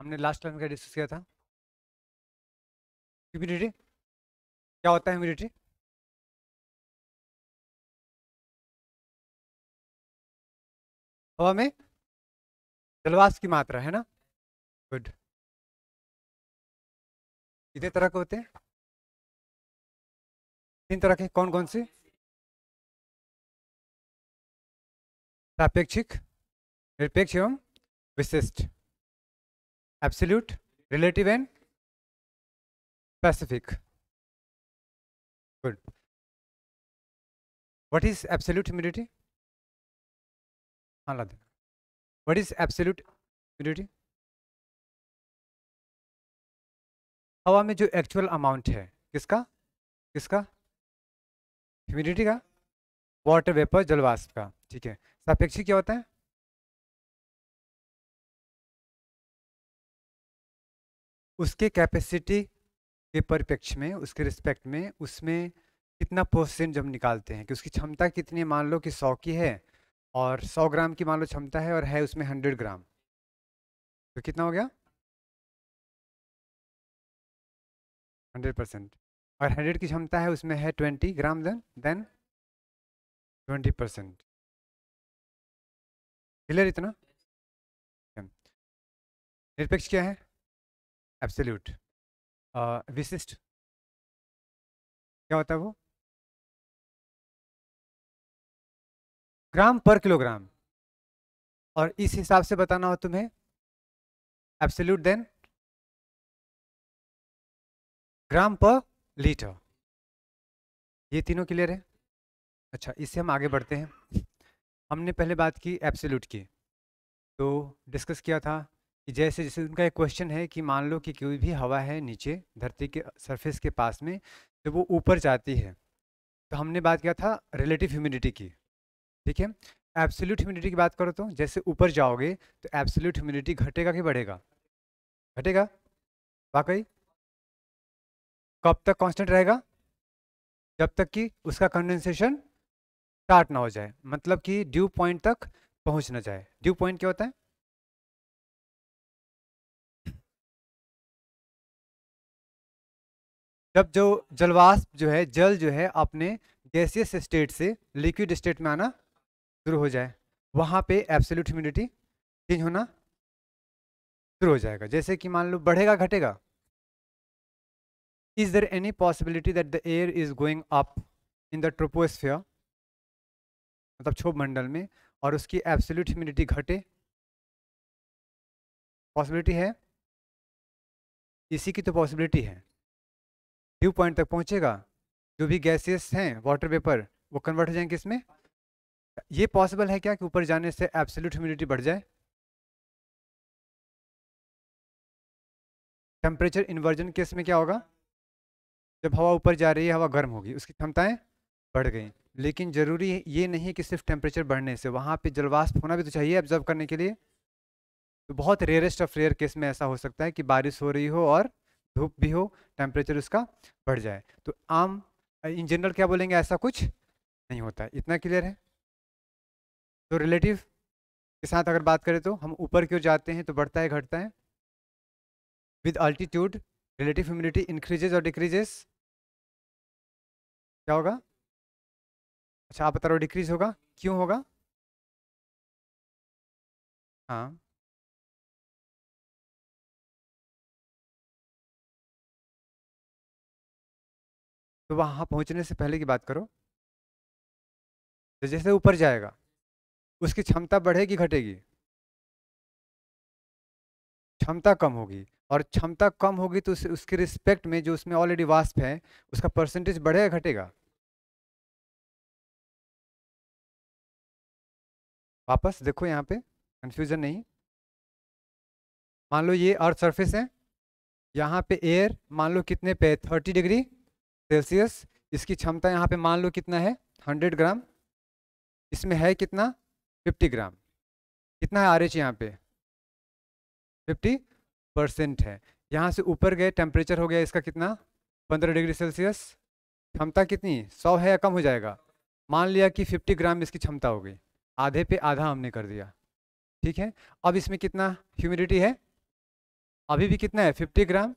हमने last time क्या discuss किया था ह्यूमिडिटी क्या होता है ह्यूमिडिटी हवा में जलवास की मात्रा है ना गुड कितने तरह के होते हैं तीन तरह के कौन कौन से सापेक्षिक निरपेक्ष एवं विशिष्ट absolute, relative and specific. Good. What is absolute humidity? What is absolute humidity? हवा में जो एक्चुअल अमाउंट है किसका किसका ह्यूमिडिटी का वाटर वेपर जलवाष्प का ठीक है सापेक्षिक क्या होता है उसके कैपेसिटी के परिप्रेक्ष्य में उसके रिस्पेक्ट में उसमें कितना परसेंट जब निकालते हैं कि उसकी क्षमता कितनी मान लो कि सौ की है और सौ ग्राम की मान लो क्षमता है और है उसमें हंड्रेड ग्राम तो कितना हो गया हंड्रेड परसेंट अगर हंड्रेड की क्षमता है उसमें है twenty gram then then twenty percent clear इतना hmm. निरपेक्ष क्या है एब्सोल्यूट विशिष्ट क्या होता है वो ग्राम पर किलोग्राम और इस हिसाब से बताना हो तुम्हें एब्सोल्यूट देन ग्राम पर लीटर ये तीनों क्लियर है अच्छा इससे हम आगे बढ़ते हैं हमने पहले बात की एब्सोल्यूट की तो डिस्कस किया था जैसे जैसे उनका एक क्वेश्चन है कि मान लो कि कोई भी हवा है नीचे धरती के सरफेस के पास में जब वो ऊपर जाती है तो हमने बात किया था रिलेटिव ह्यूमिडिटी की ठीक है एब्सोल्यूट ह्यूमिडिटी की बात करो तो जैसे ऊपर जाओगे तो एब्सोल्यूट ह्यूमिडिटी घटेगा कि बढ़ेगा घटेगा वाकई कब तक कांस्टेंट रहेगा जब तक कि उसका कंडेंसेशन स्टार्ट ना हो जाए मतलब कि ड्यू पॉइंट तक पहुंच ना जाए ड्यू पॉइंट क्या होता है जब जो जलवाष्प जो है जल जो है अपने गैसियस स्टेट से लिक्विड स्टेट में आना शुरू हो जाए वहाँ पे एब्सोल्यूट ह्यूमिडिटी चेंज होना शुरू हो जाएगा जैसे कि मान लो बढ़ेगा घटेगा is there any possibility that the air is going up in the troposphere मतलब क्षोभ मंडल में और उसकी एब्सोल्यूट ह्यूमिडिटी घटे पॉसिबिलिटी है इसी की तो पॉसिबिलिटी है ड्यू पॉइंट तक पहुंचेगा जो भी गैसेस हैं वाटर वेपर वो कन्वर्ट हो जाएंगे इसमें ये पॉसिबल है क्या कि ऊपर जाने से एब्सोल्यूट ह्यूमिडिटी बढ़ जाए टेम्परेचर इन्वर्जन केस में क्या होगा जब हवा ऊपर जा रही है हवा गर्म होगी उसकी क्षमताएं बढ़ गई लेकिन ज़रूरी ये नहीं कि सिर्फ टेम्परेचर बढ़ने से वहाँ पे जलवाष्प होना भी तो चाहिए ऑब्जर्व करने के लिए तो बहुत रेयरेस्ट ऑफ रेयर केस में ऐसा हो सकता है कि बारिश हो रही हो और धूप भी हो टेम्परेचर उसका बढ़ जाए तो आम इन जनरल क्या बोलेंगे ऐसा कुछ नहीं होता है इतना क्लियर है तो रिलेटिव के साथ अगर बात करें तो हम ऊपर की ओर जाते हैं तो बढ़ता है घटता है with altitude relative humidity increases और डिक्रीजेस क्या होगा अच्छा आप बता रहे हो डिक्रीज होगा क्यों होगा हाँ तो वहाँ पहुँचने से पहले की बात करो तो जैसे ऊपर जाएगा उसकी क्षमता बढ़ेगी घटेगी क्षमता कम होगी और क्षमता कम होगी तो उस, उसके रिस्पेक्ट में जो उसमें ऑलरेडी वास्प है उसका परसेंटेज बढ़ेगा घटेगा वापस देखो यहाँ पे कंफ्यूजन नहीं मान लो ये अर्थ सरफेस है यहाँ पे एयर मान लो कितने पे थर्टी डिग्री सेल्सियस इसकी क्षमता यहाँ पे मान लो कितना है 100 ग्राम इसमें है कितना 50 ग्राम कितना है आर एच यहाँ पे 50 परसेंट है यहाँ से ऊपर गए टेम्परेचर हो गया इसका कितना 15 डिग्री सेल्सियस क्षमता कितनी 100 है या कम हो जाएगा मान लिया कि 50 ग्राम इसकी क्षमता हो गई आधे पे आधा हमने कर दिया ठीक है अब इसमें कितना ह्यूमिडिटी है अभी भी कितना है फिफ्टी ग्राम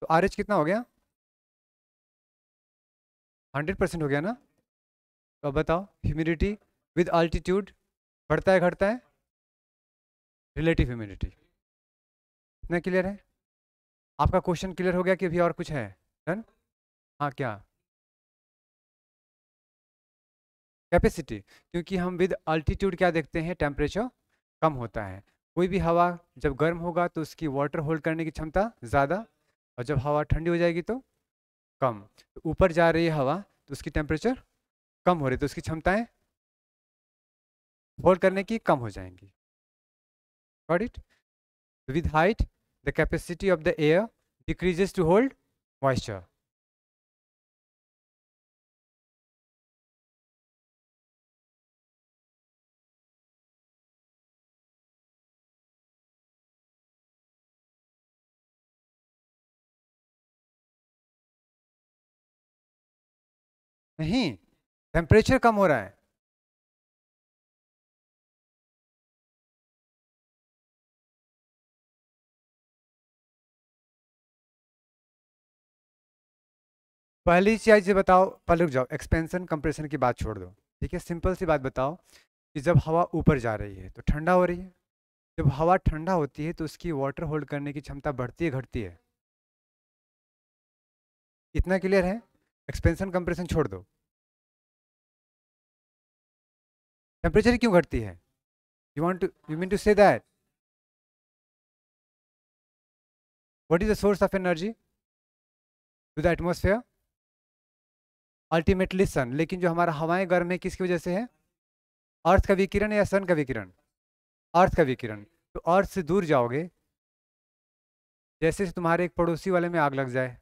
तो आर कितना हो गया हंड्रेड परसेंट हो गया ना तो अब बताओ ह्यूमिडिटी विद आल्टीट्यूड बढ़ता है घटता है रिलेटिव ह्यूमिडिटी इतना क्लियर है आपका क्वेश्चन क्लियर हो गया कि अभी और कुछ है डन हाँ क्या कैपेसिटी क्योंकि हम विद अल्टीट्यूड क्या देखते हैं टेम्परेचर कम होता है कोई भी हवा जब गर्म होगा तो उसकी वाटर होल्ड करने की क्षमता ज़्यादा और जब हवा ठंडी हो जाएगी तो कम तो ऊपर जा रही है हवा तो उसकी टेम्परेचर कम हो रही तो उसकी क्षमताएं होल्ड करने की कम हो जाएंगी got it with height the capacity of the air decreases to hold moisture नहीं टेम्परेचर कम हो रहा है पहली चीज बताओ पहले रुक जाओ एक्सपेंशन कंप्रेशन की बात छोड़ दो ठीक है सिंपल सी बात बताओ कि जब हवा ऊपर जा रही है तो ठंडा हो रही है जब हवा ठंडा होती है तो उसकी वाटर होल्ड करने की क्षमता बढ़ती है घटती है इतना क्लियर है एक्सपेंशन कंप्रेशन छोड़ दो टेम्परेचर क्यों घटती है you want to you mean to say that what is the source of energy to the atmosphere ultimately sun लेकिन जो हमारा हवाएं गर्म है किसकी वजह से है अर्थ का विकिरण या सन का विकिरण अर्थ का विकिरण तो अर्थ से दूर जाओगे जैसे तुम्हारे एक पड़ोसी वाले में आग लग जाए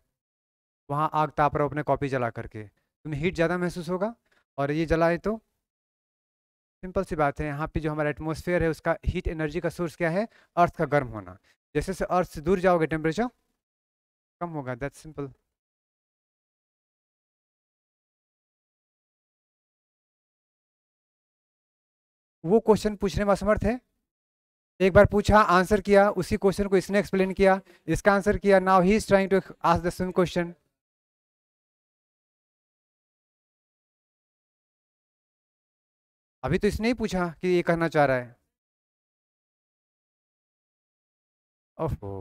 वहाँ आग ताप रहा हो अपने कॉपी जला करके तुम्हें हीट ज़्यादा महसूस होगा और ये जलाए तो सिंपल सी बात है यहाँ पे जो हमारा एटमोसफेयर है उसका हीट एनर्जी का सोर्स क्या है अर्थ का गर्म होना जैसे जैसे अर्थ से दूर जाओगे टेम्परेचर कम होगा दैट सिंपल वो क्वेश्चन पूछने में असमर्थ है एक बार पूछा आंसर किया उसी क्वेश्चन को इसने एक्सप्लेन किया इसका आंसर किया now he is trying to ask the same question अभी तो इसने ही पूछा कि ये कहना चाह रहा है ओहो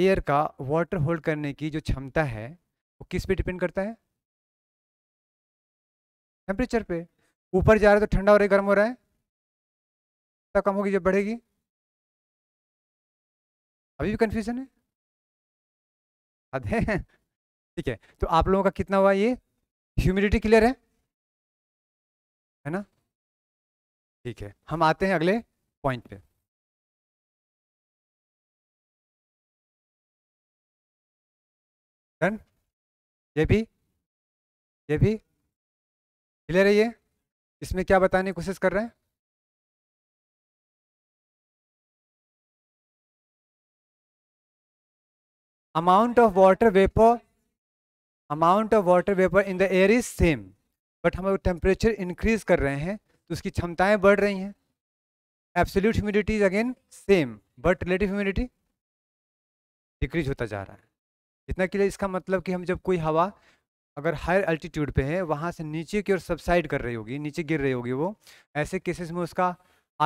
एयर का वाटर होल्ड करने की जो क्षमता है वो किस पे डिपेंड करता है टेम्परेचर पे ऊपर जा रहा है तो ठंडा हो रहा है गर्म हो रहा है कितना कम होगी जब बढ़ेगी अभी भी कंफ्यूजन है अद है ठीक है तो आप लोगों का कितना हुआ ये ह्यूमिडिटी क्लियर है है ना ठीक है हम आते हैं अगले पॉइंट पे डन ये भी ये भी क्लियर है इसमें क्या बताने की कोशिश कर रहे हैं amount of water vapour amount of water vapour in the air is same but हम टेम्परेचर इंक्रीज़ कर रहे हैं तो उसकी क्षमताएँ बढ़ रही हैं absolute humidity is again same but relative humidity decrease होता जा रहा है इतना क्लियर इसका मतलब कि हम जब कोई हवा अगर हायर अल्टीट्यूड पे है वहाँ से नीचे की ओर सबसाइड कर रही होगी नीचे गिर रही होगी वो ऐसे केसेस में उसका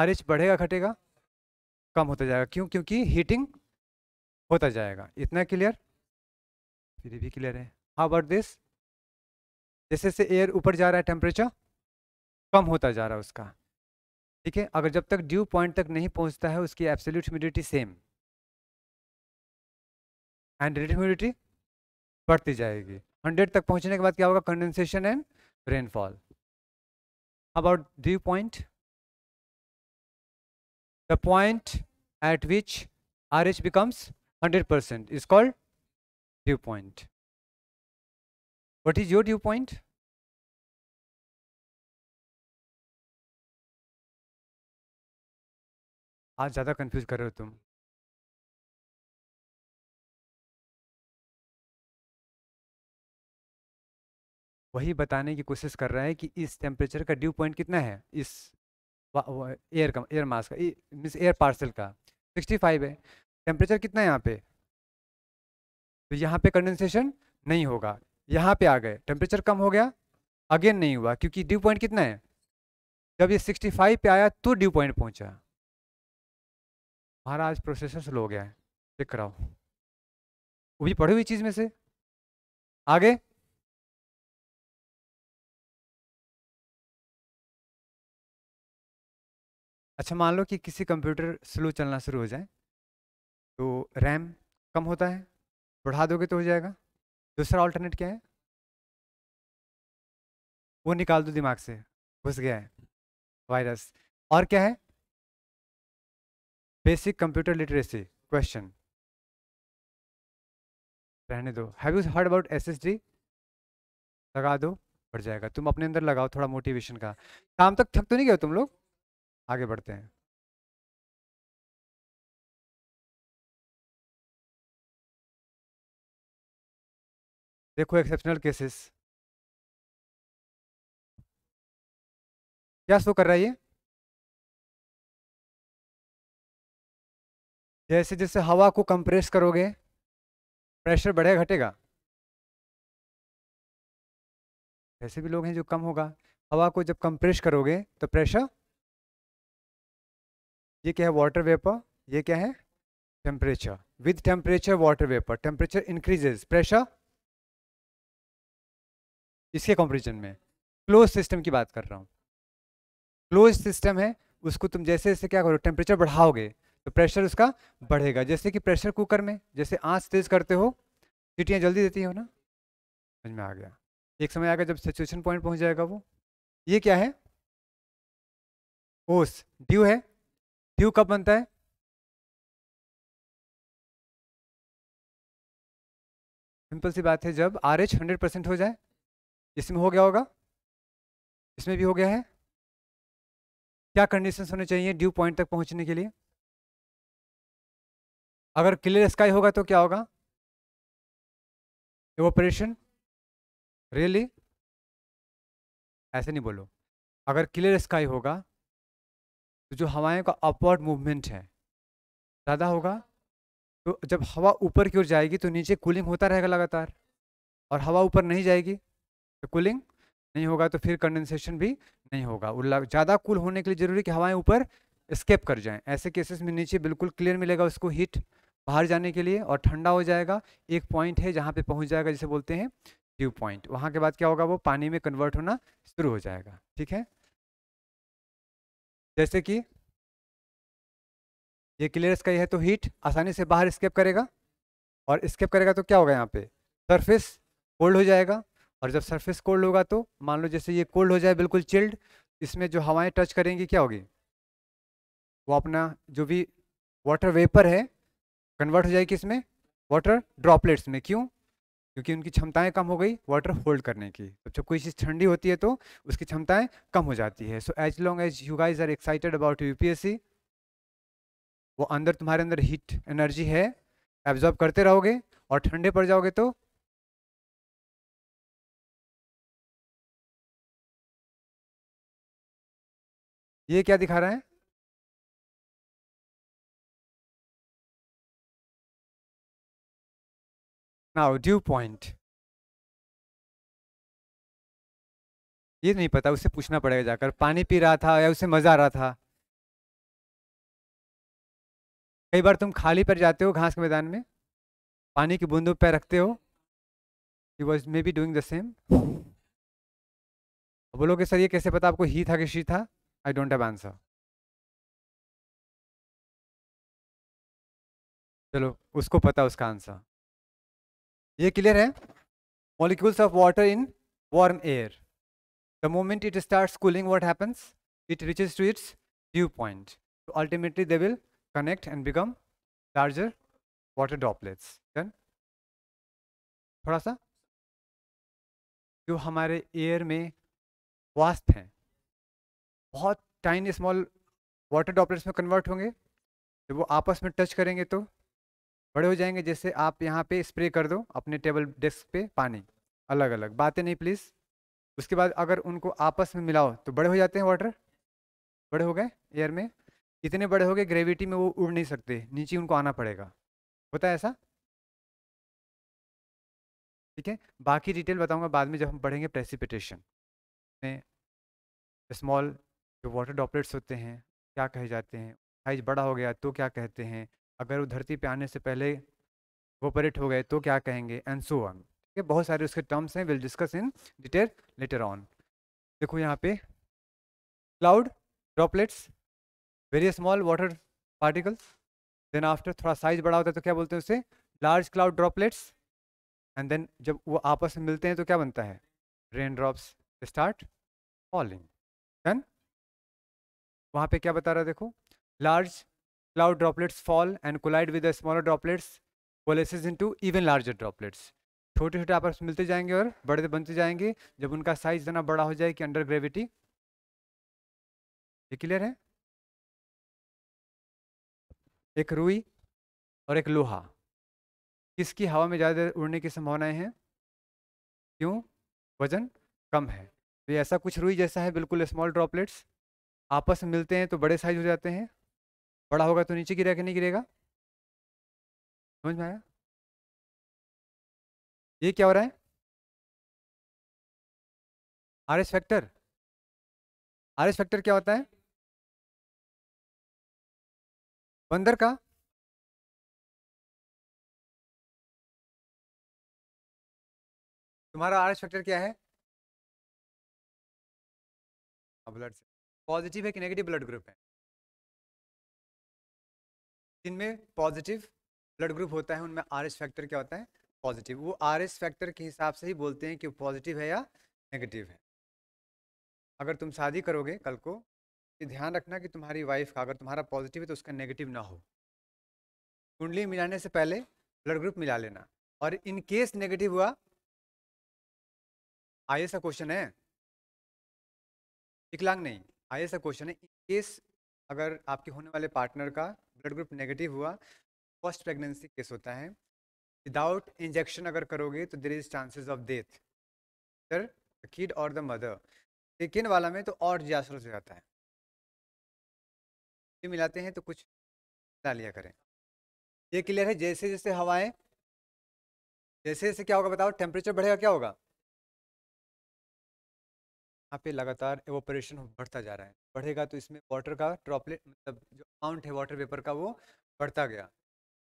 आर बढ़ेगा घटेगा कम होता जाएगा क्यों क्योंकि हीटिंग होता जाएगा इतना क्लियर फिर भी क्लियर है हाउ अबाउट दिस जैसे जैसे एयर ऊपर जा रहा है टेम्परेचर कम होता जा रहा है उसका ठीक है अगर जब तक ड्यू पॉइंट तक नहीं पहुंचता है उसकी absolute humidity same and relative humidity बढ़ती जाएगी हंड्रेड तक पहुंचने के बाद क्या होगा condensation and rainfall about dew point the point at which R H becomes hundred percent is called dew point What is your point आज ज़्यादा कंफ्यूज कर रहे हो तुम वही बताने की कोशिश कर रहा है कि इस टेम्परेचर का ड्यू पॉइंट कितना है इस एयर का एयर मास का मीन एयर पार्सल का 65 है टेम्परेचर कितना है यहाँ पे तो यहाँ पे कंडेंसेशन नहीं होगा यहाँ पे आ गए टेम्परेचर कम हो गया अगेन नहीं हुआ क्योंकि ड्यू पॉइंट कितना है जब ये 65 पे आया तो ड्यू पॉइंट पहुँचा हमारा आज प्रोसेसर स्लो हो गया है चेक कराओ वो भी पढ़ी हुई चीज़ में से आगे अच्छा मान लो कि किसी कंप्यूटर स्लो चलना शुरू हो जाए तो रैम कम होता है बढ़ा दोगे तो हो जाएगा दूसरा ऑल्टरनेट क्या है वो निकाल दो दिमाग से घुस गया है वायरस और क्या है बेसिक कंप्यूटर लिटरेसी क्वेश्चन रहने दो have you heard about S लगा दो बढ़ जाएगा तुम अपने अंदर लगाओ थोड़ा मोटिवेशन का शाम तक थक तो नहीं गए तुम लोग आगे बढ़ते हैं देखो एक्सेप्शनल केसेस क्या शो कर रहा है ये जैसे जैसे हवा को कंप्रेस करोगे प्रेशर बढ़ेगा घटेगा ऐसे भी लोग हैं जो कम होगा हवा को जब कंप्रेस करोगे तो प्रेशर ये क्या है वाटर वेपर ये क्या है temperature with temperature water vapour temperature increases pressure इसके कॉम्पिटिशन में क्लोज सिस्टम की बात कर रहा हूँ क्लोज सिस्टम है उसको तुम जैसे जैसे क्या करो टेम्परेचर बढ़ाओगे तो प्रेशर उसका बढ़ेगा जैसे कि प्रेशर कुकर में जैसे आँच तेज करते हो सीटियाँ जल्दी देती हो ना समझ में आ गया एक समय आएगा जब सेचुएशन पॉइंट पहुँच जाएगा वो ये क्या है ओस ड्यू है ड्यू कब बनता है सिंपल सी बात है जब आर एच हंड्रेड परसेंट हो जाए इसमें हो गया होगा इसमें भी हो गया है क्या कंडीशंस होने चाहिए ड्यू पॉइंट तक पहुंचने के लिए अगर क्लियर स्काई होगा तो क्या होगा ऑपरेशन रियली ऐसे नहीं बोलो अगर क्लियर स्काई होगा तो जो हवाएं का अपवर्ड मूवमेंट है ज़्यादा होगा तो जब हवा ऊपर की ओर जाएगी तो नीचे कूलिंग होता रहेगा लगातार और हवा ऊपर नहीं जाएगी तो कूलिंग नहीं होगा तो फिर कंडेंसेशन भी नहीं होगा ज़्यादा कूल होने के लिए ज़रूरी कि हवाएं ऊपर स्केप कर जाएं ऐसे केसेस में नीचे बिल्कुल क्लियर मिलेगा उसको हीट बाहर जाने के लिए और ठंडा हो जाएगा एक पॉइंट है जहाँ पे पहुँच जाएगा जिसे बोलते हैं ड्यू पॉइंट वहाँ के बाद क्या होगा वो पानी में कन्वर्ट होना शुरू हो जाएगा ठीक है जैसे कि ये क्लियर का है तो हीट आसानी से बाहर स्केप करेगा और स्केप करेगा तो क्या होगा यहाँ पे सरफेस कोल्ड हो जाएगा और जब सरफेस कोल्ड होगा तो मान लो जैसे ये कोल्ड हो जाए बिल्कुल चिल्ड इसमें जो हवाएं टच करेंगी क्या होगी वो अपना जो भी वाटर वेपर है कन्वर्ट हो जाएगी इसमें वाटर ड्रॉपलेट्स में क्यों क्योंकि उनकी क्षमताएं कम हो गई वाटर होल्ड करने की तो जब कोई चीज़ ठंडी होती है तो उसकी क्षमताएं कम हो जाती है so as long as you guys are excited about UPSC वो अंदर तुम्हारे अंदर हीट एनर्जी है एब्जॉर्ब करते रहोगे और ठंडे पड़ जाओगे तो ये क्या दिखा रहा है नाउ ड्यू पॉइंट ये नहीं पता उसे पूछना पड़ेगा जाकर पानी पी रहा था या उसे मजा आ रहा था कई बार तुम खाली पर जाते हो घास के मैदान में पानी की बूंदों पर रखते हो he was maybe doing the same बोलोगे सर ये कैसे पता आपको ही था कि शी था I don't have answer. चलो उसको पता उसका आंसर ये क्लियर है molecules of water in warm air the moment it start cooling what happens it reaches to its dew point तो ultimately they will connect and become larger water droplets then थोड़ा सा जो हमारे air में वास्त हैं बहुत टाइनी स्मॉल वाटर डॉपलेट्स में कन्वर्ट होंगे जब वो आपस में टच करेंगे तो बड़े हो जाएंगे जैसे आप यहाँ पे स्प्रे कर दो अपने टेबल डेस्क पे पानी अलग अलग बातें नहीं प्लीज़ उसके बाद अगर उनको आपस में मिलाओ तो बड़े हो जाते हैं वाटर बड़े हो गए एयर में इतने बड़े हो गए ग्रेविटी में वो उड़ नहीं सकते नीचे उनको आना पड़ेगा होता है ऐसा ठीक है बाकी डिटेल बताऊंगा बाद में जब हम पढ़ेंगे प्रेसिपिटेशन में स्मॉल जो वाटर डॉपलेट्स होते हैं क्या कहे जाते हैं साइज बड़ा हो गया तो क्या कहते हैं अगर वो धरती पे आने से पहले वो परेट हो गए तो क्या कहेंगे एंड सो ऑन ठीक है बहुत सारे उसके टर्म्स हैं will discuss in detail later on देखो यहाँ पे cloud droplets very small water particles then after थोड़ा साइज बड़ा होता है तो क्या बोलते हैं उसे large cloud droplets and then जब वो आपस में मिलते हैं तो क्या बनता है rain drops start falling then वहाँ पे क्या बता रहा है देखो large cloud droplets fall and collide with smaller droplets into even larger droplets छोटे छोटे आपस मिलते जाएंगे और बड़े बनते जाएंगे जब उनका साइज इतना बड़ा हो जाए कि अंडर ग्रेविटी ये क्लियर है एक रुई और एक लोहा किसकी हवा में ज़्यादा उड़ने की संभावनाएं हैं क्यों वजन कम है तो ऐसा कुछ रुई जैसा है बिल्कुल स्मॉल ड्रॉपलेट्स आपस में मिलते हैं तो बड़े साइज हो जाते हैं बड़ा होगा तो नीचे गिरेगा नहीं गिरेगा समझ में आया ये क्या हो रहा है R S factor R S factor क्या होता है बंदर का तुम्हारा आर एस फैक्टर क्या है ब्लड से पॉजिटिव है कि नेगेटिव ब्लड ग्रुप है जिनमें पॉजिटिव ब्लड ग्रुप होता है उनमें आर फैक्टर क्या होता है पॉजिटिव वो आर फैक्टर के हिसाब से ही बोलते हैं कि वो पॉजिटिव है या नेगेटिव है अगर तुम शादी करोगे कल को तो ध्यान रखना कि तुम्हारी वाइफ का अगर तुम्हारा पॉजिटिव है तो उसका नेगेटिव ना हो कुंडली मिलाने से पहले ब्लड ग्रुप मिला लेना और इन केस नेगेटिव हुआ आई का क्वेश्चन है विकलांग नहीं आइए सा क्वेश्चन है इनकेस केस अगर आपके होने वाले पार्टनर का ब्लड ग्रुप नेगेटिव हुआ फर्स्ट प्रेगनेंसी केस होता है विदाउट इंजेक्शन अगर करोगे तो there is chances of death sir kid और द मदर लेकिन वाला में तो और जासूस हो जाता है ये मिलाते हैं तो कुछ मिला लिया करें ये क्लियर है जैसे जैसे हवाएं जैसे जैसे क्या होगा बताओ टेम्परेचर बढ़ेगा क्या होगा यहाँ पे लगातार एवोपरेशन बढ़ता जा रहा है बढ़ेगा तो इसमें वाटर का ड्रॉपलेट मतलब जो अमाउंट है वाटर वेपर का वो बढ़ता गया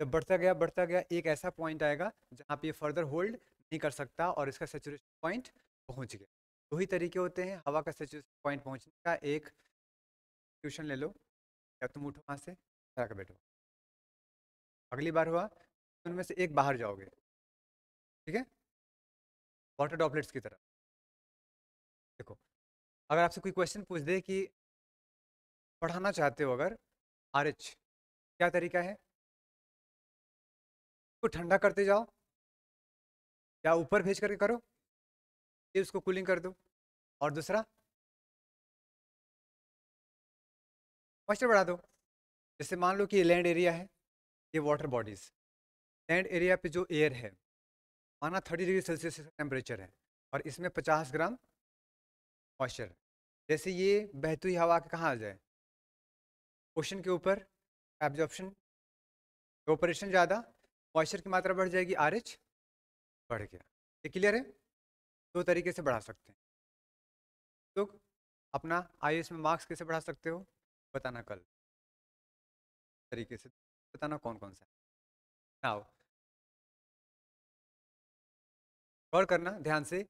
जब बढ़ता गया बढ़ता गया एक ऐसा पॉइंट आएगा जहाँ पे ये फर्दर होल्ड नहीं कर सकता और इसका सेचुरेशन पॉइंट पहुँच गया दो ही तरीके होते हैं हवा का सेचुरेशन पॉइंट पहुँचने का एक ट्यूशन ले लो या तुम उठो वहाँ से चला कर बैठो अगली बार हुआ उनमें से एक बाहर जाओगे ठीक है वाटर ड्रॉपलेट्स की तरह देखो अगर आपसे कोई क्वेश्चन पूछ दे कि पढ़ाना चाहते हो अगर आर एच क्या तरीका है उसको ठंडा करते जाओ या ऊपर भेज करके करो ये उसको कूलिंग कर दो और दूसरा मॉइस्चर बढ़ा दो जैसे मान लो कि ये लैंड एरिया है ये वाटर बॉडीज़ लैंड एरिया पे जो एयर है माना थर्टी डिग्री सेल्सियस टेम्परेचर है और इसमें पचास ग्राम मॉइस्चर जैसे ये बहती हुई हवा के कहाँ आ जाए ओशन के ऊपर एब्जॉर्प्शन ऑपरेशन ज़्यादा मॉइस्चर की मात्रा बढ़ जाएगी आर बढ़ गया ये क्लियर है दो तरीके से बढ़ा सकते हैं तो अपना आई में मार्क्स कैसे बढ़ा सकते हो बताना कल तरीके से बताना कौन कौन सा नाउ गौर करना ध्यान से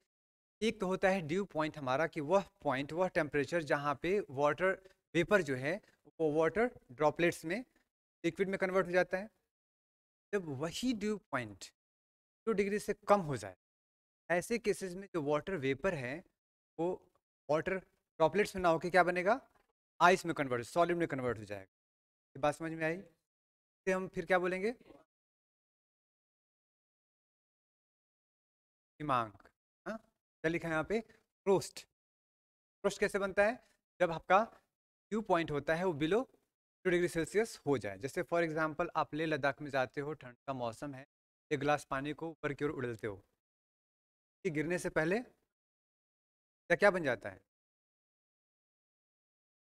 एक तो होता है ड्यू पॉइंट हमारा कि वह पॉइंट वह टेम्परेचर जहाँ पे वाटर वेपर जो है वो वाटर ड्रॉपलेट्स में लिक्विड में कन्वर्ट हो जाता है जब वही ड्यू पॉइंट टू डिग्री से कम हो जाए ऐसे केसेस में जो वाटर वेपर है वो वाटर ड्रॉपलेट्स में ना होकर क्या बनेगा आइस में कन्वर्ट सॉलिड में कन्वर्ट हो जाएगा ये बात समझ में आई फिर हम फिर क्या बोलेंगे हिमांक क्या लिखा है यहाँ पे प्रोस्ट प्रोस्ट कैसे बनता है जब आपका ड्यू पॉइंट होता है वो बिलो टू डिग्री सेल्सियस हो जाए जैसे फॉर एग्जाम्पल आप ले लद्दाख में जाते हो ठंड का मौसम है एक गिलास पानी को ऊपर की ओर उड़लते हो ये गिरने से पहले क्या क्या बन जाता है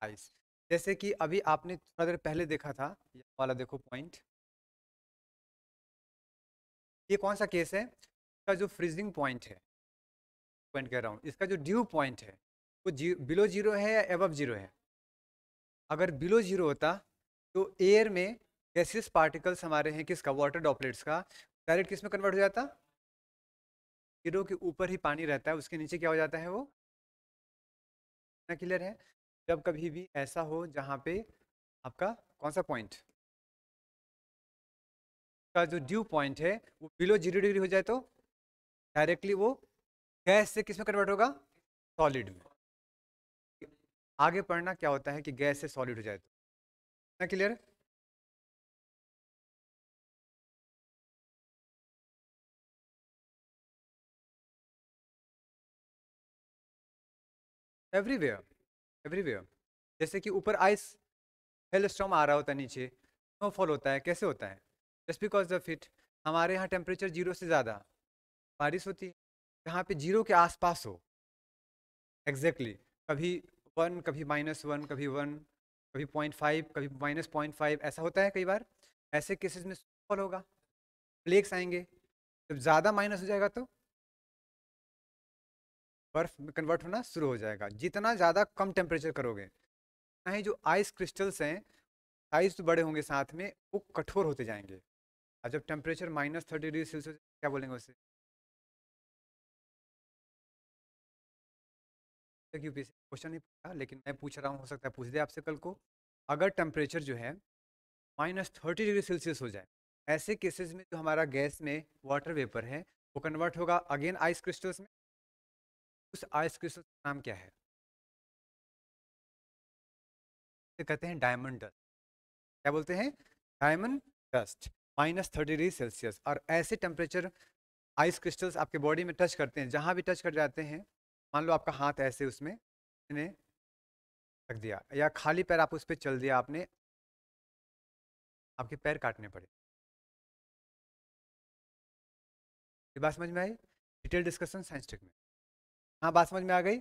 आइस जैसे कि अभी आपने थोड़ा देर पहले देखा था ये वाला देखो पॉइंट ये कौन सा केस है इसका जो फ्रीजिंग पॉइंट है पॉइंट कह रहा हूँ इसका जो ड्यू पॉइंट है वो जी बिलो जीरो है या एबव जीरो है अगर बिलो जीरो होता तो एयर में गैसेस पार्टिकल्स हमारे हैं किसका वाटर डॉपलेट्स का डायरेक्ट किस में कन्वर्ट हो जाता जीरो के ऊपर ही पानी रहता है उसके नीचे क्या हो जाता है वो ना क्लियर है जब कभी भी ऐसा हो जहाँ पे आपका कौन सा पॉइंट का जो ड्यू पॉइंट है वो बिलो जीरो डिग्री हो जाए तो डायरेक्टली वो गैस से किस में कन्वर्ट होगा सॉलिड में आगे पढ़ना क्या होता है कि गैस से सॉलिड हो जाए तो ना क्लियर है एवरीवेयर एवरीवेयर जैसे कि ऊपर आइस हेल स्टॉम आ रहा होता है नीचे स्नोफॉल होता है कैसे होता है जस्ट बिकॉज ऑफ इट हमारे यहाँ टेम्परेचर जीरो से ज़्यादा बारिश होती है जहाँ पे जीरो के आसपास हो एग्जैक्टली exactly. कभी वन कभी माइनस वन कभी वन कभी पॉइंट फाइव कभी माइनस पॉइंट फाइव ऐसा होता है कई बार ऐसे केसेस में सफल होगा फ्लेक्स आएंगे जब ज़्यादा माइनस हो जाएगा तो बर्फ में कन्वर्ट होना शुरू हो जाएगा जितना ज़्यादा कम टेम्परेचर करोगे ही जो आइस क्रिस्टल्स हैं आइस तो बड़े होंगे साथ में वो कठोर होते जाएंगे और जब temperature minus thirty degree Celsius क्या बोलेंगे उसे तक यू क्वेश्चन नहीं पूछा लेकिन मैं पूछ रहा हूँ हो सकता है पूछ दे आपसे कल को अगर टेम्परेचर जो है माइनस थर्टी डिग्री सेल्सियस हो जाए ऐसे केसेस में जो हमारा गैस में वाटर वेपर है वो कन्वर्ट होगा अगेन आइस क्रिस्टल्स में उस आइस क्रिस्टल्स का नाम क्या है इसे कहते हैं डायमंड डस्ट क्या बोलते हैं diamond dust minus thirty degree Celsius और ऐसे टेम्परेचर आइस क्रिस्टल्स आपके बॉडी में टच करते हैं जहाँ भी टच कर जाते हैं मान लो आपका हाथ ऐसे उसमें रख दिया या खाली पैर आप उस पर चल दिया आपने आपके पैर काटने पड़े ये बात समझ में आई डिटेल डिस्कशन साइंस में हाँ बात समझ में आ गई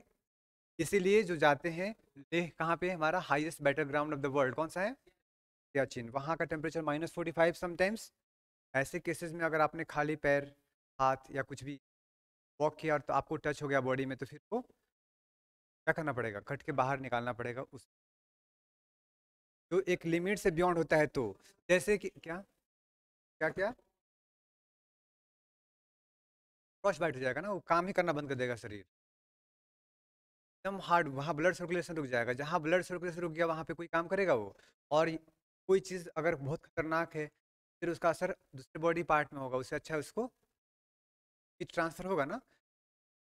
इसीलिए जो जाते हैं लेह कहाँ पे हमारा highest battle ground of the world कौन सा है या चीन वहाँ का temperature minus forty five sometimes ऐसे केसेस में अगर आपने खाली पैर हाथ या कुछ भी वॉक किया और तो आपको टच हो गया बॉडी में तो फिर वो क्या करना पड़ेगा कट के बाहर निकालना पड़ेगा उस जो एक लिमिट से बियॉन्ड होता है तो जैसे कि क्या क्या क्या क्रॉस बाइट हो जाएगा ना वो काम ही करना बंद कर देगा शरीर एकदम हार्ड वहाँ ब्लड सर्कुलेशन रुक जाएगा जहाँ ब्लड सर्कुलेशन रुक गया वहाँ पे कोई काम करेगा वो और कोई चीज़ अगर बहुत खतरनाक है फिर उसका असर दूसरे बॉडी पार्ट में होगा उससे अच्छा उसको ये ट्रांसफ़र होगा ना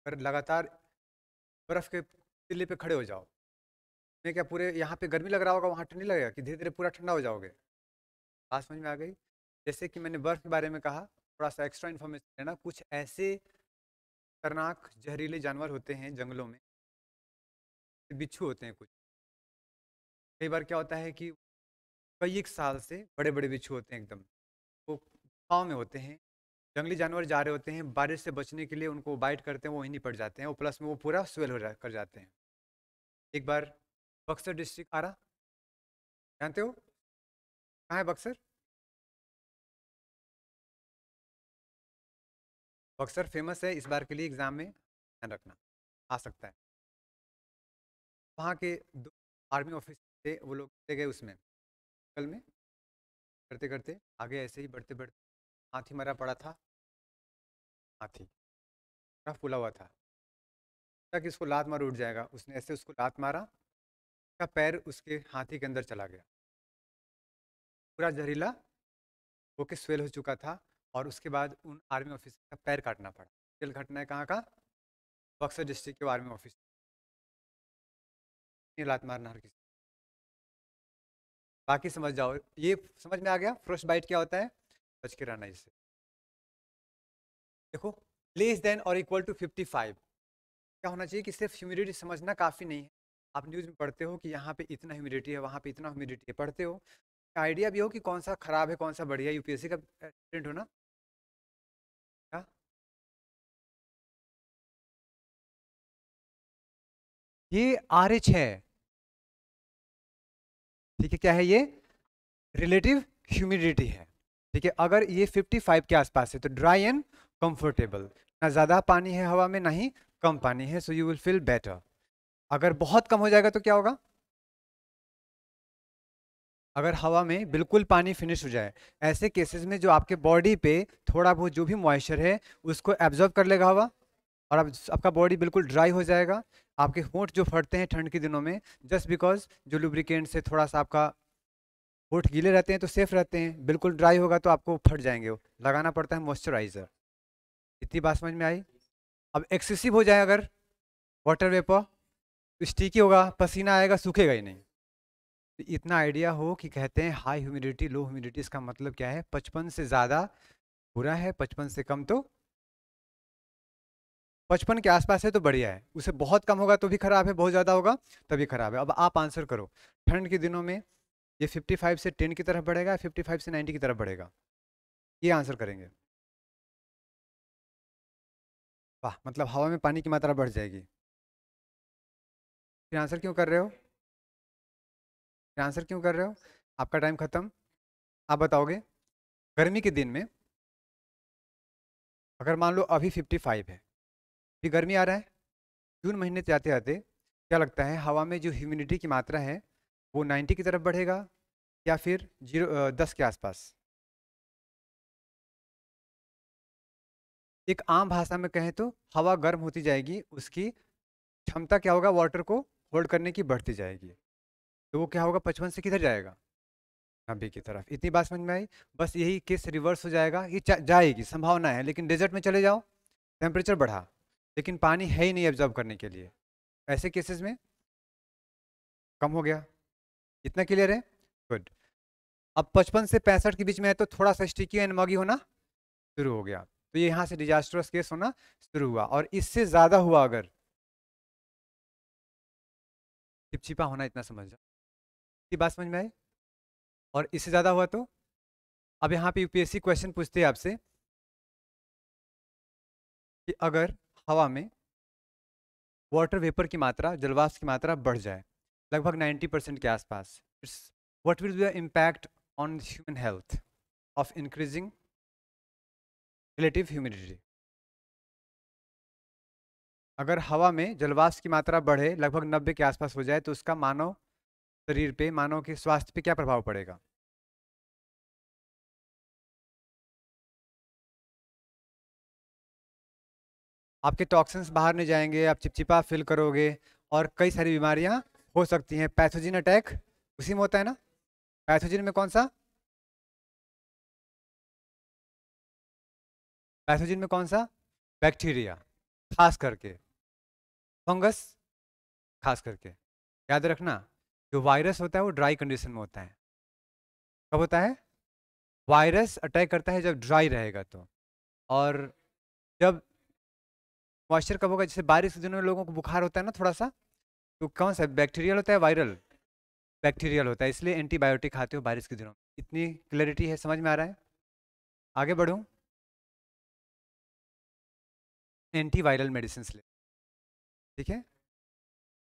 पर लगातार बर्फ़ के तिल्ले पे खड़े हो जाओ मैं क्या पूरे यहाँ पे गर्मी लग रहा होगा वहाँ ठंडी लगेगा कि धीरे धीरे पूरा ठंडा हो जाओगे बात समझ में आ गई जैसे कि मैंने बर्फ़ के बारे में कहा थोड़ा सा एक्स्ट्रा इन्फॉर्मेशन लेना कुछ ऐसे खतरनाक जहरीले जानवर होते हैं जंगलों में बिच्छू होते हैं कुछ कई बार क्या होता है कि कई एक साल से बड़े बड़े बिच्छू होते हैं एकदम वो गाँव में होते हैं जंगली जानवर जा रहे होते हैं बारिश से बचने के लिए उनको बाइट करते हैं वो वहीं पड़ जाते हैं और प्लस में वो पूरा स्वेल हो जा कर जाते हैं एक बार बक्सर डिस्ट्रिक्ट आ रहा जानते हो कहाँ है बक्सर बक्सर फेमस है इस बार के लिए एग्ज़ाम में ध्यान रखना आ सकता है वहाँ के दो आर्मी ऑफिस थे वो लोग चले गए उसमें कल में करते करते आगे ऐसे ही बढ़ते बढ़ते हाथी मरा पड़ा था हाथी ना फूला हुआ था तक इसको लात मार उठ जाएगा उसने ऐसे उसको लात मारा का पैर उसके हाथी के अंदर चला गया पूरा जहरीला वो के स्वेल हो चुका था और उसके बाद उन आर्मी ऑफिसर का पैर काटना पड़ा जेल घटना है कहाँ का बक्सर डिस्ट्रिक्ट के आर्मी ऑफिस लात मारना हर किसी बाकी समझ जाओ ये समझ में आ गया फ्रोस्ट बाइट क्या होता है बच के रहना इससे देखो लेस देन और इक्वल टू 55 क्या होना चाहिए कि सिर्फ ह्यूमिडिटी समझना काफ़ी नहीं है आप न्यूज़ में पढ़ते हो कि यहाँ पे इतना ह्यूमिडिटी है वहाँ पे इतना ह्यूमिडिटी है पढ़ते हो आइडिया भी हो कि कौन सा ख़राब है कौन सा बढ़िया यू पी का स्टूडेंट हो ना क्या ये आर एच है ठीक है क्या है ये रिलेटिव ह्यूमिडिटी है ठीक है अगर ये 55 के आसपास है तो ड्राई एंड कंफर्टेबल ना ज़्यादा पानी है हवा में ना ही कम पानी है so you will feel better अगर बहुत कम हो जाएगा तो क्या होगा अगर हवा में बिल्कुल पानी फिनिश हो जाए ऐसे केसेस में जो आपके बॉडी पे थोड़ा बहुत जो भी मॉइस्चर है उसको एब्जॉर्ब कर लेगा हवा और आप, आपका बॉडी बिल्कुल ड्राई हो जाएगा आपके होंठ जो फटते हैं ठंड के दिनों में जस्ट बिकॉज जो लुब्रिकेंट से थोड़ा सा आपका होठ गीले रहते हैं तो सेफ रहते हैं बिल्कुल ड्राई होगा तो आपको फट जाएंगे लगाना पड़ता है मॉइस्चराइज़र इतनी बात समझ में आई अब एक्सेसिव हो जाए अगर वाटर वेपर तो स्टिकी होगा पसीना आएगा सूखेगा ही नहीं तो इतना आइडिया हो कि कहते हैं हाई ह्यूमिडिटी लो ह्यूमिडिटी इसका मतलब क्या है पचपन से ज़्यादा बुरा है पचपन से कम तो पचपन के आसपास है तो बढ़िया है उसे बहुत कम होगा तो भी खराब है बहुत ज़्यादा होगा तभी खराब है अब आप आंसर करो ठंड के दिनों में ये 55 से 10 की तरफ बढ़ेगा 55 से 90 की तरफ बढ़ेगा ये आंसर करेंगे वाह मतलब हवा में पानी की मात्रा बढ़ जाएगी फिर आंसर क्यों कर रहे हो फिर आंसर क्यों कर रहे हो आपका टाइम ख़त्म आप बताओगे गर्मी के दिन में अगर मान लो अभी 55 है फिर गर्मी आ रहा है जून महीने से आते आते क्या लगता है हवा में जो ह्यूमिडिटी की मात्रा है वो 90 की तरफ बढ़ेगा या फिर जीरो दस के आसपास एक आम भाषा में कहें तो हवा गर्म होती जाएगी उसकी क्षमता क्या होगा वाटर को होल्ड करने की बढ़ती जाएगी तो वो क्या होगा पचपन से किधर जाएगा नब्बे की तरफ इतनी बात समझ में आई बस यही केस रिवर्स हो जाएगा ये जाएगी संभावना है लेकिन डेजर्ट में चले जाओ टेम्परेचर बढ़ा लेकिन पानी है ही नहीं ऑब्जर्व करने के लिए ऐसे केसेस में कम हो गया इतना क्लियर है गुड अब पचपन से पैंसठ के बीच में है तो थोड़ा सा स्टिकी एंड मॉगी होना शुरू हो गया तो ये यहाँ से डिजास्टरस केस होना शुरू हुआ और इससे ज़्यादा हुआ अगर चिपचिपा होना इतना समझ जाओ बात समझ में आई और इससे ज़्यादा हुआ तो अब यहाँ पे यूपीएससी क्वेश्चन पूछते हैं आपसे कि अगर हवा में वाटर वेपर की मात्रा जलवाष्प की मात्रा बढ़ जाए लगभग 90 परसेंट के आसपास it's what will be the impact on human health of increasing relative humidity अगर हवा में जलवाष्प की मात्रा बढ़े लगभग नब्बे के आसपास हो जाए तो उसका मानव शरीर पे मानव के स्वास्थ्य पे क्या प्रभाव पड़ेगा आपके टॉक्सिन्स बाहर नहीं जाएंगे आप चिपचिपा फील करोगे और कई सारी बीमारियां हो सकती हैं पैथोजिन अटैक उसी में होता है ना पैथोजिन में कौन सा पैथोजिन में कौन सा बैक्टीरिया खास करके फंगस खास करके याद रखना जो वायरस होता है वो ड्राई कंडीशन में होता है कब होता है वायरस अटैक करता है जब ड्राई रहेगा तो और जब मॉइस्चर कब होगा जैसे बारिश के दिनों में लोगों को बुखार होता है ना थोड़ा सा तो कौन सा बैक्टीरियल होता है वायरल बैक्टीरियल होता है इसलिए एंटीबायोटिक खाते हो बारिश के दिनों में इतनी क्लैरिटी है समझ में आ रहा है आगे बढ़ूँ एंटीवायरल मेडिसिन ले ठीक है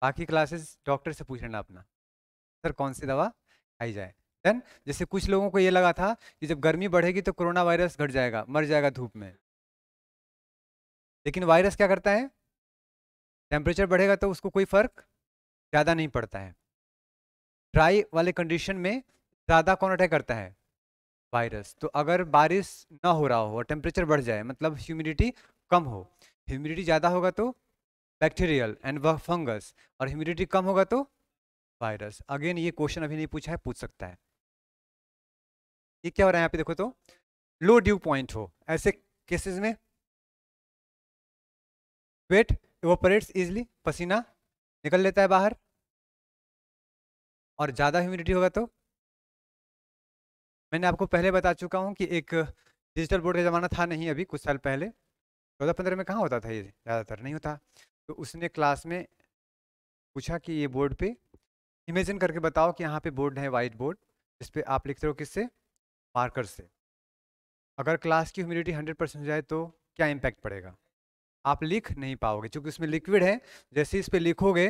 बाकी क्लासेस डॉक्टर से पूछ लेना अपना सर कौन सी दवा खाई जाए देन जैसे कुछ लोगों को ये लगा था कि जब गर्मी बढ़ेगी तो कोरोना वायरस घट जाएगा मर जाएगा धूप में लेकिन वायरस क्या करता है टेम्परेचर बढ़ेगा तो उसको कोई फ़र्क ज़्यादा नहीं पड़ता है ड्राई वाले कंडीशन में ज़्यादा कौन अटैक करता है वायरस तो अगर बारिश ना हो रहा हो और टेम्परेचर बढ़ जाए मतलब ह्यूमिडिटी कम हो ह्यूमिडिटी ज़्यादा होगा तो बैक्टीरियल एंड वह फंगस और ह्यूमिडिटी कम होगा तो वायरस अगेन ये क्वेश्चन अभी नहीं पूछा है पूछ सकता है ये क्या हो रहा है यहाँ पे देखो तो लो ड्यू पॉइंट हो ऐसे केसेस में वेट इवोपरेट्स इजली पसीना निकल लेता है बाहर और ज़्यादा ह्यूमिडिटी होगा तो मैंने आपको पहले बता चुका हूँ कि एक डिजिटल बोर्ड का ज़माना था नहीं अभी कुछ साल पहले चौदह पंद्रह में कहाँ होता था ये ज़्यादातर नहीं होता तो उसने क्लास में पूछा कि ये बोर्ड पे इमेजिन करके बताओ कि यहाँ पे बोर्ड है वाइट बोर्ड इस पर आप लिखते हो किससे मार्कर से अगर क्लास की ह्यूमिडिटी हंड्रेड परसेंट हो जाए तो क्या इम्पैक्ट पड़ेगा आप लिख नहीं पाओगे क्योंकि उसमें लिक्विड है जैसे इस पर लिखोगे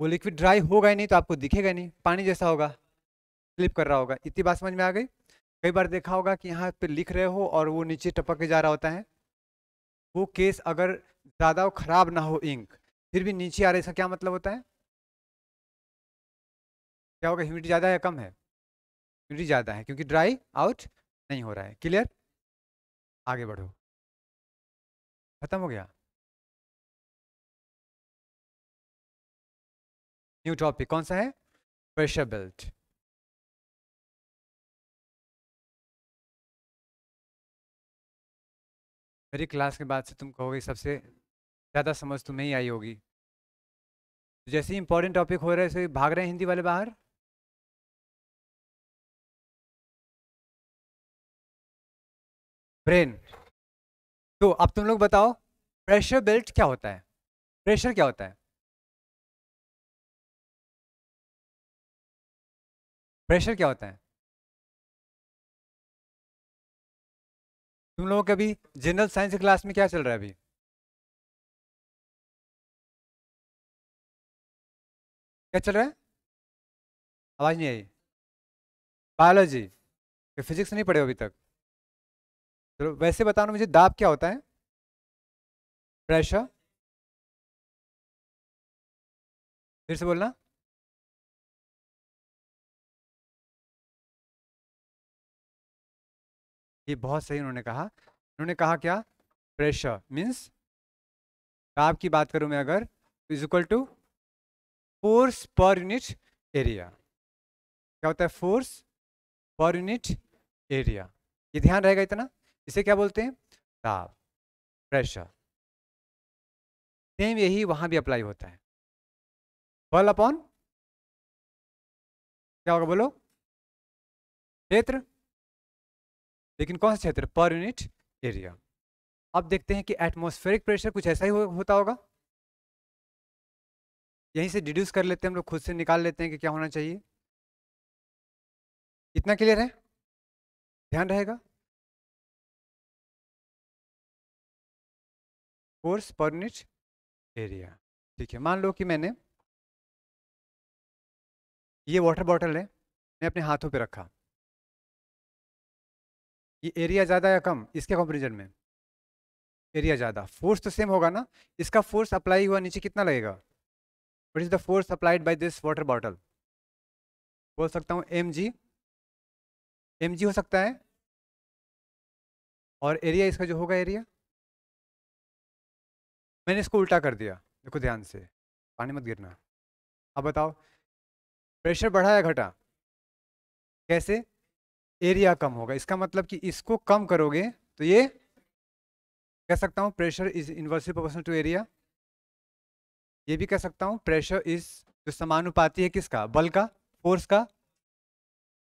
वो लिक्विड ड्राई होगा ही नहीं तो आपको दिखेगा नहीं पानी जैसा होगा स्लिप कर रहा होगा इतनी बात समझ में आ गई कई बार देखा होगा कि यहाँ पे लिख रहे हो और वो नीचे टपक के जा रहा होता है वो केस अगर ज़्यादा ख़राब ना हो इंक फिर भी नीचे आ रहा है इसका क्या मतलब होता है क्या होगा ह्यूमिडिटी ज़्यादा है या कम है ह्यूमिडिटी ज़्यादा है क्योंकि ड्राई आउट नहीं हो रहा है क्लियर आगे बढ़ो खत्म हो गया न्यू टॉपिक कौन सा है प्रेशर बेल्ट मेरी क्लास के बाद से तुम कहोगे सबसे ज़्यादा समझ तुम्हें ही आई होगी जैसे ही इंपॉर्टेंट टॉपिक हो रहे हैं भाग रहे हैं हिंदी वाले बाहर ब्रेन तो अब तुम लोग बताओ प्रेशर बेल्ट क्या होता है प्रेशर क्या होता है प्रेशर क्या होता है तुम लोगों के अभी जनरल साइंस की क्लास में क्या चल रहा है अभी क्या चल रहा है आवाज़ नहीं आई बायोलॉजी फिजिक्स नहीं पढ़े अभी तक चलो तो वैसे बताओ मुझे दाब क्या होता है प्रेशर फिर से बोलना ये बहुत सही उन्होंने कहा उन्होंने कहा क्या प्रेशर मीन्स दाब की बात करूं मैं अगर is equal to force per unit area क्या होता है फोर्स पर यूनिट एरिया ये ध्यान रहेगा इतना इसे क्या बोलते हैं दाब प्रेशर सेम यही वहां भी अप्लाई होता है बल अपॉन क्या होगा बोलो क्षेत्र लेकिन कौन सा क्षेत्र पर यूनिट एरिया अब देखते हैं कि एटमोस्फेरिक प्रेशर कुछ ऐसा ही हो, होता होगा यहीं से डिड्यूस कर लेते हैं हम लोग खुद से निकाल लेते हैं कि क्या होना चाहिए इतना क्लियर है ध्यान रहेगा फोर्स पर यूनिट एरिया ठीक है मान लो कि मैंने ये वाटर बॉटल है मैं अपने हाथों पे रखा ये एरिया ज़्यादा या कम इसके कंपेरिजन में एरिया ज़्यादा फोर्स तो सेम होगा ना इसका फोर्स अप्लाई हुआ नीचे कितना लगेगा what is the force applied by this water bottle बोल सकता हूँ एम जी एम जी हो सकता है और एरिया इसका जो होगा एरिया मैंने इसको उल्टा कर दिया देखो ध्यान से पानी मत गिरना अब बताओ प्रेशर बढ़ा या घटा कैसे एरिया कम होगा इसका मतलब कि इसको कम करोगे तो ये कह सकता हूँ pressure is inversely proportional to area ये भी कह सकता हूँ प्रेशर इज जो समानुपाती है किसका बल का फोर्स का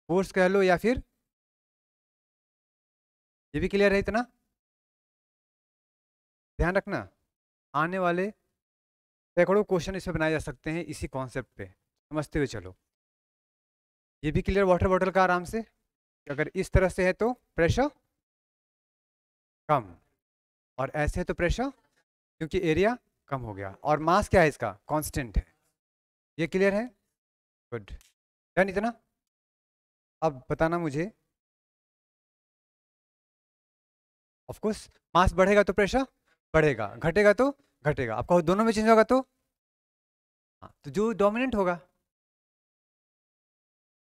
फोर्स कह लो या फिर ये भी क्लियर है इतना ध्यान रखना आने वाले सैकड़ों क्वेश्चन इसमें बनाए जा सकते हैं इसी कॉन्सेप्ट पे समझते हुए चलो ये भी क्लियर वाटर बॉटल का आराम से अगर इस तरह से है तो प्रेशर कम और ऐसे है तो प्रेशर क्योंकि एरिया कम हो गया और मास क्या है इसका कांस्टेंट है ये क्लियर है गुड डन इतना अब बताना मुझे ऑफ कोर्स मास बढ़ेगा तो प्रेशर बढ़ेगा घटेगा तो घटेगा आपका दोनों में चेंज होगा तो हाँ तो जो डोमिनेंट होगा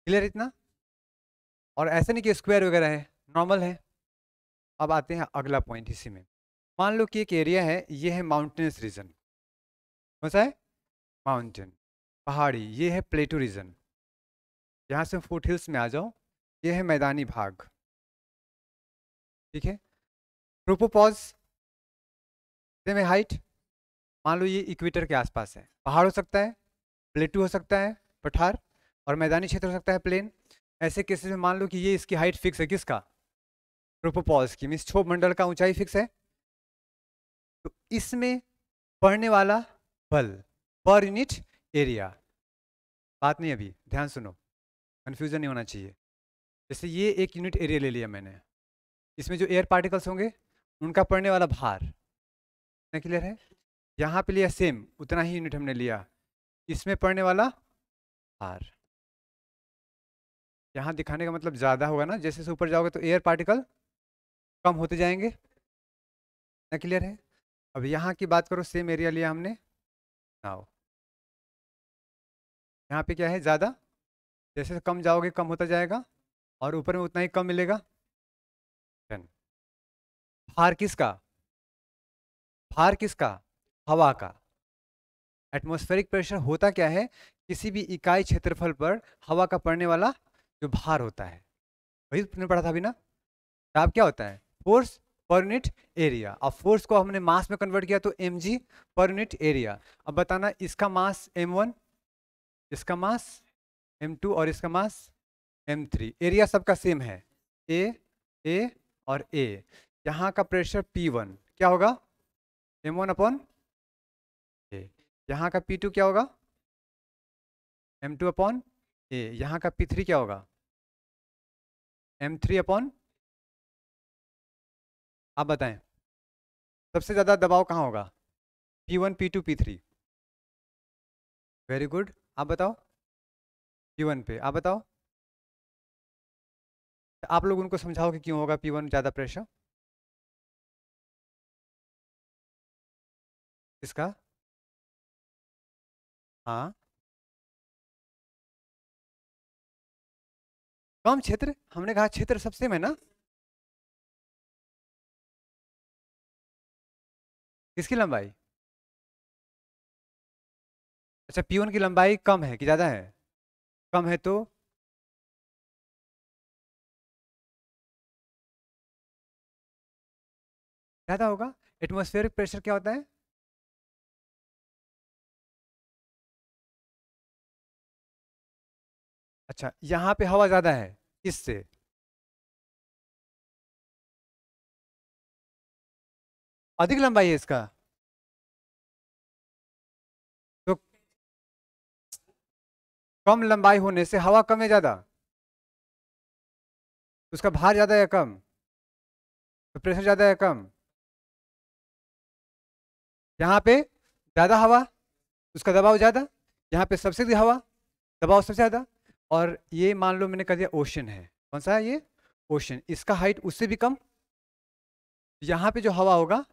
क्लियर इतना और ऐसा नहीं कि स्क्वायर वगैरह है नॉर्मल है अब आते हैं अगला पॉइंट इसी में मान लो कि एक एरिया है ये है माउंटेनस रीजन कौन सा है माउंटेन पहाड़ी ये है प्लेटो रीजन यहाँ से फूट हिल्स में आ जाओ ये है मैदानी भाग ठीक है प्रोपोपॉज में हाइट मान लो ये इक्वेटर के आसपास है पहाड़ हो सकता है प्लेटू हो सकता है पठार और मैदानी क्षेत्र हो सकता है प्लेन ऐसे केसेस में मान लो कि ये इसकी हाइट फिक्स है किसका प्रोपोपॉल्स की मीन्स छोप मंडल का ऊंचाई फिक्स है तो इसमें पड़ने वाला बल पर यूनिट एरिया बात नहीं अभी ध्यान सुनो कन्फ्यूजन नहीं होना चाहिए जैसे ये एक यूनिट एरिया ले लिया मैंने इसमें जो एयर पार्टिकल्स होंगे उनका पड़ने वाला भार इतना क्लियर है यहाँ पे लिया सेम उतना ही यूनिट हमने लिया इसमें पड़ने वाला भार यहाँ दिखाने का मतलब ज़्यादा होगा ना जैसे से ऊपर जाओगे तो एयर पार्टिकल कम होते जाएंगे ना क्लियर है अब यहाँ की बात करो सेम एरिया लिया हमने नाव यहाँ पे क्या है ज़्यादा जैसे कम जाओगे कम होता जाएगा और ऊपर में उतना ही कम मिलेगा भार किसका भार किसका हवा का एटमॉस्फेरिक प्रेशर होता क्या है किसी भी इकाई क्षेत्रफल पर हवा का पड़ने वाला जो भार होता है वही तुमने पढ़ा था अभी ना दाब क्या होता है फोर्स पर यूनिट एरिया अब फोर्स को हमने मास में कन्वर्ट किया तो एम जी पर यूनिट एरिया अब बताना इसका मास एम वन इसका मास एम टू और इसका मास एम थ्री एरिया सबका सेम है ए ए और ए यहाँ का प्रेशर पी वन क्या होगा एम वन अपॉन ए यहाँ का पी टू क्या होगा एम टू अपॉन ए यहाँ का पी थ्री क्या होगा एम थ्री अपॉन आप बताएं सबसे ज़्यादा दबाव कहाँ होगा P one P two P three very good आप बताओ पी वन पे आप बताओ तो आप लोग उनको समझाओ कि क्यों होगा पी वन ज़्यादा प्रेशर इसका हाँ कम क्षेत्र हमने कहा क्षेत्र सबसे में ना किसकी लंबाई अच्छा पीओन की लंबाई कम है कि ज्यादा है कम है तो ज्यादा होगा एटमोस्फेरिक प्रेशर क्या होता है अच्छा यहाँ पे हवा ज़्यादा है इससे अधिक लंबाई है इसका तो कम लंबाई होने से हवा कम है ज़्यादा तो उसका भार ज़्यादा है कम तो प्रेशर ज़्यादा है कम यहाँ पे ज़्यादा हवा उसका दबाव ज़्यादा यहाँ पे सबसे हवा दबाव सबसे ज़्यादा और ये मान लो मैंने कह दिया ओशन है कौन सा है ये ओशन इसका हाइट उससे भी कम यहाँ पे जो हवा होगा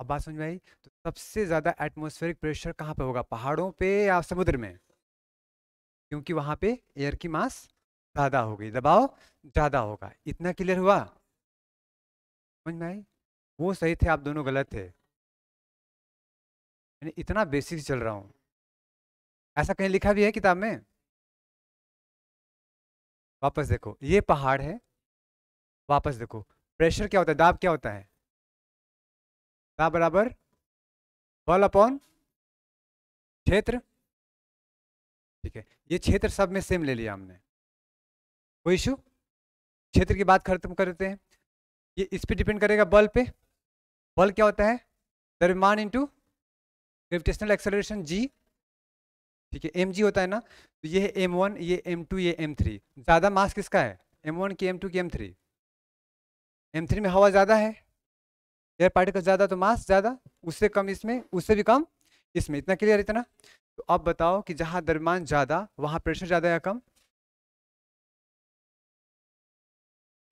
अब बात समझ में आई तो सबसे ज़्यादा एटमोस्फेरिक प्रेशर कहाँ पे होगा पहाड़ों पे या समुद्र में क्योंकि वहाँ पे एयर की मास ज़्यादा होगी दबाव ज़्यादा होगा इतना क्लियर हुआ समझ में आई वो सही थे आप दोनों गलत थे इतना बेसिक चल रहा हूँ ऐसा कहीं लिखा भी है किताब में वापस देखो ये पहाड़ है वापस देखो प्रेशर क्या होता है दाब क्या होता है दाब बराबर बल अपॉन क्षेत्र ठीक है ये क्षेत्र सब में सेम ले लिया हमने कोई इशू क्षेत्र की बात खत्म करते हैं ये इस पर डिपेंड करेगा बल पे बल क्या होता है द्रव्यमान इंटू ग्रेविटेशनल एक्सेलरेशन जी ठीक है एम जी होता है ना तो ये है एम वन ये एम टू ये एम थ्री ज़्यादा मास किसका है एम वन की एम टू की एम थ्री एम थ्री में हवा ज़्यादा है एयर पार्टिकल ज़्यादा तो मास ज़्यादा उससे कम इसमें उससे भी कम इसमें इतना क्लियर इतना तो अब बताओ कि जहाँ दरमान ज़्यादा वहाँ प्रेशर ज़्यादा या कम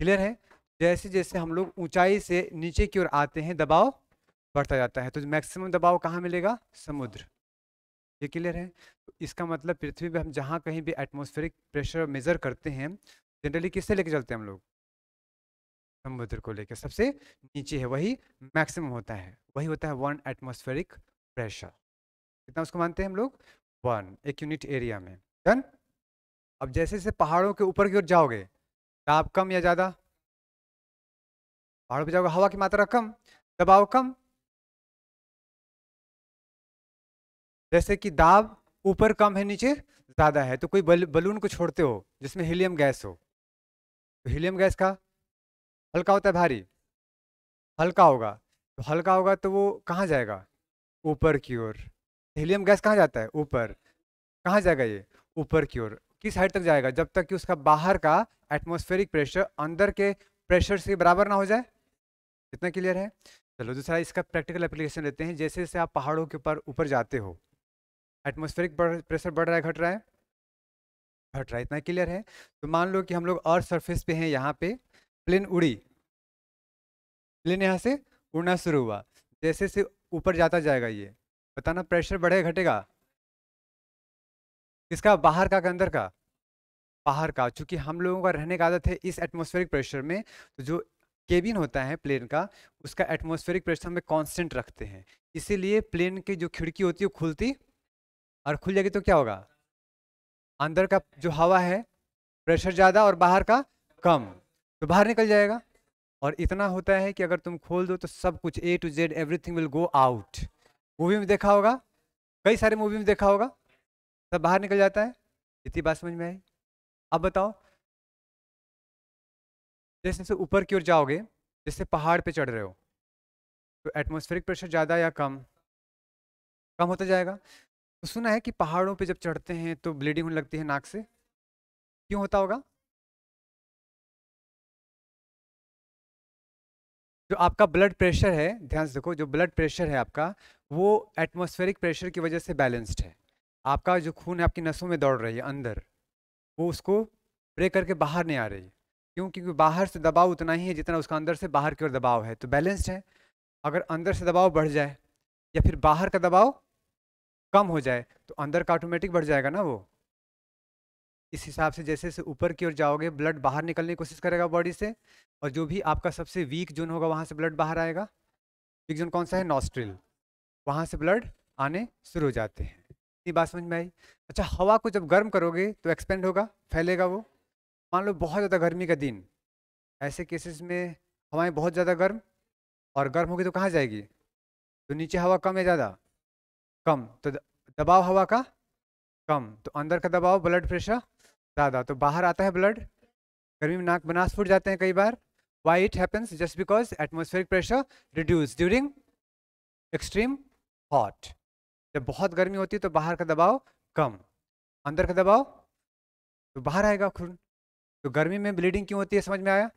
क्लियर है जैसे जैसे हम लोग ऊंचाई से नीचे की ओर आते हैं दबाव बढ़ता जाता है तो मैक्सिमम दबाव कहाँ मिलेगा समुद्र ये क्लियर है तो इसका मतलब पृथ्वी पे हम जहाँ कहीं भी एटमोस्फेरिक प्रेशर मेज़र करते हैं जनरली किससे लेके चलते हैं हम लोग समुद्र को लेकर सबसे नीचे है वही मैक्सिमम होता है वही होता है वन एटमोस्फेरिक प्रेशर कितना उसको मानते हैं हम लोग वन एक यूनिट एरिया में डन अब जैसे जैसे पहाड़ों के ऊपर की ओर जाओगे दाब कम या ज़्यादा पहाड़ों पर जाओगे हवा की मात्रा कम दबाव कम जैसे कि दाब ऊपर कम है नीचे ज़्यादा है तो कोई बल, बलून को छोड़ते हो जिसमें हीलियम गैस हो तो हीलियम गैस का हल्का होता है भारी हल्का होगा तो हल्का होगा तो वो कहाँ जाएगा ऊपर की ओर हीलियम गैस कहाँ जाता है ऊपर कहाँ जाएगा ये ऊपर की ओर किस हाइट तक जाएगा जब तक कि उसका बाहर का एटमोस्फेरिक प्रेशर अंदर के प्रेशर से बराबर ना हो जाए इतना क्लियर है चलो दूसरा इसका प्रैक्टिकल एप्लीकेशन लेते हैं जैसे जैसे आप पहाड़ों के ऊपर ऊपर जाते हो एटमोस्फेरिक प्रेशर बढ़ रहा है घट रहा है घट रहा है इतना क्लियर है तो मान लो कि हम लोग अर्थ सर्फेस पे हैं यहाँ पे प्लेन उड़ी प्लेन यहाँ से उड़ना शुरू हुआ जैसे से ऊपर जाता जाएगा ये बताना प्रेशर बढ़ेगा घटेगा किसका बाहर का अंदर का बाहर का चूंकि हम लोगों का रहने का आदत है इस एटमोस्फेरिक प्रेशर में तो जो केबिन होता है प्लेन का उसका एटमोस्फेरिक प्रेशर हमें कांस्टेंट रखते हैं इसीलिए प्लेन के जो खिड़की होती है वो खुलती और खुल जाएगी तो क्या होगा अंदर का जो हवा है प्रेशर ज़्यादा और बाहर का कम तो बाहर निकल जाएगा और इतना होता है कि अगर तुम खोल दो तो सब कुछ A to Z everything will go out movie में देखा होगा कई सारे मूवी में देखा होगा सब बाहर निकल जाता है इतनी बात समझ में आई अब बताओ जैसे जैसे ऊपर की ओर जाओगे जैसे पहाड़ पे चढ़ रहे हो तो एटमोस्फेरिक प्रेशर ज़्यादा या कम कम होता जाएगा तो सुना है कि पहाड़ों पे जब चढ़ते हैं तो ब्लीडिंग होने लगती है नाक से क्यों होता होगा जो आपका ब्लड प्रेशर है ध्यान से देखो जो ब्लड प्रेशर है आपका वो एटमॉस्फेरिक प्रेशर की वजह से बैलेंस्ड है आपका जो खून है आपकी नसों में दौड़ रही है अंदर वो उसको ब्रेक करके बाहर नहीं आ रही क्यों क्योंकि बाहर से दबाव उतना ही है जितना उसका अंदर से बाहर की ओर दबाव है तो बैलेंस्ड है अगर अंदर से दबाव बढ़ जाए या फिर बाहर का दबाव कम हो जाए तो अंदर का ऑटोमेटिक बढ़ जाएगा ना वो इस हिसाब से जैसे जैसे ऊपर की ओर जाओगे ब्लड बाहर निकलने की कोशिश करेगा बॉडी से और जो भी आपका सबसे वीक जोन होगा वहाँ से ब्लड बाहर आएगा वीक जोन कौन सा है नॉस्ट्रिल वहाँ से ब्लड आने शुरू हो जाते हैं इतनी बात समझ में आई अच्छा हवा को जब गर्म करोगे तो एक्सपेंड होगा फैलेगा वो मान लो बहुत ज़्यादा गर्मी का दिन ऐसे केसेस में हवाएं बहुत ज़्यादा गर्म और गर्म होगी तो कहाँ जाएगी तो नीचे हवा कम है ज़्यादा कम तो दबाव हवा का कम तो अंदर का दबाव ब्लड प्रेशर ज़्यादा तो बाहर आता है ब्लड गर्मी में नाक बनास फूट जाते हैं कई बार why it happens just because atmospheric pressure reduce during extreme hot जब बहुत गर्मी होती है तो बाहर का दबाव कम अंदर का दबाव तो बाहर आएगा खून तो गर्मी में ब्लीडिंग क्यों होती है समझ में आया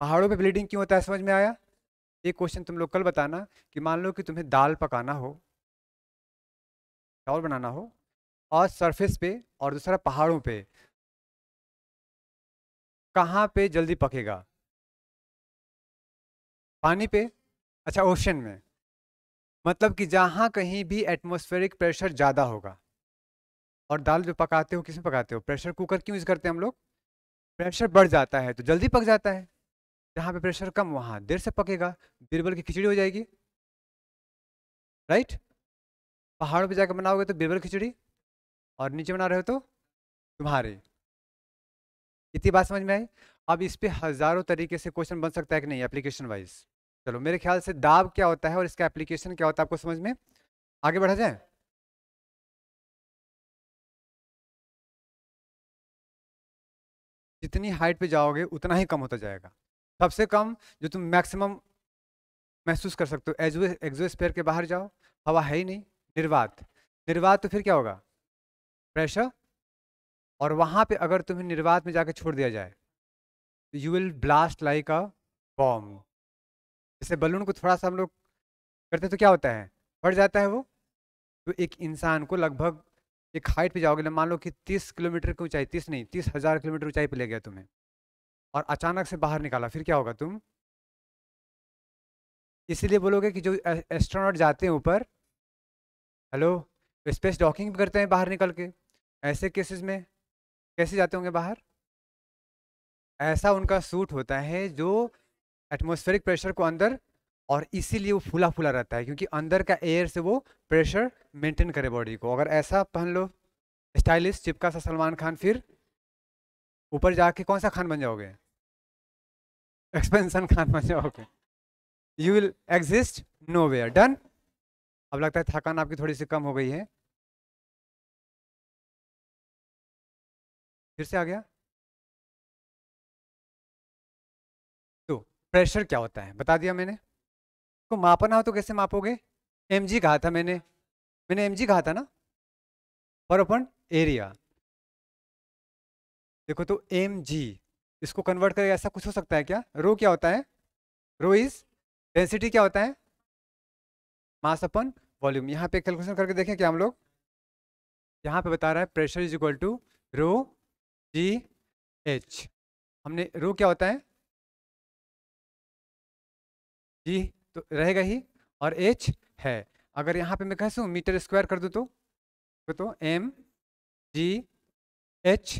पहाड़ों पे ब्लीडिंग क्यों होता है समझ में आया ये क्वेश्चन तुम लोग कल बताना कि मान लो कि तुम्हें दाल पकाना हो टावर बनाना हो और सरफेस पे और दूसरा पहाड़ों पे कहाँ पे जल्दी पकेगा पानी पे अच्छा ओशन में मतलब कि जहाँ कहीं भी एटमॉस्फेरिक प्रेशर ज़्यादा होगा और दाल जो पकाते हो किसमें पकाते हो प्रेशर कुकर क्यों यूज़ करते हैं हम लोग प्रेशर बढ़ जाता है तो जल्दी पक जाता है जहाँ पे प्रेशर कम वहाँ देर से पकेगा बल की खिचड़ी हो जाएगी राइट पहाड़ों पर जाकर बनाओगे तो बेबर खिचड़ी और नीचे बना रहे हो तो तुम्हारी इतनी बात समझ में आई अब इस पर हज़ारों तरीके से क्वेश्चन बन सकता है कि नहीं एप्लीकेशन वाइज चलो मेरे ख्याल से दाब क्या होता है और इसका एप्लीकेशन क्या होता है आपको समझ में आगे बढ़ा जाए जितनी हाइट पे जाओगे उतना ही कम होता जाएगा सबसे कम जो तुम मैक्सिमम महसूस कर सकते हो एजो एग्जोस्पेयर के बाहर जाओ हवा है ही नहीं निर्वात निर्वात तो फिर क्या होगा प्रेशर और वहाँ पे अगर तुम्हें निर्वात में जाके छोड़ दिया जाए तो you will blast like a bomb जैसे बलून को थोड़ा सा हम लोग करते तो क्या होता है फट जाता है वो तो एक इंसान को लगभग एक हाइट पे जाओगे ना मान लो कि तीस किलोमीटर की ऊंचाई तीस नहीं तीस हज़ार किलोमीटर ऊंचाई पे ले गया तुम्हें और अचानक से बाहर निकाला फिर क्या होगा तुम इसीलिए बोलोगे कि जो एस्ट्रोनॉट जाते हैं ऊपर हेलो तो स्पेस डॉकिंग करते हैं बाहर निकल के ऐसे केसेस में कैसे जाते होंगे बाहर ऐसा उनका सूट होता है जो एटमॉस्फेरिक प्रेशर को अंदर और इसीलिए वो फूला फूला रहता है क्योंकि अंदर का एयर से वो प्रेशर मेंटेन करे बॉडी को अगर ऐसा पहन लो स्टाइलिश चिपका सा सलमान खान फिर ऊपर जाके कौन सा खान बन जाओगे एक्सपेंसन खान बन जाओगे you will exist nowhere done अब लगता है थकान आपकी थोड़ी सी कम हो गई है फिर से आ गया तो प्रेशर क्या होता है बता दिया मैंने को तो मापना हो तो कैसे मापोगे एम जी कहा था मैंने मैंने एम जी कहा था ना पर अपन एरिया देखो तो एम जी इसको कन्वर्ट करेगा ऐसा कुछ हो सकता है क्या रो क्या होता है रो इज डेंसिटी क्या होता है मास अपन वॉल्यूम यहाँ पे कैलकुलेशन करके देखें क्या हम लोग यहाँ पे बता रहा है pressure is equal to rho ji h हमने रो क्या होता है जी तो रहेगा ही और एच है अगर यहाँ पे मैं कह सूँ मीटर स्क्वायर कर दूँ तो तो M G H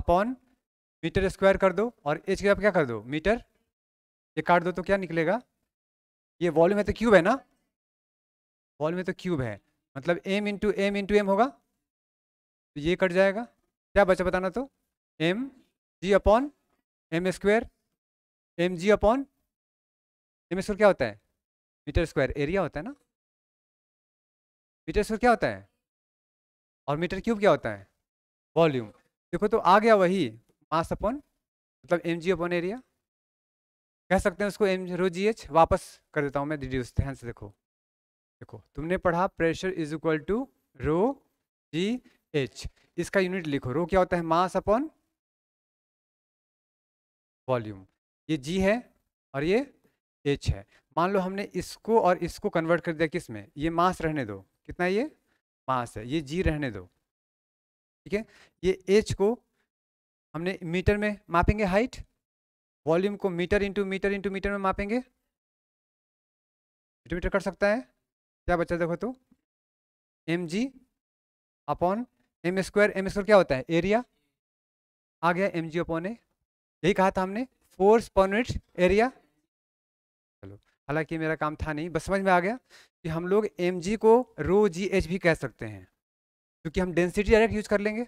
upon metre square कर दो और एच के आप क्या कर दो मीटर ये काट दो तो क्या निकलेगा ये वॉल्यूम है तो क्यूब है ना बॉल में तो क्यूब है मतलब M into M into M होगा तो ये कट जाएगा क्या बचा बताना तो M G upon M square M G upon M square क्या होता है मीटर स्क्वायर एरिया होता है ना मीटर स्क्वायर क्या होता है और मीटर क्यूब क्या होता है वॉल्यूम देखो तो आ गया वही मास अपॉन मतलब एम जी अपॉन एरिया कह सकते हैं उसको एम रो जी एच वापस कर देता हूँ मैं डिड्यूस ध्यान से देखो देखो तुमने पढ़ा pressure is equal to rho ji h इसका यूनिट लिखो रो क्या होता है मास अपॉन वॉल्यूम ये जी है और ये एच है मान लो हमने इसको और इसको कन्वर्ट कर दिया किस में ये मास रहने दो कितना ये मास है ये जी रहने दो ठीक है ये एच को हमने मीटर में मापेंगे हाइट वॉल्यूम को metre into metre into metre में मापेंगे मीटर कर सकता है क्या बचा देखो तो M G upon M square M square क्या होता है एरिया आ गया एम जी अपॉन ए यही कहा था हमने फोर्स पर एरिया चलो हालांकि मेरा काम था नहीं बस समझ में आ गया कि हम लोग एम जी को रो जी एच भी कह सकते हैं क्योंकि हम डेंसिटी डायरेक्ट यूज कर लेंगे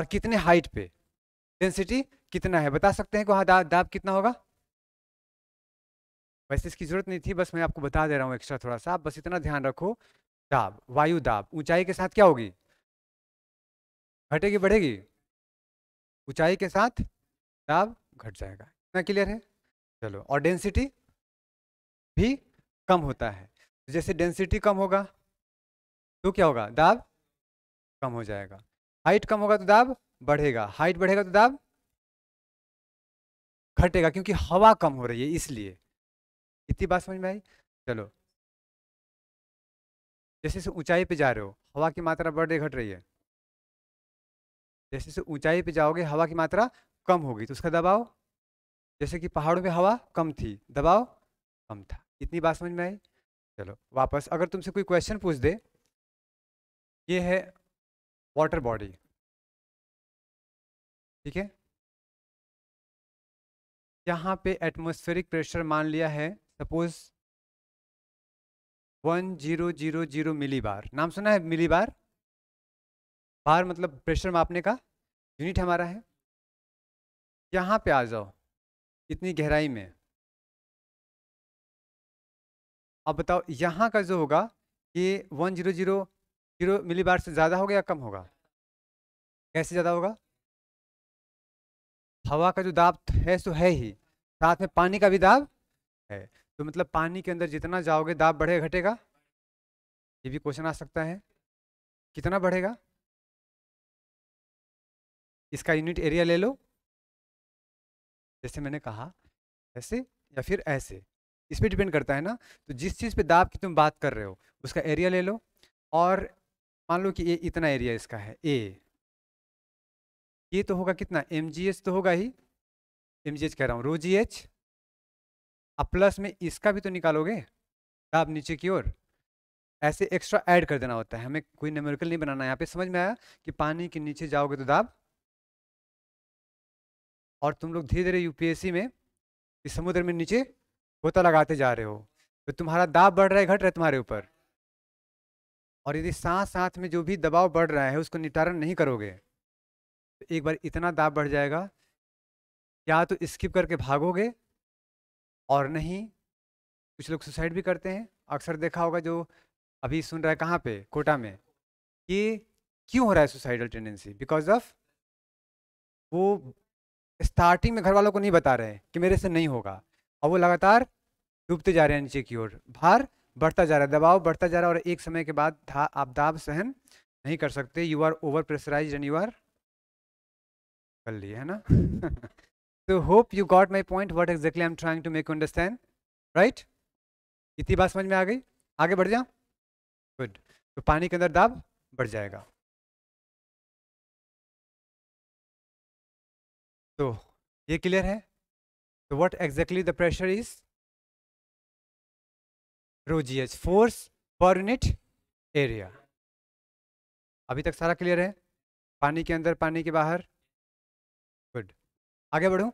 और कितने हाइट पे डेंसिटी कितना है बता सकते हैं कि वहाँ दाब दाब कितना होगा वैसे इसकी ज़रूरत नहीं थी बस मैं आपको बता दे रहा हूँ एक्स्ट्रा थोड़ा सा आप बस इतना ध्यान रखो दाब वायु दाब ऊंचाई के साथ क्या होगी घटेगी बढ़ेगी ऊंचाई के साथ दाब घट जाएगा इतना क्लियर है चलो और डेंसिटी भी कम होता है जैसे डेंसिटी कम होगा तो क्या होगा दाब कम हो जाएगा हाइट कम होगा तो दाब बढ़ेगा हाइट बढ़ेगा तो दाब घटेगा क्योंकि हवा कम हो रही है इसलिए इतनी बात समझ में आई चलो जैसे से ऊंचाई पे जा रहे हो हवा की मात्रा बढ़ रही घट रही है जैसे से ऊंचाई पे जाओगे हवा की मात्रा कम होगी तो उसका दबाव जैसे कि पहाड़ों पे हवा कम थी दबाव कम था इतनी बात समझ में आई चलो वापस अगर तुमसे कोई क्वेश्चन पूछ दे ये है वाटर बॉडी ठीक है यहाँ पे एटमॉस्फेरिक प्रेशर मान लिया है suppose one zero zero zero millibar नाम सुना है मिली बार बार मतलब प्रेशर मापने का यूनिट हमारा है यहाँ पे आ जाओ इतनी गहराई में अब बताओ यहाँ का जो होगा ये one zero zero zero millibar से ज़्यादा होगा या कम होगा कैसे ज़्यादा होगा हवा का जो दाब है सो है ही साथ में पानी का भी दाब है तो मतलब पानी के अंदर जितना जाओगे दाब बढ़ेगा घटेगा ये भी क्वेश्चन आ सकता है कितना बढ़ेगा इसका यूनिट एरिया ले लो जैसे मैंने कहा ऐसे या फिर ऐसे इस पर डिपेंड करता है ना तो जिस चीज़ पे दाब की तुम बात कर रहे हो उसका एरिया ले लो और मान लो कि ये इतना एरिया इसका है ए ये तो होगा कितना एम तो होगा ही एम कह रहा हूँ रो जी एच अब प्लस में इसका भी तो निकालोगे आप नीचे की ओर ऐसे एक्स्ट्रा ऐड कर देना होता है हमें कोई न्यूमेरिकल नहीं बनाना है यहाँ पे समझ में आया कि पानी के नीचे जाओगे तो दाब और तुम लोग धीरे धीरे यूपीएससी में इस समुद्र में नीचे गोता लगाते जा रहे हो तो तुम्हारा दाब बढ़ रहा है घट रहा है तुम्हारे ऊपर और यदि साथ साथ में जो भी दबाव बढ़ रहा है उसको निटारण नहीं करोगे तो एक बार इतना दाब बढ़ जाएगा या तो स्किप करके भागोगे और नहीं कुछ लोग सुसाइड भी करते हैं अक्सर देखा होगा जो अभी सुन रहा है कहाँ पे कोटा में ये क्यों हो रहा है सुसाइडल टेंडेंसी बिकॉज ऑफ वो स्टार्टिंग में घर वालों को नहीं बता रहे कि मेरे से नहीं होगा और वो लगातार डूबते जा रहे हैं नीचे की ओर भार बढ़ता जा रहा है दबाव बढ़ता जा रहा है और एक समय के बाद आप दाब सहन नहीं कर सकते you are over pressurise and you are कर लिए है ना तो hope you got my point what exactly I am trying to make understand right इतनी बात समझ में आ गई आगे बढ़ जाओ गुड तो पानी के अंदर दाब बढ़ जाएगा तो ये क्लियर है तो what exactly the pressure is H force per unit area अभी तक सारा क्लियर है पानी के अंदर पानी के बाहर आगे बढ़ू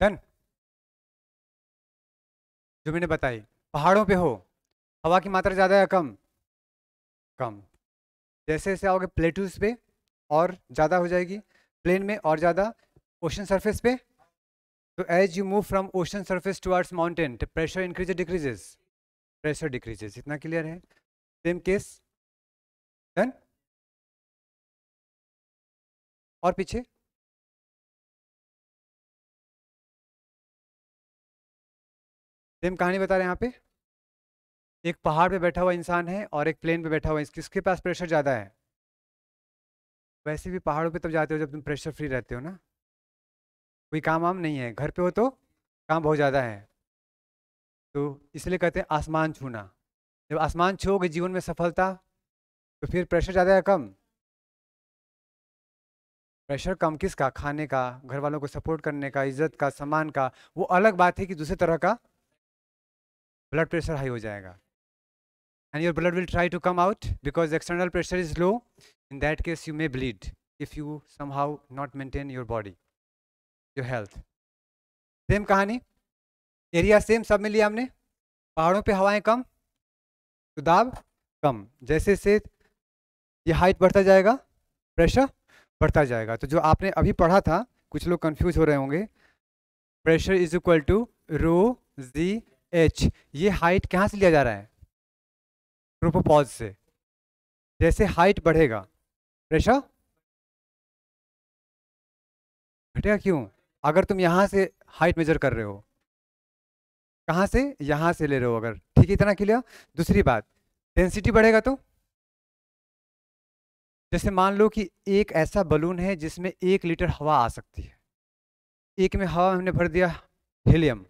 डन जो मैंने बताई पहाड़ों पे हो हवा की मात्रा ज़्यादा या कम कम जैसे जैसे आओगे प्लेटूस पे और ज़्यादा हो जाएगी प्लेन में और ज़्यादा ओशन सरफेस पे So as you move from ocean surface towards mountain, the pressure increases decreases. Pressure decreases. इतना clear है? Same case. Then और पीछे सेम कहानी बता रहे हैं यहाँ पे एक पहाड़ पे बैठा हुआ इंसान है और एक प्लेन पे बैठा हुआ किसके पास प्रेशर ज़्यादा है वैसे भी पहाड़ों पे तब जाते हो जब तुम प्रेशर फ्री रहते हो ना कोई काम वाम नहीं है घर पे हो तो काम बहुत ज़्यादा है तो इसलिए कहते हैं आसमान छूना जब आसमान छूओगे जीवन में सफलता तो फिर प्रेशर ज़्यादा या कम प्रेशर कम किसका खाने का घर वालों को सपोर्ट करने का इज्जत का सम्मान का वो अलग बात है कि दूसरे तरह का ब्लड प्रेशर हाई हो जाएगा and your blood will try to come out because external pressure is low in that case you may bleed if you somehow not maintain your body your health same कहानी area same सब में लिया हमने पहाड़ों पे हवाएं कम तो दाब कम जैसे से ये हाइट बढ़ता जाएगा प्रेशर बढ़ता जाएगा तो जो आपने अभी पढ़ा था कुछ लोग कंफ्यूज हो रहे होंगे pressure is equal to rho ji h ये हाइट कहाँ से लिया जा रहा है प्रोपोपॉज से जैसे हाइट बढ़ेगा प्रेशर घटेगा क्यों अगर तुम यहाँ से हाइट मेजर कर रहे हो कहाँ से यहाँ से ले रहे हो अगर ठीक है इतना क्लियर दूसरी बात डेंसिटी बढ़ेगा तो जैसे मान लो कि एक ऐसा बलून है जिसमें एक लीटर हवा आ सकती है एक में हवा हमने भर दिया हीलियम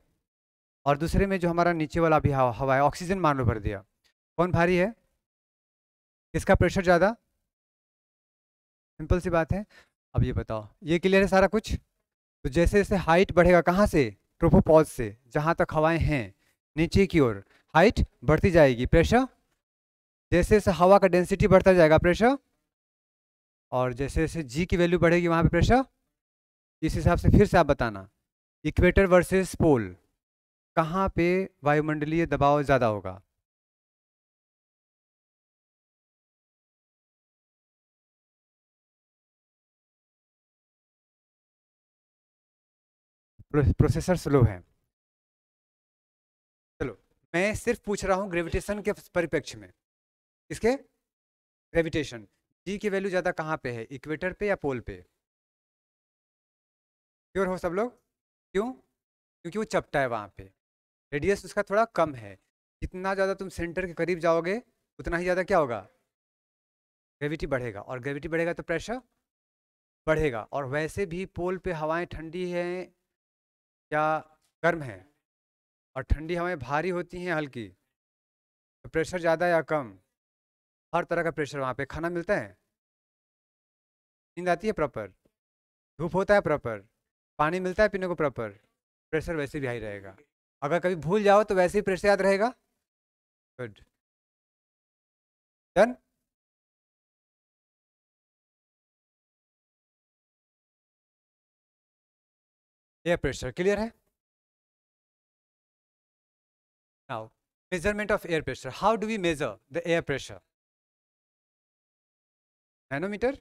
और दूसरे में जो हमारा नीचे वाला भी हवा हवा है ऑक्सीजन मान लो भर दिया कौन भारी है किसका प्रेशर ज़्यादा सिंपल सी बात है अब ये बताओ ये क्लियर है सारा कुछ तो जैसे जैसे हाइट बढ़ेगा कहाँ से ट्रोपोपॉज से जहाँ तक हवाएं हैं नीचे की ओर हाइट बढ़ती जाएगी प्रेशर जैसे जैसे हवा का डेंसिटी बढ़ता जाएगा प्रेशर और जैसे जैसे जी की वैल्यू बढ़ेगी वहाँ पे प्रेशर इस हिसाब से फिर से आप बताना इक्वेटर वर्सेस पोल कहाँ पे वायुमंडलीय दबाव ज़्यादा होगा प्रोसेसर स्लो है चलो मैं सिर्फ पूछ रहा हूँ ग्रेविटेशन के परिप्रेक्ष्य में इसके ग्रेविटेशन जी की वैल्यू ज़्यादा कहाँ पे है इक्वेटर पे या पोल पे प्योर हो सब लोग क्यों क्योंकि वो चपटा है वहाँ पे रेडियस उसका थोड़ा कम है जितना ज़्यादा तुम सेंटर के करीब जाओगे उतना ही ज़्यादा क्या होगा ग्रेविटी बढ़ेगा और ग्रेविटी बढ़ेगा तो प्रेशर बढ़ेगा और वैसे भी पोल पे हवाएं ठंडी हैं क्या गर्म है और ठंडी हवाएं भारी होती हैं हल्की तो प्रेशर ज़्यादा या कम हर तरह का प्रेशर वहाँ पे खाना मिलता है नींद आती है प्रॉपर धूप होता है प्रॉपर पानी मिलता है पीने को प्रॉपर प्रेशर वैसे भी हाई रहेगा अगर कभी भूल जाओ तो वैसे ही प्रेशर याद रहेगा good done air pressure clear है now measurement of air pressure how do we measure the air pressure nanometre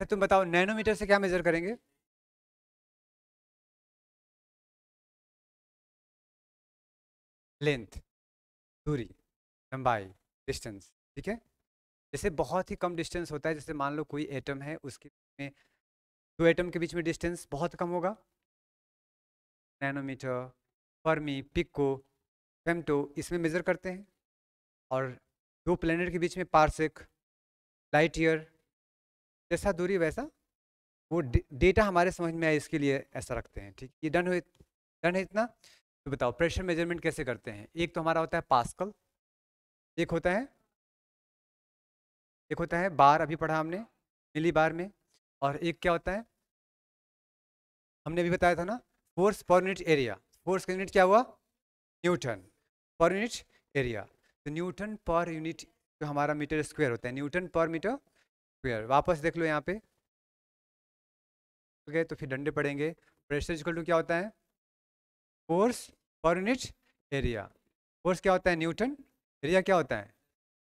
तो तुम बताओ नैनोमीटर से क्या मेजर करेंगे लेंथ दूरी लंबाई डिस्टेंस ठीक है जैसे बहुत ही कम डिस्टेंस होता है जैसे मान लो कोई एटम है उसके में दो एटम के बीच में डिस्टेंस बहुत कम होगा नैनोमीटर फर्मी पिको फेमटो इसमें मेज़र करते हैं और दो प्लेनेट के बीच में पार्सिक लाइट ईयर जैसा दूरी वैसा वो डेटा हमारे समझ में आए इसके लिए ऐसा रखते हैं ठीक ये डन हो डन है इतना तो बताओ प्रेशर मेजरमेंट कैसे करते हैं एक तो हमारा होता है पास्कल एक होता है एक होता है बार अभी पढ़ा हमने मिली बार में और एक क्या होता है हमने अभी बताया था ना force per unit area force का यूनिट क्या हुआ न्यूटन पर यूनिट एरिया तो न्यूटन पर यूनिट जो हमारा मीटर स्क्वायर होता है न्यूटन पर मीटर स्क्वायर वापस देख लो यहाँ पे गए तो फिर डंडे पड़ेंगे प्रेशर इक्वल टू क्या होता है force per unit area force क्या होता है न्यूटन एरिया क्या होता है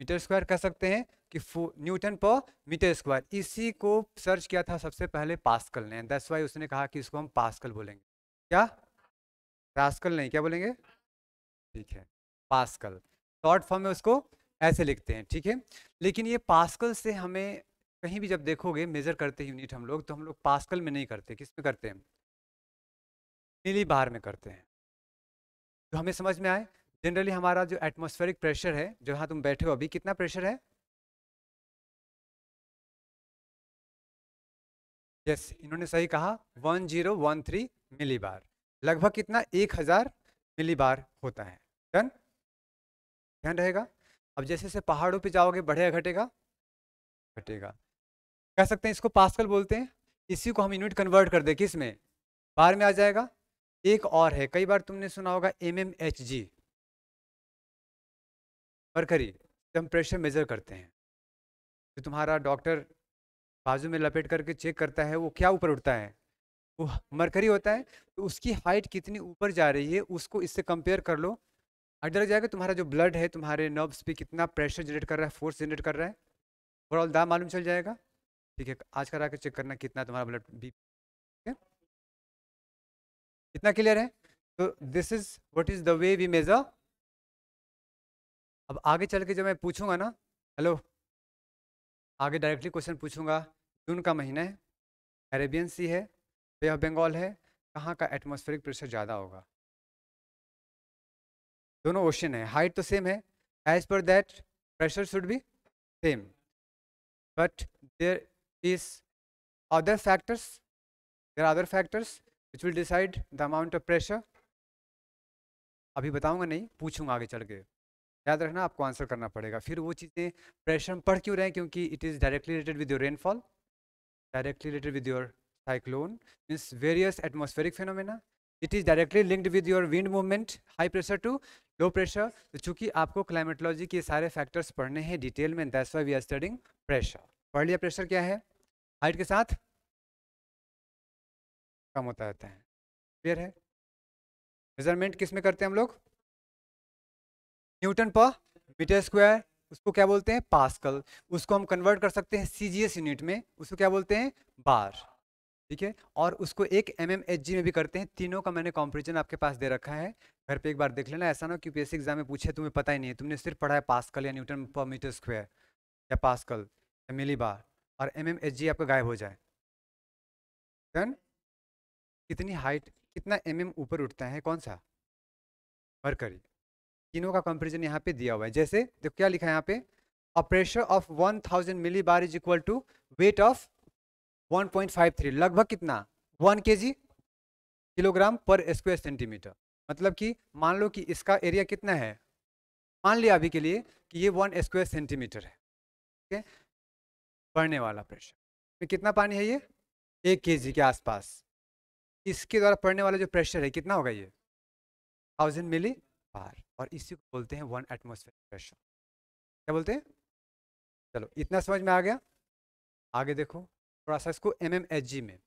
मीटर स्क्वायर कह सकते हैं कि न्यूटन पर मीटर स्क्वायर इसी को सर्च किया था सबसे पहले पास्कल ने दैट्स वाई उसने कहा कि इसको हम पास्कल बोलेंगे क्या पास्कल नहीं क्या बोलेंगे ठीक है पास्कल शॉर्ट फॉर्म में उसको ऐसे लिखते हैं ठीक है लेकिन ये पास्कल से हमें कहीं भी जब देखोगे मेजर करते यूनिट हम लोग तो हम लोग पास्कल में नहीं करते किस में करते हैं मिली बार में करते हैं जो तो हमें समझ में आए जनरली हमारा जो एटमॉस्फेरिक प्रेशर है जो तुम बैठे हो अभी कितना प्रेशर है यस इन्होंने सही कहा one zero one three millibar लगभग कितना एक हज़ार मिली बार होता है डन ध्यान रहेगा अब जैसे जैसे पहाड़ों पे जाओगे बढ़ेगा घटेगा घटेगा कह सकते हैं इसको पास्कल बोलते हैं इसी को हम यूनिट कन्वर्ट कर दे किस में बार में आ जाएगा एक और है कई बार तुमने सुना होगा M M H G mercury हम प्रेशर मेजर करते हैं जो तुम्हारा डॉक्टर बाजू में लपेट करके चेक करता है वो क्या ऊपर उठता है वो मरकरी होता है तो उसकी हाइट कितनी ऊपर जा रही है उसको इससे कंपेयर कर लो आइडिया लग जाएगा तुम्हारा जो ब्लड है तुम्हारे नर्व्स पे कितना प्रेशर जनरेट कर रहा है फोर्स जनरेट कर रहा है ओवरऑल दाम मालूम चल जाएगा ठीक है आज करा के चेक करना कितना तुम्हारा ब्लड बी कितना क्लियर है तो this is what is the way we measure अब आगे चल के जब मैं पूछूंगा ना हेलो आगे डायरेक्टली क्वेश्चन पूछूंगा जून का महीना है अरेबियन सी है बे ऑफ बंगाल है कहाँ का एटमोसफेरिक प्रेशर ज़्यादा होगा दोनों ओशन है हाइट तो सेम है एज पर that pressure should be same but there is other factors there other factors which will decide the amount of pressure अभी बताऊंगा नहीं पूछूंगा आगे चल के याद रखना आपको आंसर करना पड़ेगा फिर वो चीज़ें प्रेशर में पढ़ क्यों रहे हैं क्योंकि it is directly related with your rainfall directly related with your cyclone means various atmospheric phenomena it is directly linked with your wind movement high pressure to low pressure तो चूंकि आपको क्लाइमेटोलॉजी के सारे फैक्टर्स पढ़ने हैं detail में that's why we are studying pressure पढ़ लिया प्रेशर क्या है हाइट के साथ कम होता रहता है क्लियर है मेजरमेंट किस में करते हैं हम लोग न्यूटन पर मीटर स्क्वायर उसको क्या बोलते हैं पास्कल उसको हम कन्वर्ट कर सकते हैं सीजीएस यूनिट में उसको क्या बोलते हैं बार ठीक है और उसको एक एम एम एच जी में भी करते हैं तीनों का मैंने कॉम्पिटिशन आपके पास दे रखा है घर पे एक बार देख लेना ऐसा ना कि यूपीएससी एग्जाम में पूछे तुम्हें पता ही नहीं है तुमने सिर्फ पढ़ा है पास्कल या न्यूटन पर मीटर स्क्वायर या पास्कल या मिली बार और एम एम एच जी आपका गायब हो जाए देन कितनी हाइट कितना एम एम ऊपर उठता है कौन सा मरकरी तीनों का कंपेरिजन यहाँ पे दिया हुआ है जैसे देखो क्या लिखा है यहाँ पे a pressure of 1000 thousand millibar is equal to weight of 1.53 लगभग कितना 1 KG kilogram per square centimetre मतलब कि मान लो कि इसका एरिया कितना है मान लिया अभी के लिए कि ये वन स्क्वायर सेंटीमीटर है ठीक है बढ़ने वाला प्रेशर तो कितना पानी है ये एक के के आसपास इसके द्वारा पड़ने वाला जो प्रेशर है कितना होगा ये थाउजेंड मिली बार और इसी को बोलते हैं वन एटमोसफेयर प्रेशर क्या बोलते हैं चलो इतना समझ में आ गया आगे देखो थोड़ा सा इसको एम एम एच जी में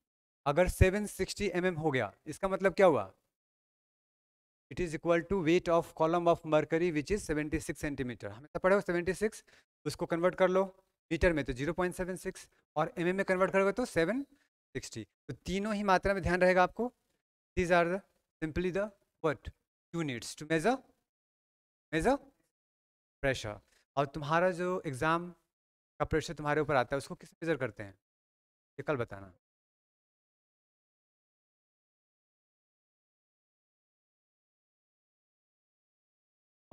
अगर 760 सिक्सटी mm हो गया इसका मतलब क्या हुआ it is equal to weight of column of mercury which is 76 centimetre हमेशा पढ़े हो 76 उसको कन्वर्ट कर लो मीटर में तो 0.76 और एम mm में कन्वर्ट करोगे तो 760 तो तीनों ही मात्रा में ध्यान रहेगा आपको these are the simply the what units to measure measure pressure और तुम्हारा जो एग्ज़ाम का प्रेशर तुम्हारे ऊपर आता है उसको किस मेज़र करते हैं ये कल बताना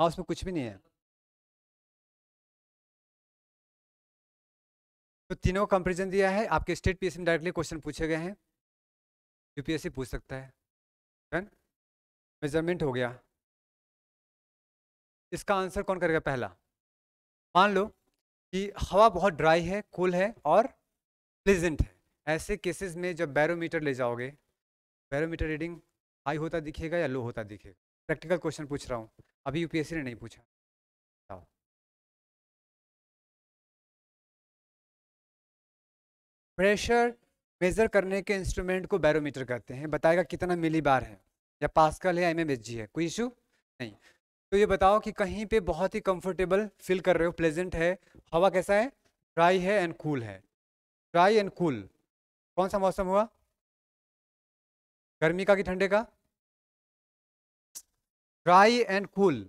हाँ उसमें कुछ भी नहीं है तो तीनों कंपेरिजन दिया है आपके स्टेट पी में डायरेक्टली क्वेश्चन पूछे गए हैं यूपीएससी पूछ सकता है मेजरमेंट हो गया इसका आंसर कौन करेगा पहला मान लो कि हवा बहुत ड्राई है कूल है और प्लेजेंट है ऐसे केसेस में जब बैरोमीटर ले जाओगे बैरोमीटर रीडिंग हाई होता दिखेगा या लो होता दिखेगा प्रैक्टिकल क्वेश्चन पूछ रहा हूँ अभी यूपीएससी ने नहीं पूछा प्रेशर मेज़र करने के इंस्ट्रूमेंट को बैरोमीटर कहते हैं बताएगा कितना मिली बार है या पास्कल है या एम है कोई इशू नहीं तो ये बताओ कि कहीं पे बहुत ही कंफर्टेबल फील कर रहे हो प्लेजेंट है हवा कैसा है ड्राई है एंड कूल cool है ड्राई एंड कूल कौन सा मौसम हुआ गर्मी का कि ठंडे का ड्राई एंड कूल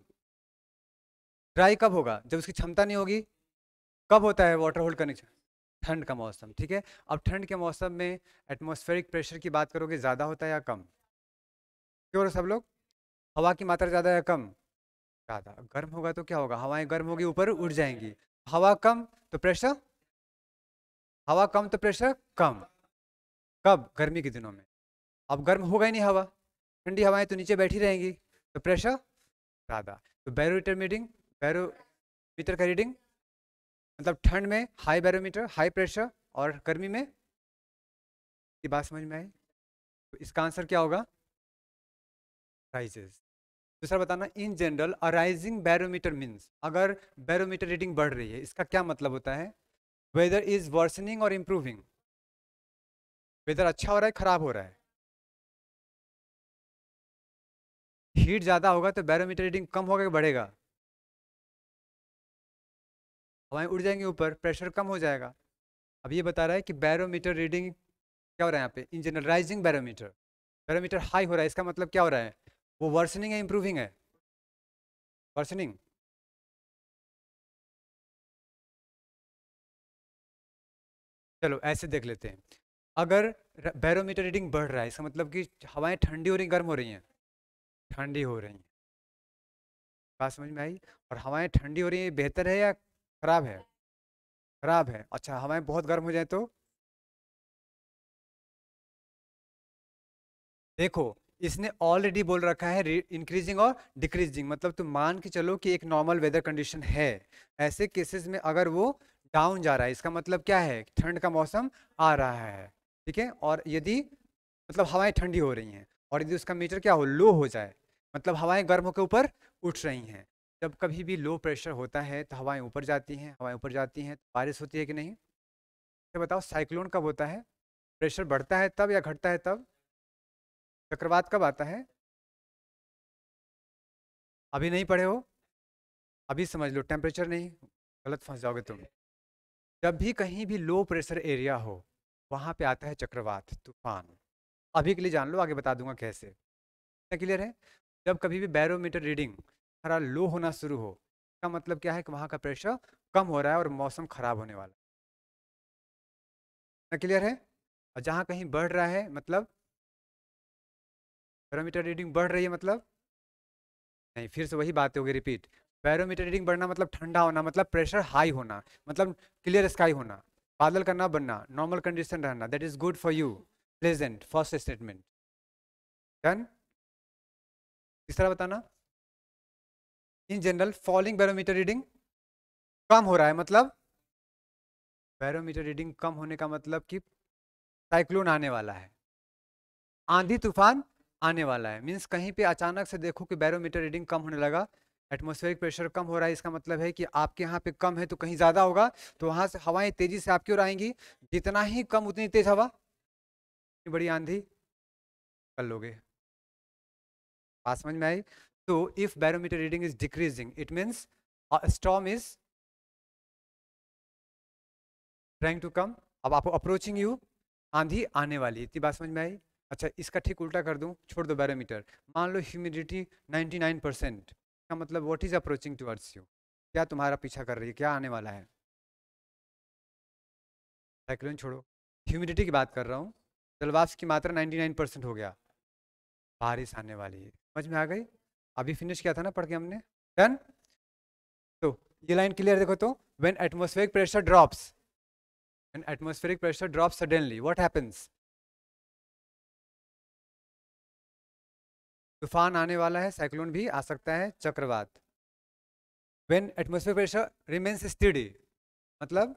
ड्राई कब होगा जब उसकी क्षमता नहीं होगी कब होता है वाटर होल्ड कनेक्शन ठंड का मौसम ठीक है अब ठंड के मौसम में एटमॉस्फेरिक प्रेशर की बात करोगे ज़्यादा होता है या कम क्यों सब लोग हवा की मात्रा ज़्यादा या कम ज़्यादा गर्म होगा तो क्या होगा हवाएं गर्म होगी ऊपर उड़ जाएंगी हवा कम तो प्रेशर हवा कम तो प्रेशर कम कब गर्मी के दिनों में अब गर्म होगा ही नहीं हवा ठंडी हवाएं तो नीचे बैठी रहेंगी तो प्रेशर ज़्यादा तो बैरोमीटर रीडिंग बैरोमीटर का रीडिंग मतलब ठंड में हाई बैरोमीटर हाई प्रेशर और गर्मी में ये बात समझ में आई तो इसका आंसर क्या होगा प्राइजेस दूसरा तो बताना in general arising barometer means अगर बैरोमीटर रीडिंग बढ़ रही है इसका क्या मतलब होता है वेदर इज वर्सनिंग और इम्प्रूविंग वेदर अच्छा हो रहा है खराब हो रहा है हीट ज़्यादा होगा तो बैरोमीटर रीडिंग कम होगा कि बढ़ेगा हवाएं उड़ जाएंगी ऊपर प्रेशर कम हो जाएगा अब ये बता रहा है कि बैरोमीटर रीडिंग क्या हो रहा है यहाँ पे in general rising barometer barometer high हो रहा है इसका मतलब क्या हो रहा है वो वर्सनिंग है इंप्रूविंग है वर्सनिंग चलो ऐसे देख लेते हैं अगर बैरोमीटर रीडिंग बढ़ रहा है इसका मतलब कि हवाएं ठंडी हो रही गर्म हो रही हैं ठंडी हो रही हैं बात समझ में आई और हवाएं ठंडी हो रही हैं बेहतर है या खराब है खराब है अच्छा हवाएं बहुत गर्म हो जाए तो देखो इसने ऑलरेडी बोल रखा है इंक्रीजिंग और डिक्रीजिंग मतलब तुम मान के चलो कि एक नॉर्मल वेदर कंडीशन है ऐसे केसेस में अगर वो डाउन जा रहा है इसका मतलब क्या है ठंड का मौसम आ रहा है ठीक है और यदि मतलब हवाएं ठंडी हो रही हैं और यदि उसका मीटर क्या हो लो हो जाए मतलब हवाएं गर्म होकर ऊपर उठ रही हैं जब कभी भी लो प्रेशर होता है तो हवाएं ऊपर जाती हैं हवाएं ऊपर जाती हैं तो बारिश होती है कि नहीं तो बताओ साइक्लोन कब होता है प्रेशर बढ़ता है तब या घटता है तब चक्रवात कब आता है अभी नहीं पढ़े हो अभी समझ लो टेम्परेचर नहीं गलत फंस जाओगे तुम जब भी कहीं भी लो प्रेशर एरिया हो वहाँ पे आता है चक्रवात तूफान अभी के लिए जान लो आगे बता दूंगा कैसे क्या क्लियर है जब कभी भी बैरोमीटर रीडिंग हरा लो होना शुरू हो इसका मतलब क्या है कि वहाँ का प्रेशर कम हो रहा है और मौसम खराब होने वाला है क्लियर है और जहाँ कहीं बढ़ रहा है मतलब पैरोमीटर रीडिंग बढ़ रही है मतलब नहीं फिर से वही बात होगी रिपीट पैरोमीटर रीडिंग बढ़ना मतलब ठंडा होना मतलब प्रेशर हाई होना मतलब क्लियर स्काई होना बादल का ना बनना नॉर्मल कंडीशन रहना that is good for you pleasant first statement done तीसरा बताना in general falling barometer reading कम हो रहा है मतलब बैरोमीटर रीडिंग कम होने का मतलब कि साइक्लोन आने वाला है आंधी तूफान आने वाला है मीन्स कहीं पे अचानक से देखो कि बैरोमीटर रीडिंग कम होने लगा एटमोस्फेरिक प्रेशर कम हो रहा है इसका मतलब है कि आपके यहाँ पे कम है तो कहीं ज़्यादा होगा तो वहाँ से हवाएं तेज़ी से आपकी ओर आएंगी जितना ही कम उतनी तेज़ हवा बड़ी आंधी कर लोगे बात समझ में आई तो if barometer reading is decreasing it means storm is trying to come अब आप अप्रोचिंग यू आंधी आने वाली इतनी बात समझ में आई अच्छा इसका ठीक उल्टा कर दूँ छोड़ दो बैरोमीटर मान लो ह्यूमिडिटी 99 परसेंट का मतलब what is approaching towards you क्या तुम्हारा पीछा कर रही है क्या आने वाला है साइक्लोन छोड़ो ह्यूमिडिटी की बात कर रहा हूँ जलवाष्प की मात्रा 99 परसेंट हो गया बारिश आने वाली है समझ में आ गई अभी फिनिश किया था ना पढ़ के हमने डन तो ये लाइन क्लियर देखो तो when atmospheric pressure drops when atmospheric pressure drop suddenly what happens तूफान आने वाला है साइक्लोन भी आ सकता है चक्रवात when atmosphere pressure remains steady मतलब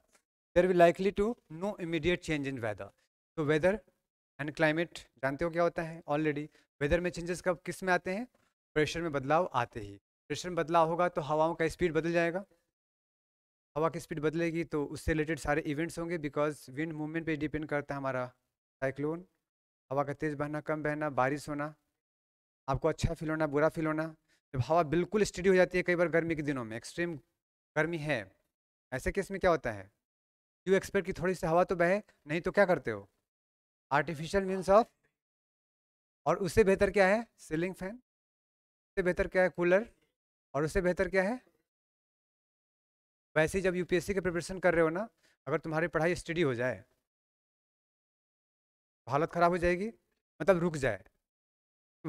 there we likely to no immediate change in weather तो वेदर एंड क्लाइमेट जानते हो क्या होता है ऑलरेडी वेदर में चेंजेस कब किस में आते हैं प्रेशर में बदलाव आते ही प्रेशर में बदलाव होगा तो हवाओं का स्पीड बदल जाएगा हवा की स्पीड बदलेगी तो उससे रिलेटेड सारे इवेंट्स होंगे बिकॉज विंड मूवमेंट पे डिपेंड करता है हमारा साइक्लोन हवा का तेज़ बहना कम बहना बारिश होना आपको अच्छा फील होना बुरा फील होना जब हवा बिल्कुल स्टडी हो जाती है कई बार गर्मी के दिनों में एक्सट्रीम गर्मी है ऐसे केस में क्या होता है यू एक्सपेक्ट कि थोड़ी सी हवा तो बहे नहीं तो क्या करते हो आर्टिफिशियल मीन्स ऑफ और उससे बेहतर क्या है सीलिंग फैन उससे बेहतर क्या है कूलर और उससे बेहतर क्या है वैसे जब यूपीएससी के प्रिपरेशन कर रहे हो ना अगर तुम्हारी पढ़ाई स्टडी हो जाए हालत ख़राब हो जाएगी मतलब रुक जाए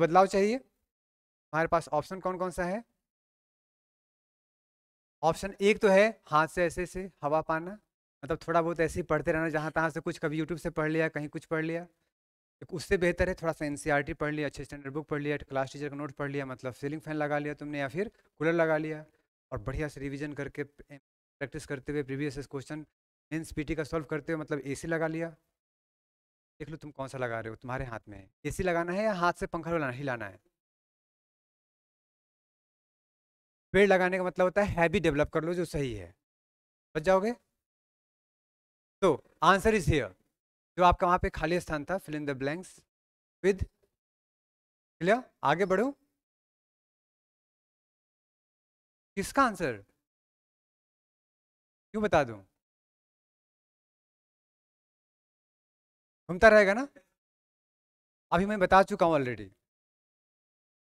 बदलाव चाहिए हमारे पास ऑप्शन कौन कौन सा है ऑप्शन एक तो है हाथ से ऐसे से हवा पाना मतलब थोड़ा बहुत ऐसे ही पढ़ते रहना जहाँ तहाँ से कुछ कभी यूट्यूब से पढ़ लिया कहीं कुछ पढ़ लिया उससे बेहतर है थोड़ा सा एन e पढ़ लिया अच्छे स्टैंडर्ड बुक पढ़ लिया क्लास टीचर का नोट पढ़ लिया मतलब सीलिंग फैन लगा लिया तुमने या फिर कूलर लगा लिया और बढ़िया से रिविजन करके प्रैक्टिस करते हुए प्रीवियस क्वेश्चन मेन्स पी का सॉल्व करते हुए मतलब ए लगा लिया देख लो तुम कौन सा लगा रहे हो तुम्हारे हाथ में ए सी लगाना है या हाथ से पंखा हिलाना हिलाना है पेड़ लगाने का मतलब होता है हैबी डेवलप कर लो जो सही है बच जाओगे तो आंसर इज हियर जो आपका वहाँ पे खाली स्थान था fill in the blanks with clear आगे बढ़ो किसका आंसर क्यों बता दूं घूमता रहेगा ना अभी मैं बता चुका हूँ ऑलरेडी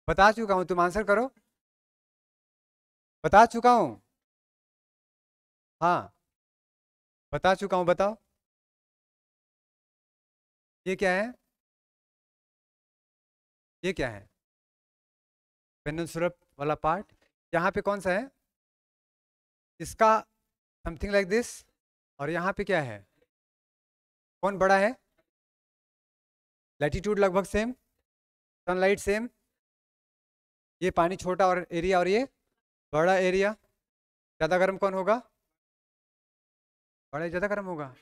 बता चुका हूँ तुम आंसर करो बता चुका हूँ हाँ बता चुका हूँ बताओ ये क्या है ये क्या है पेनसुरप वाला पार्ट यहाँ पे कौन सा है इसका समथिंग लाइक दिस और यहाँ पे क्या है कौन बड़ा है लैटीट्यूड लगभग सेम सनलाइट सेम ये पानी छोटा और एरिया और ये बड़ा एरिया ज़्यादा गर्म कौन होगा बड़ा ज़्यादा गर्म होगा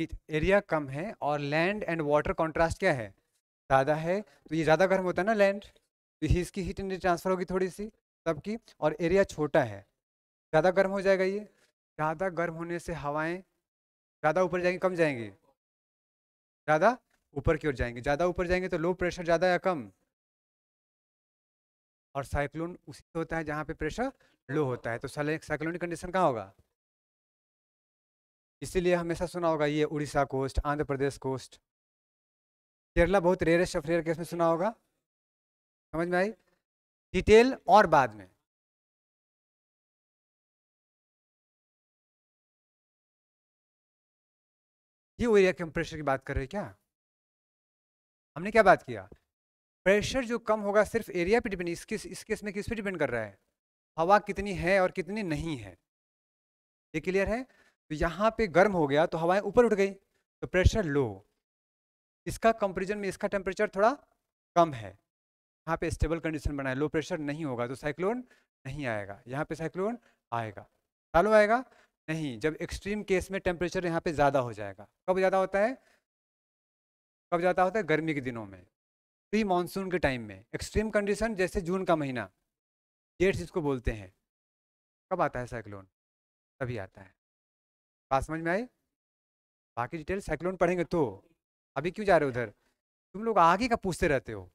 एरिया कम है और लैंड एंड वाटर कंट्रास्ट क्या है ज़्यादा है तो ये ज़्यादा गर्म होता है ना लैंड तो इसकी हीट एनर्जी ट्रांसफ़र होगी थोड़ी सी सबकी और एरिया छोटा है ज़्यादा गर्म हो जाएगा ये ज़्यादा गर्म होने से हवाएं ज़्यादा ऊपर जाएंगी कम जाएंगी ज़्यादा ऊपर की ओर जाएंगी ज़्यादा ऊपर जाएंगे तो लो प्रेशर ज़्यादा या कम और साइक्लोन उसी से होता है जहाँ पे प्रेशर लो होता है तो साइक्लोनिक कंडीशन कहाँ होगा इसीलिए हमेशा सुना होगा ये उड़ीसा कोस्ट आंध्र प्रदेश कोस्ट केरला बहुत रेयरेस्ट ऑफ रेयर केस में सुना होगा समझ में आई डिटेल और बाद में ये एरिया प्रेशर की बात कर रहे हैं क्या हमने क्या बात किया प्रेशर जो कम होगा सिर्फ एरिया पे डिपेंड इस किस इस केस में किस पे डिपेंड कर रहा है हवा कितनी है और कितनी नहीं है ये क्लियर है तो यहाँ पे गर्म हो गया तो हवाएं ऊपर उठ गई तो प्रेशर लो इसका कंपेरिजन में इसका टेम्परेचर थोड़ा कम है यहाँ पे स्टेबल कंडीशन बना है लो प्रेशर नहीं होगा तो साइक्लोन नहीं आएगा यहाँ पे साइक्लोन आएगा चालू आएगा नहीं जब एक्सट्रीम केस में टेम्परेचर यहाँ पे ज़्यादा हो जाएगा कब ज़्यादा होता है कब ज़्यादा होता है गर्मी के दिनों में प्री मानसून के टाइम में एक्सट्रीम कंडीशन जैसे जून का महीना जेट्स इसको बोलते हैं कब आता है साइक्लोन तभी आता है बात समझ में आई बाकी डिटेल साइक्लोन पढ़ेंगे तो अभी क्यों जा रहे हो उधर तुम लोग आगे का पूछते रहते हो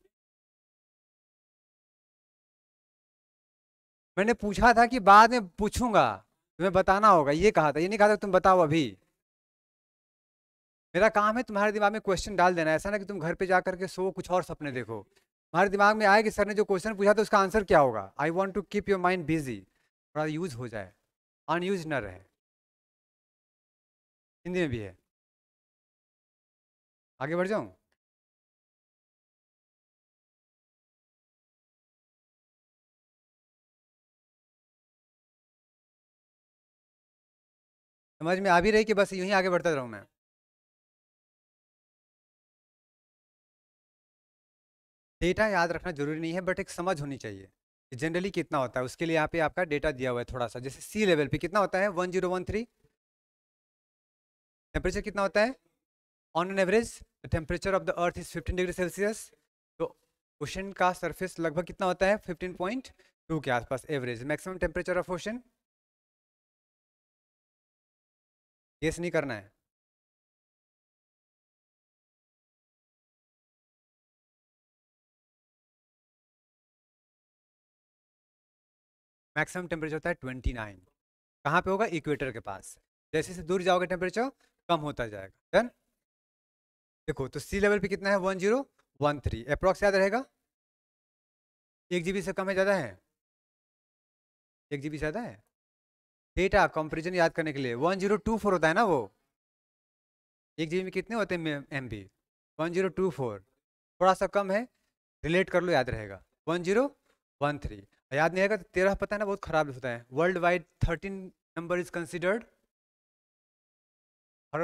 मैंने पूछा था कि बाद में पूछूंगा तुम्हें बताना होगा ये कहा था ये नहीं कहा था तुम बताओ अभी मेरा काम है तुम्हारे दिमाग में क्वेश्चन डाल देना ऐसा ना कि तुम घर पे जाकर के सो कुछ और सपने देखो तुम्हारे दिमाग में आए कि सर ने जो क्वेश्चन पूछा था उसका आंसर क्या होगा I want to keep your mind busy थोड़ा यूज हो जाए अनयूज न रहे हिंदी में भी है आगे बढ़ जाऊँ समझ में आ भी रही कि बस यूं ही आगे बढ़ता रहूं मैं डेटा याद रखना जरूरी नहीं है बट एक समझ होनी चाहिए कि जनरली कितना होता है उसके लिए यहाँ पे आपका डेटा दिया हुआ है थोड़ा सा जैसे सी लेवल पे कितना होता है one zero one three temperature कितना होता है on an average the temperature of the earth is fifteen degree Celsius तो ओशन का सर्फेस लगभग कितना होता है फिफ्टीन पॉइंट टू के आसपास average maximum temperature of ocean case नहीं करना है मैक्सिमम टेम्परेचर होता है ट्वेंटी नाइन कहाँ पे होगा इक्वेटर के पास जैसे जैसे दूर जाओगे टेम्परेचर कम होता जाएगा डन देखो तो सी लेवल पे कितना है one zero one three approx याद रहेगा एक जीबी से कम है ज़्यादा है एक जीबी से ज़्यादा है डेटा कंपेरिजन याद करने के लिए वन जीरो टू फोर होता है ना वो एक जी में कितने होते हैं M B one zero two four थोड़ा सा कम है रिलेट कर लो याद रहेगा वन जीरो वन थ्री याद नहीं आएगा तो तेरह पता है ना बहुत खराब होता है world wide thirteen number is considered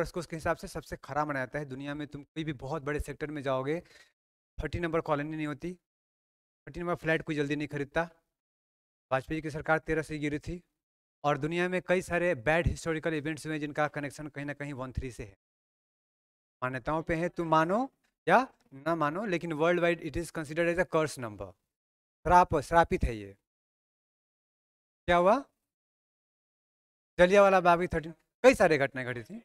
उसको उसके हिसाब से सबसे खराब माना जाता है दुनिया में तुम कोई भी बहुत बड़े सेक्टर में जाओगे थर्टी नंबर कॉलोनी नहीं होती थर्टी नंबर फ्लैट कोई जल्दी नहीं खरीदता वाजपेयी की सरकार तेरह से गिरी थी और दुनिया में कई सारे बैड हिस्टोरिकल इवेंट्स हुए जिनका कनेक्शन कहीं ना कहीं वन थ्री से है मान्यताओं पे है तुम मानो या ना मानो लेकिन world wide it is considered as a curse number श्राप श्रापित है ये क्या हुआ जलिया वाला बागी थर्टीन कई सारे घटनाएं घटी थी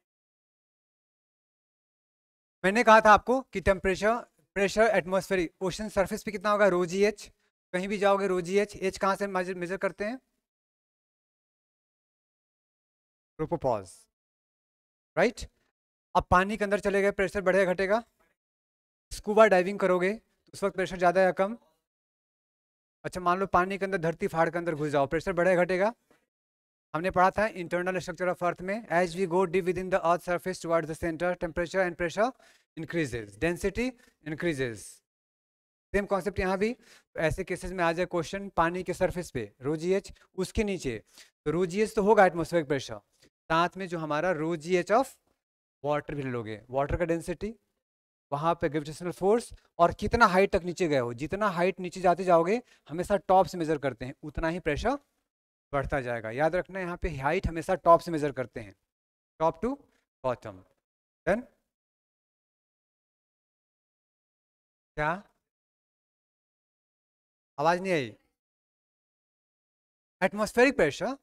मैंने कहा था आपको कि temperature pressure atmospheric ocean surface पे कितना होगा रोजी एच कहीं भी जाओगे रोजी एच एच कहाँ से मेजर करते हैं प्रोपोपॉज राइट अब पानी के अंदर चले गए प्रेशर बढ़ेगा घटेगा स्कूबा डाइविंग करोगे तो उस वक्त प्रेशर ज़्यादा या कम अच्छा मान लो पानी के अंदर धरती फाड़ के अंदर घुस जाओ प्रेशर बढ़ेगा घटेगा हमने पढ़ा था इंटरनल स्ट्रक्चर ऑफ अर्थ में as we go deep within the earth surface toward the centre temperature and pressure increases density increases same concept यहाँ भी ऐसे केसेस में आ जाए क्वेश्चन पानी के सरफेस पे रोजीएच जी एच उसके नीचे तो रो जी एच तो होगा एटमोस्फेयर प्रेशर साथ में जो हमारा rho ji H of water भी लोगे वाटर का डेंसिटी वहाँ पे ग्रेविटेशनल फोर्स और कितना हाइट तक नीचे गए हो जितना हाइट नीचे जाते जाओगे हमेशा टॉप से मेज़र करते हैं उतना ही प्रेशर बढ़ता जाएगा याद रखना यहाँ पे हाइट हमेशा टॉप से मेज़र करते हैं टॉप टू बॉटम देन क्या आवाज़ नहीं आई atmospheric pressure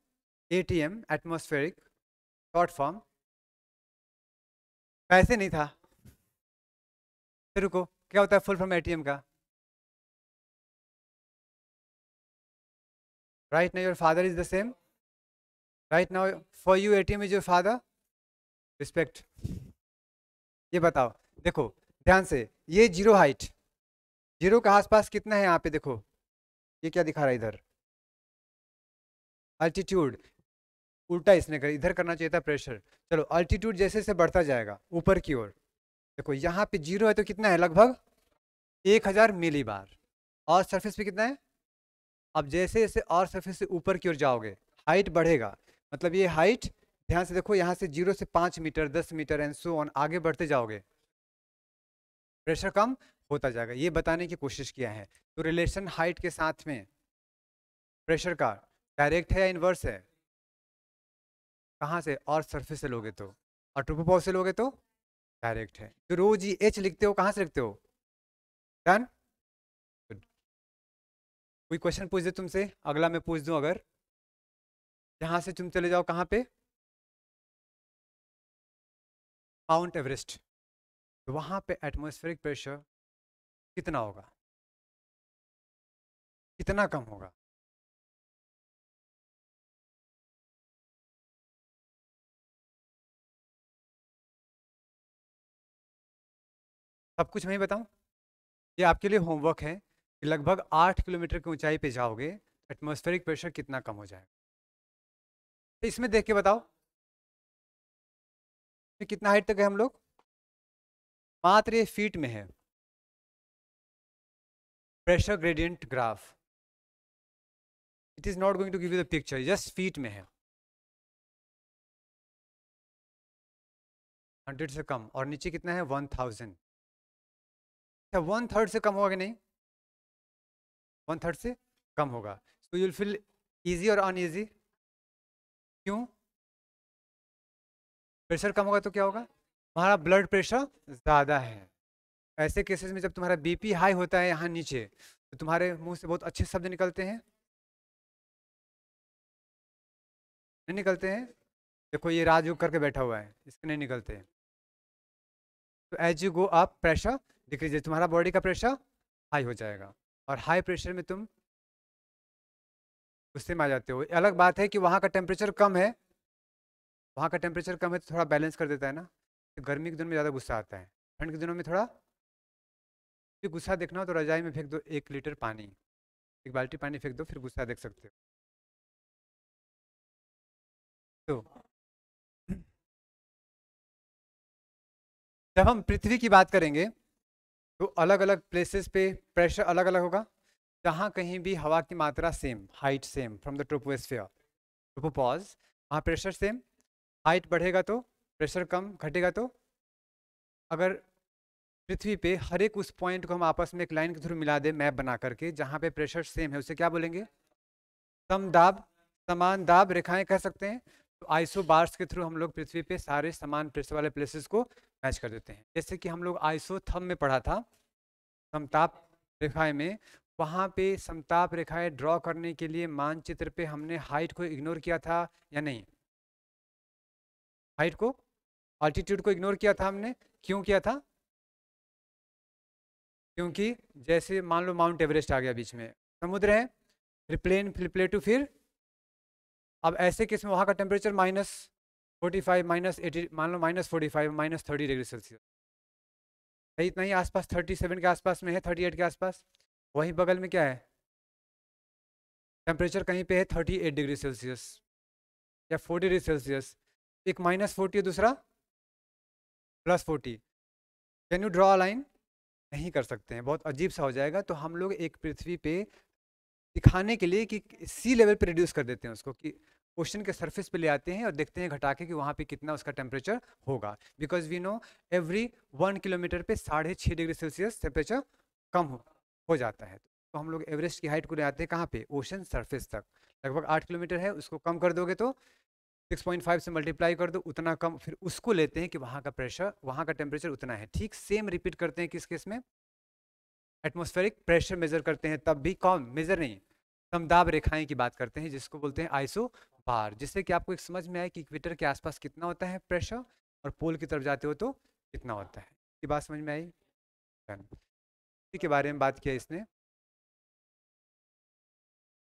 A T M atmospheric short form पैसे नहीं था फिर तो रुको क्या होता है फुल फॉर्म एटीएम का right now your father is the same right now for you ATM is your father respect ये बताओ देखो ध्यान से ये जीरो हाइट जीरो के आसपास कितना है यहाँ पे देखो ये क्या दिखा रहा है इधर अल्टीट्यूड उल्टा इसने कर इधर करना चाहिए था प्रेशर चलो अल्टीट्यूड जैसे जैसे बढ़ता जाएगा ऊपर की ओर देखो यहाँ पे जीरो है तो कितना है लगभग एक हज़ार मिली बार और सरफेस पे कितना है अब जैसे जैसे और सरफेस से ऊपर की ओर जाओगे हाइट बढ़ेगा मतलब ये हाइट ध्यान से देखो यहाँ से जीरो से पाँच मीटर दस मीटर एंड सो ऑन आगे बढ़ते जाओगे प्रेशर कम होता जाएगा ये बताने की कोशिश किया है तो रिलेशन हाइट के साथ में प्रेशर का डायरेक्ट है या इन्वर्स है कहाँ से और सरफेस से लोगे तो और पॉज से लोगे तो डायरेक्ट है तो रो जी एच लिखते हो कहाँ से लिखते हो डन कोई क्वेश्चन पूछ दे तुमसे अगला मैं पूछ दूँ अगर यहाँ से तुम चले जाओ कहाँ पे माउंट एवरेस्ट तो वहाँ पे एटमॉस्फेरिक प्रेशर कितना होगा कितना कम होगा सब कुछ मैं बताऊँ ये आपके लिए होमवर्क है कि लगभग आठ किलोमीटर की ऊंचाई पे जाओगे एटमॉस्फेरिक प्रेशर कितना कम हो जाएगा तो इसमें देख के बताओ तो कितना हाइट तक है हम लोग मात्र ये फीट में है pressure gradient graph it is not going to give you the picture just feet में है हंड्रेड से कम और नीचे कितना है वन थाउजेंड अच्छा वन थर्ड से कम होगा कि नहीं वन थर्ड से कम होगा सो यू फील ईजी और अनईजी क्यों प्रेशर कम होगा तो क्या होगा तुम्हारा ब्लड प्रेशर ज़्यादा है ऐसे केसेस में जब तुम्हारा बीपी हाई होता है यहाँ नीचे तो तुम्हारे मुंह से बहुत अच्छे शब्द निकलते हैं नहीं निकलते हैं देखो ये राजयोग करके बैठा हुआ है इसके नहीं निकलते तो as you go up pressure decrease तुम्हारा बॉडी का प्रेशर हाई हो जाएगा और हाई प्रेशर में तुम गुस्से में आ जाते हो अलग बात है कि वहाँ का टेम्परेचर कम है वहाँ का टेम्परेचर कम है तो थोड़ा बैलेंस कर देता है ना तो गर्मी के दिनों में ज़्यादा गुस्सा आता है ठंड के दिनों में थोड़ा फिर गुस्सा देखना हो तो रजाई में फेंक दो एक लीटर पानी एक बाल्टी पानी फेंक दो फिर गुस्सा देख सकते हो तो जब हम पृथ्वी की बात करेंगे तो अलग अलग प्लेसेस पे प्रेशर अलग अलग होगा जहाँ कहीं भी हवा की मात्रा same height same from the troposphere tropopause वहाँ प्रेशर सेम हाइट बढ़ेगा तो प्रेशर कम घटेगा तो अगर पृथ्वी पे हर एक उस पॉइंट को हम आपस में एक लाइन के थ्रू मिला दें मैप बना करके जहाँ पे प्रेशर सेम है उसे क्या बोलेंगे सम दाब समान दाब रेखाएं कह सकते हैं तो आइसो बार्स के थ्रू हम लोग पृथ्वी पे सारे समान प्रेशर वाले प्लेसेस को मैच कर देते हैं जैसे कि हम लोग आइसो थम में पढ़ा था समताप रेखाएं में वहाँ पे समताप रेखाएं ड्रॉ करने के लिए मानचित्र पे हमने हाइट को इग्नोर किया था या नहीं हाइट को अल्टीट्यूड को इग्नोर किया था हमने क्यों किया था क्योंकि जैसे मान लो माउंट एवरेस्ट आ गया बीच में समुद्र है प्लेन प्लेटू फिर अब ऐसे केस में वहाँ का temperature minus forty five minus eighty मान लो minus forty five minus thirty degree Celsius सही इतना ही आसपास थर्टी सेवन के आसपास में है थर्टी एट के आसपास वहीं बगल में क्या है टेम्परेचर कहीं पे है थर्टी एट डिग्री सेल्सियस या फोर्टी डिग्री सेल्सियस एक माइनस फोर्टी है दूसरा plus forty can you draw line नहीं कर सकते हैं बहुत अजीब सा हो जाएगा तो हम लोग एक पृथ्वी पे दिखाने के लिए कि सी लेवल पर रिड्यूस कर देते हैं उसको कि ओशन के सरफेस पे ले आते हैं और देखते हैं घटा के कि वहाँ पे कितना उसका टेम्परेचर होगा because we know every one kilometre पे साढ़े छः डिग्री सेल्सियस टेम्परेचर कम हो, हो जाता है तो हम लोग एवरेस्ट की हाइट को ले आते हैं कहाँ पे ओशन सरफेस तक लगभग आठ किलोमीटर है उसको कम कर दोगे तो 6.5 से मल्टीप्लाई कर दो उतना कम फिर उसको लेते हैं कि वहाँ का प्रेशर वहाँ का टेम्परेचर उतना है ठीक सेम रिपीट करते हैं किस केस में एटमोस्फेरिक प्रेशर मेजर करते हैं तब भी कौन मेजर नहीं समदाब रेखाएं की बात करते हैं जिसको बोलते हैं आइसो बार जिससे कि आपको एक समझ में आए कि इक्वेटर के आसपास कितना होता है प्रेशर और पोल की तरफ जाते हो तो कितना होता है ये बात समझ में आई इसी के बारे में बात किया इसने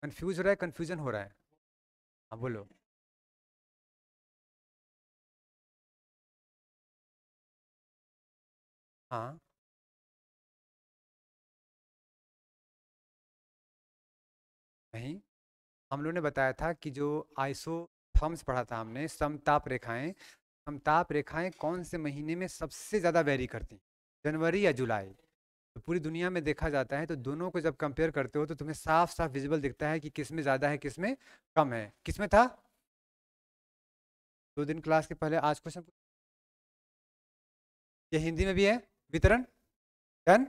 कन्फ्यूज हो रहा है कन्फ्यूजन हो रहा है हाँ बोलो हाँ नहीं हम लोगों ने बताया था कि जो आइसो थम्स पढ़ा था हमने समताप रेखाएं समताप रेखाएं कौन से महीने में सबसे ज़्यादा वेरी करती जनवरी या जुलाई तो पूरी दुनिया में देखा जाता है तो दोनों को जब कंपेयर करते हो तो तुम्हें साफ साफ विजिबल दिखता है कि किस में ज़्यादा है किस में कम है किस में था दो दिन क्लास के पहले आज क्वेश्चन ये हिंदी में भी है वितरण डन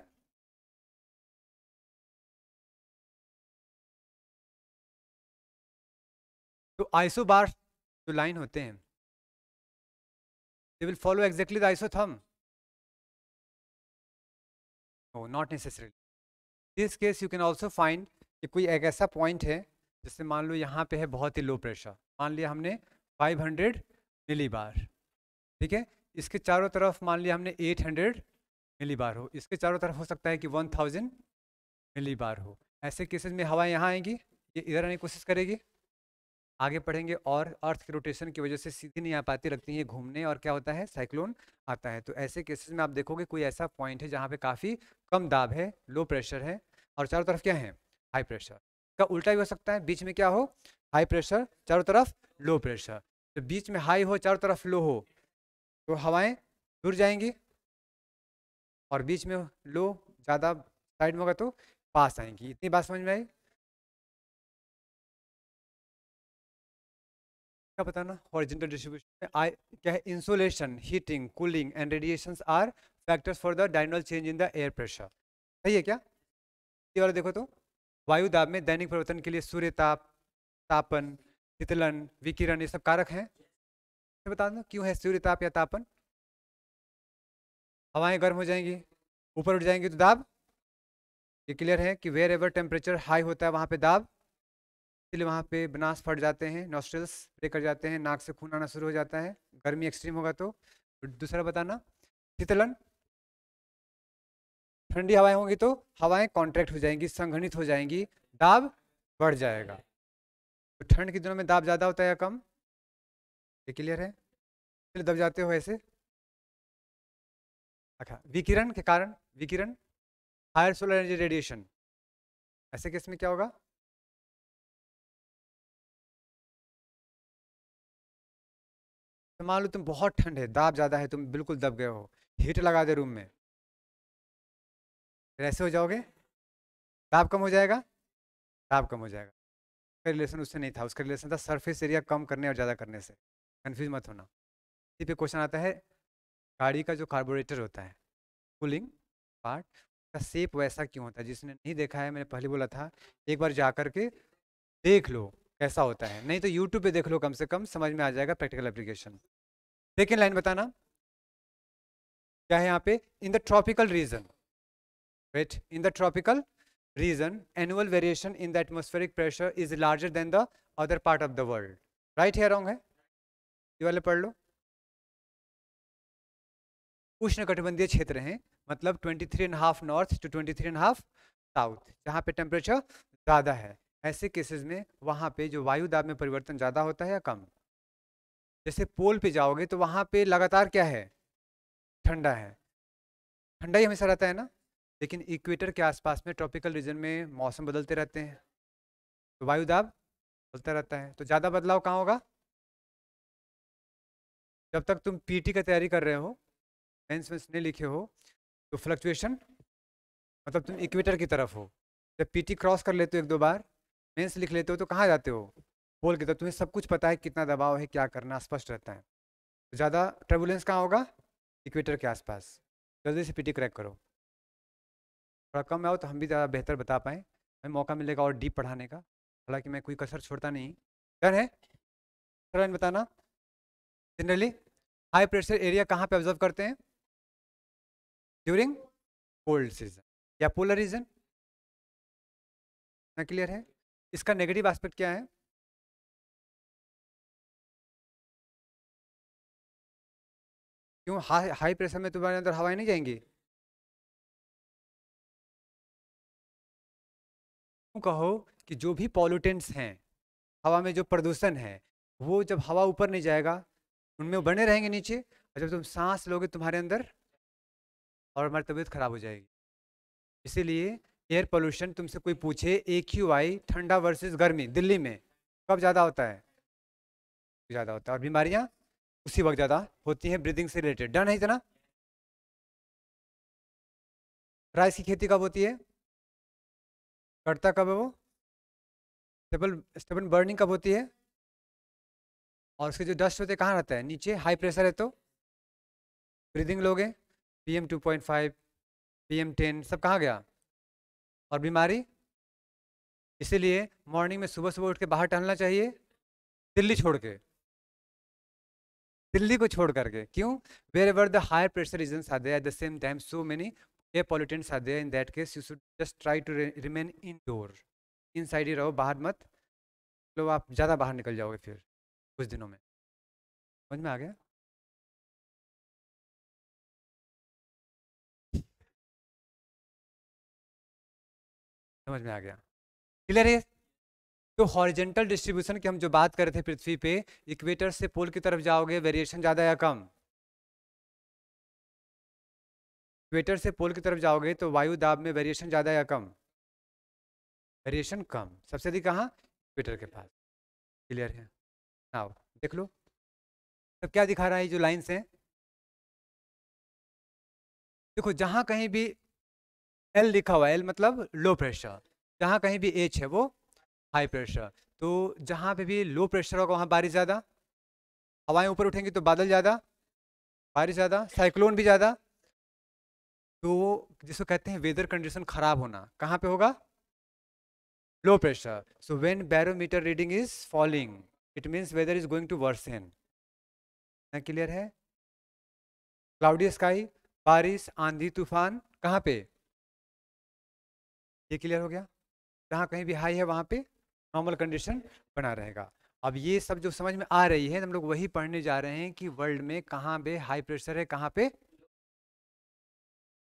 तो आइसोबार जो लाइन होते हैं they will follow exactly the isotherm not necessary this case you can also find कि कोई एक ऐसा पॉइंट है जैसे मान लो यहाँ पे है बहुत ही लो प्रेशर मान लिया हमने 500 हंड्रेड मिली बार ठीक है इसके चारों तरफ मान लिया हमने 800 हंड्रेड मिली बार हो इसके चारों तरफ हो सकता है कि 1000 मिली बार हो ऐसे केसेस में हवा यहाँ आएगी ये इधर आने की कोशिश करेगी आगे पढ़ेंगे और अर्थ के रोटेशन की वजह से सीधी नहीं आ पाती लगती है घूमने और क्या होता है साइक्लोन आता है तो ऐसे केसेस में आप देखोगे कोई ऐसा पॉइंट है जहाँ पे काफ़ी कम दाब है लो प्रेशर है और चारों तरफ क्या है हाई प्रेशर का उल्टा भी हो सकता है बीच में क्या हो हाई प्रेशर चारों तरफ लो प्रेशर तो बीच में हाई हो चारों तरफ लो हो तो हवाएं दूर जाएंगी और बीच में लो ज़्यादा साइड में होगा तो पास आएंगी इतनी बात समझ में आई क्या बताना हॉरिजेंटल डिस्ट्रीब्यूशन में आई क्या है insolation heating cooling and radiation are factors for the diurnal change in the air pressure सही है क्या ये वाला देखो तो वायु दाब में दैनिक परिवर्तन के लिए सूर्य ताप तापन शीतलन विकिरण ये सब कारक हैं तो बता दो क्यों है सूर्य ताप या तापन हवाएं गर्म हो जाएंगी ऊपर उठ जाएंगी तो दाब ये क्लियर है कि वेयर एवर टेम्परेचर हाई होता है वहाँ पे दाब इसलिए वहाँ पे बनास फट जाते हैं नॉस्ट्रल्स ब्रेक कर जाते हैं नाक से खून आना शुरू हो जाता है गर्मी एक्सट्रीम होगा तो दूसरा बताना शीतलन ठंडी हवाएं होंगी तो हवाएं कॉन्ट्रैक्ट हो जाएंगी संघनित हो जाएंगी दाब बढ़ जाएगा तो ठंड के दिनों में दाब ज़्यादा होता है या कम ये क्लियर है दब जाते हो ऐसे अच्छा विकिरण के कारण विकिरण हायर सोलर एनर्जी रेडिएशन ऐसे केस में क्या होगा तो मान लो तुम बहुत ठंड है दाब ज़्यादा है तुम बिल्कुल दब गए हो हीट लगा दे रूम में ऐसे हो जाओगे दाब कम हो जाएगा दाब कम हो जाएगा उसका रिलेशन उससे नहीं था उसका रिलेशन था सरफेस एरिया कम करने और ज़्यादा करने से कन्फ्यूज मत होना इसी पे क्वेश्चन आता है गाड़ी का जो कार्बोरेटर होता है कूलिंग पार्ट उसका सेप वैसा क्यों होता है जिसने नहीं देखा है मैंने पहले बोला था एक बार जा कर के देख लो कैसा होता है नहीं तो यूट्यूब पे देख लो कम से कम समझ में आ जाएगा प्रैक्टिकल एप्लीकेशन सेकेंड लाइन बताना क्या है यहाँ पे in the tropical region right in the tropical region annual variation in the atmospheric pressure is larger than the other part of the world right है रॉन्ग है ये वाले पढ़ लो उष्णकटिबंधीय क्षेत्र हैं मतलब twenty three and half north to twenty three and half south जहाँ पे टेम्परेचर ज़्यादा है ऐसे केसेस में वहाँ पे जो वायु दाब में परिवर्तन ज़्यादा होता है या कम जैसे पोल पे जाओगे तो वहाँ पे लगातार क्या है ठंडा है ठंडा ही हमेशा रहता है ना लेकिन इक्वेटर के आसपास में ट्रॉपिकल रीजन में मौसम बदलते रहते हैं तो वायुदाब बदलता रहता है तो ज़्यादा बदलाव कहाँ होगा जब तक तुम पीटी का तैयारी कर रहे हो मेन्स वेंस नहीं लिखे हो तो फ्लक्चुएशन मतलब तुम इक्वेटर की तरफ हो जब पीटी क्रॉस कर लेते हो एक दो बार मेंस लिख लेते हो तो कहाँ जाते हो बोल के तो तुम्हें सब कुछ पता है कितना दबाव है क्या करना स्पष्ट रहता है ज़्यादा ट्रेबुलेंस कहाँ होगा इक्वेटर के आसपास जल्दी से पीटी क्रैक करो थोड़ा कम आओ तो हम भी ज़्यादा बेहतर बता पाएँ हमें मौका मिलेगा और डीप पढ़ाने का हालांकि मैं कोई कसर छोड़ता नहीं डर है थोड़ा बताना जनरली हाई प्रेशर एरिया कहाँ पे ऑब्जर्व करते हैं ड्यूरिंग कोल्ड सीजन या पोलर रीजन ना क्लियर है इसका नेगेटिव एस्पेक्ट क्या है क्यों हाई हाई प्रेशर में तुम्हारे अंदर हवाएं नहीं जाएंगी कहो कि जो भी पॉल्यूटेंट्स हैं हवा में जो प्रदूषण है वो जब हवा ऊपर नहीं जाएगा उनमें बने रहेंगे नीचे और जब तुम सांस लोगे तुम्हारे अंदर और हमारी तबीयत खराब हो जाएगी इसीलिए एयर पोल्यूशन तुमसे कोई पूछे ए क्यू आई ठंडा वर्सेज गर्मी दिल्ली में कब ज़्यादा होता है ज़्यादा होता है और बीमारियाँ उसी वक्त ज़्यादा होती है ब्रीदिंग से रिलेटेड डन है इतना राइस की खेती कब होती है कटता कब है वो स्टेबल स्टेबल बर्निंग कब होती है और उसके जो डस्ट होते हैं कहाँ रहता है नीचे हाई प्रेशर है तो ब्रीदिंग लोगे P M two point five P M ten सब कहाँ गया और बीमारी इसीलिए मॉर्निंग में सुबह सुबह उठ के बाहर टहलना चाहिए दिल्ली छोड़ के दिल्ली को छोड़ करके क्यों wherever the higher pressure region are there at the same time so many air pollutants are there in that case you should just try to remain in indoor inside ही रहो बाहर मत लोग आप ज़्यादा बाहर निकल जाओगे फिर कुछ दिनों में समझ में आ गया समझ में आ गया क्लियर है तो हॉरिजेंटल डिस्ट्रीब्यूशन की हम जो बात कर रहे थे पृथ्वी पे इक्वेटर से पोल की तरफ जाओगे वेरिएशन ज़्यादा या कम इक्वेटर से पोल की तरफ जाओगे तो वायु दाब में वेरिएशन ज़्यादा या कम वेरिएशन कम सबसे अधिक कहाँ इक्वेटर के पास क्लियर है ना देख लो तब तो क्या दिखा रहा है जो लाइन्स हैं देखो जहाँ कहीं भी एल लिखा हुआ है एल मतलब लो प्रेशर जहाँ कहीं भी एच है वो हाई प्रेशर तो जहाँ पे भी लो प्रेशर होगा वहाँ बारिश ज़्यादा हवाएं ऊपर उठेंगी तो बादल ज़्यादा बारिश ज़्यादा साइक्लोन भी ज़्यादा तो जिसको कहते हैं वेदर कंडीशन ख़राब होना कहाँ पे होगा low pressure so when barometer reading is falling it means weather is going to worsen clear है क्लाउडी स्काई बारिश आंधी तूफान कहाँ पे ये क्लियर हो गया जहाँ कहीं भी हाई है वहाँ पे नॉर्मल कंडीशन बना रहेगा अब ये सब जो समझ में आ रही है हम लोग वही पढ़ने जा रहे हैं कि वर्ल्ड में कहाँ पे हाई प्रेशर है कहाँ पे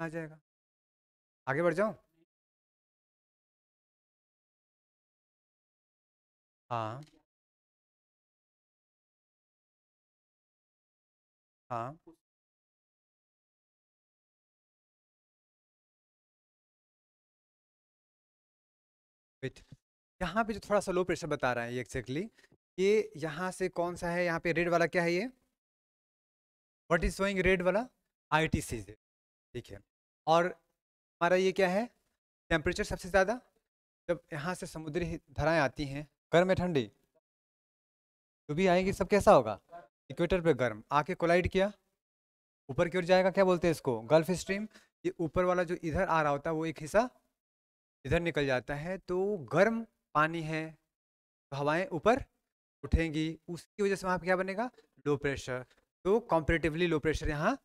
आ जाएगा आगे बढ़ जाओ हाँ हाँ यहाँ पे जो थोड़ा सा लो प्रेशर बता रहा है ये एक्जैक्टली ये यहाँ से कौन सा है यहाँ पे रेड वाला क्या है ये व्हाट इज शोइंग रेड वाला आई टी सी ठीक है और हमारा ये क्या है टेम्परेचर सबसे ज़्यादा जब यहाँ से समुद्री धाराएं आती हैं गर्म है ठंडी तो भी आएंगी सब कैसा होगा इक्वेटर पे गर्म आके कोलाइड किया ऊपर की ओर जाएगा क्या बोलते हैं इसको गल्फ स्ट्रीम ये ऊपर वाला जो इधर आ रहा होता है वो एक हिस्सा इधर निकल जाता है तो गर्म पानी है तो हवाएं ऊपर उठेंगी उसकी वजह से वहाँ पर क्या बनेगा लो प्रेशर तो कॉम्परेटिवली लो प्रेशर यहाँ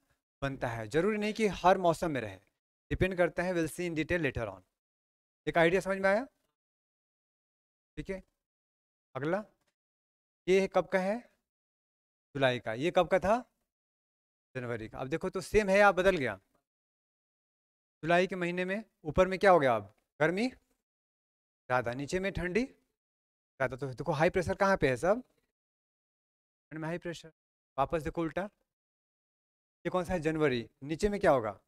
बनता है जरूरी नहीं कि हर मौसम में रहे डिपेंड करता है will see in detail later on एक आइडिया समझ में आया ठीक है अगला ये कब का है जुलाई का ये कब का था जनवरी का अब देखो तो सेम है आप बदल गया जुलाई के महीने में ऊपर में क्या हो गया अब गर्मी ज़्यादा नीचे में ठंडी ज़्यादा तो देखो हाई प्रेशर कहाँ पे है सब ठंड में हाई प्रेशर वापस देखो उल्टा ये कौन सा है जनवरी नीचे में क्या होगा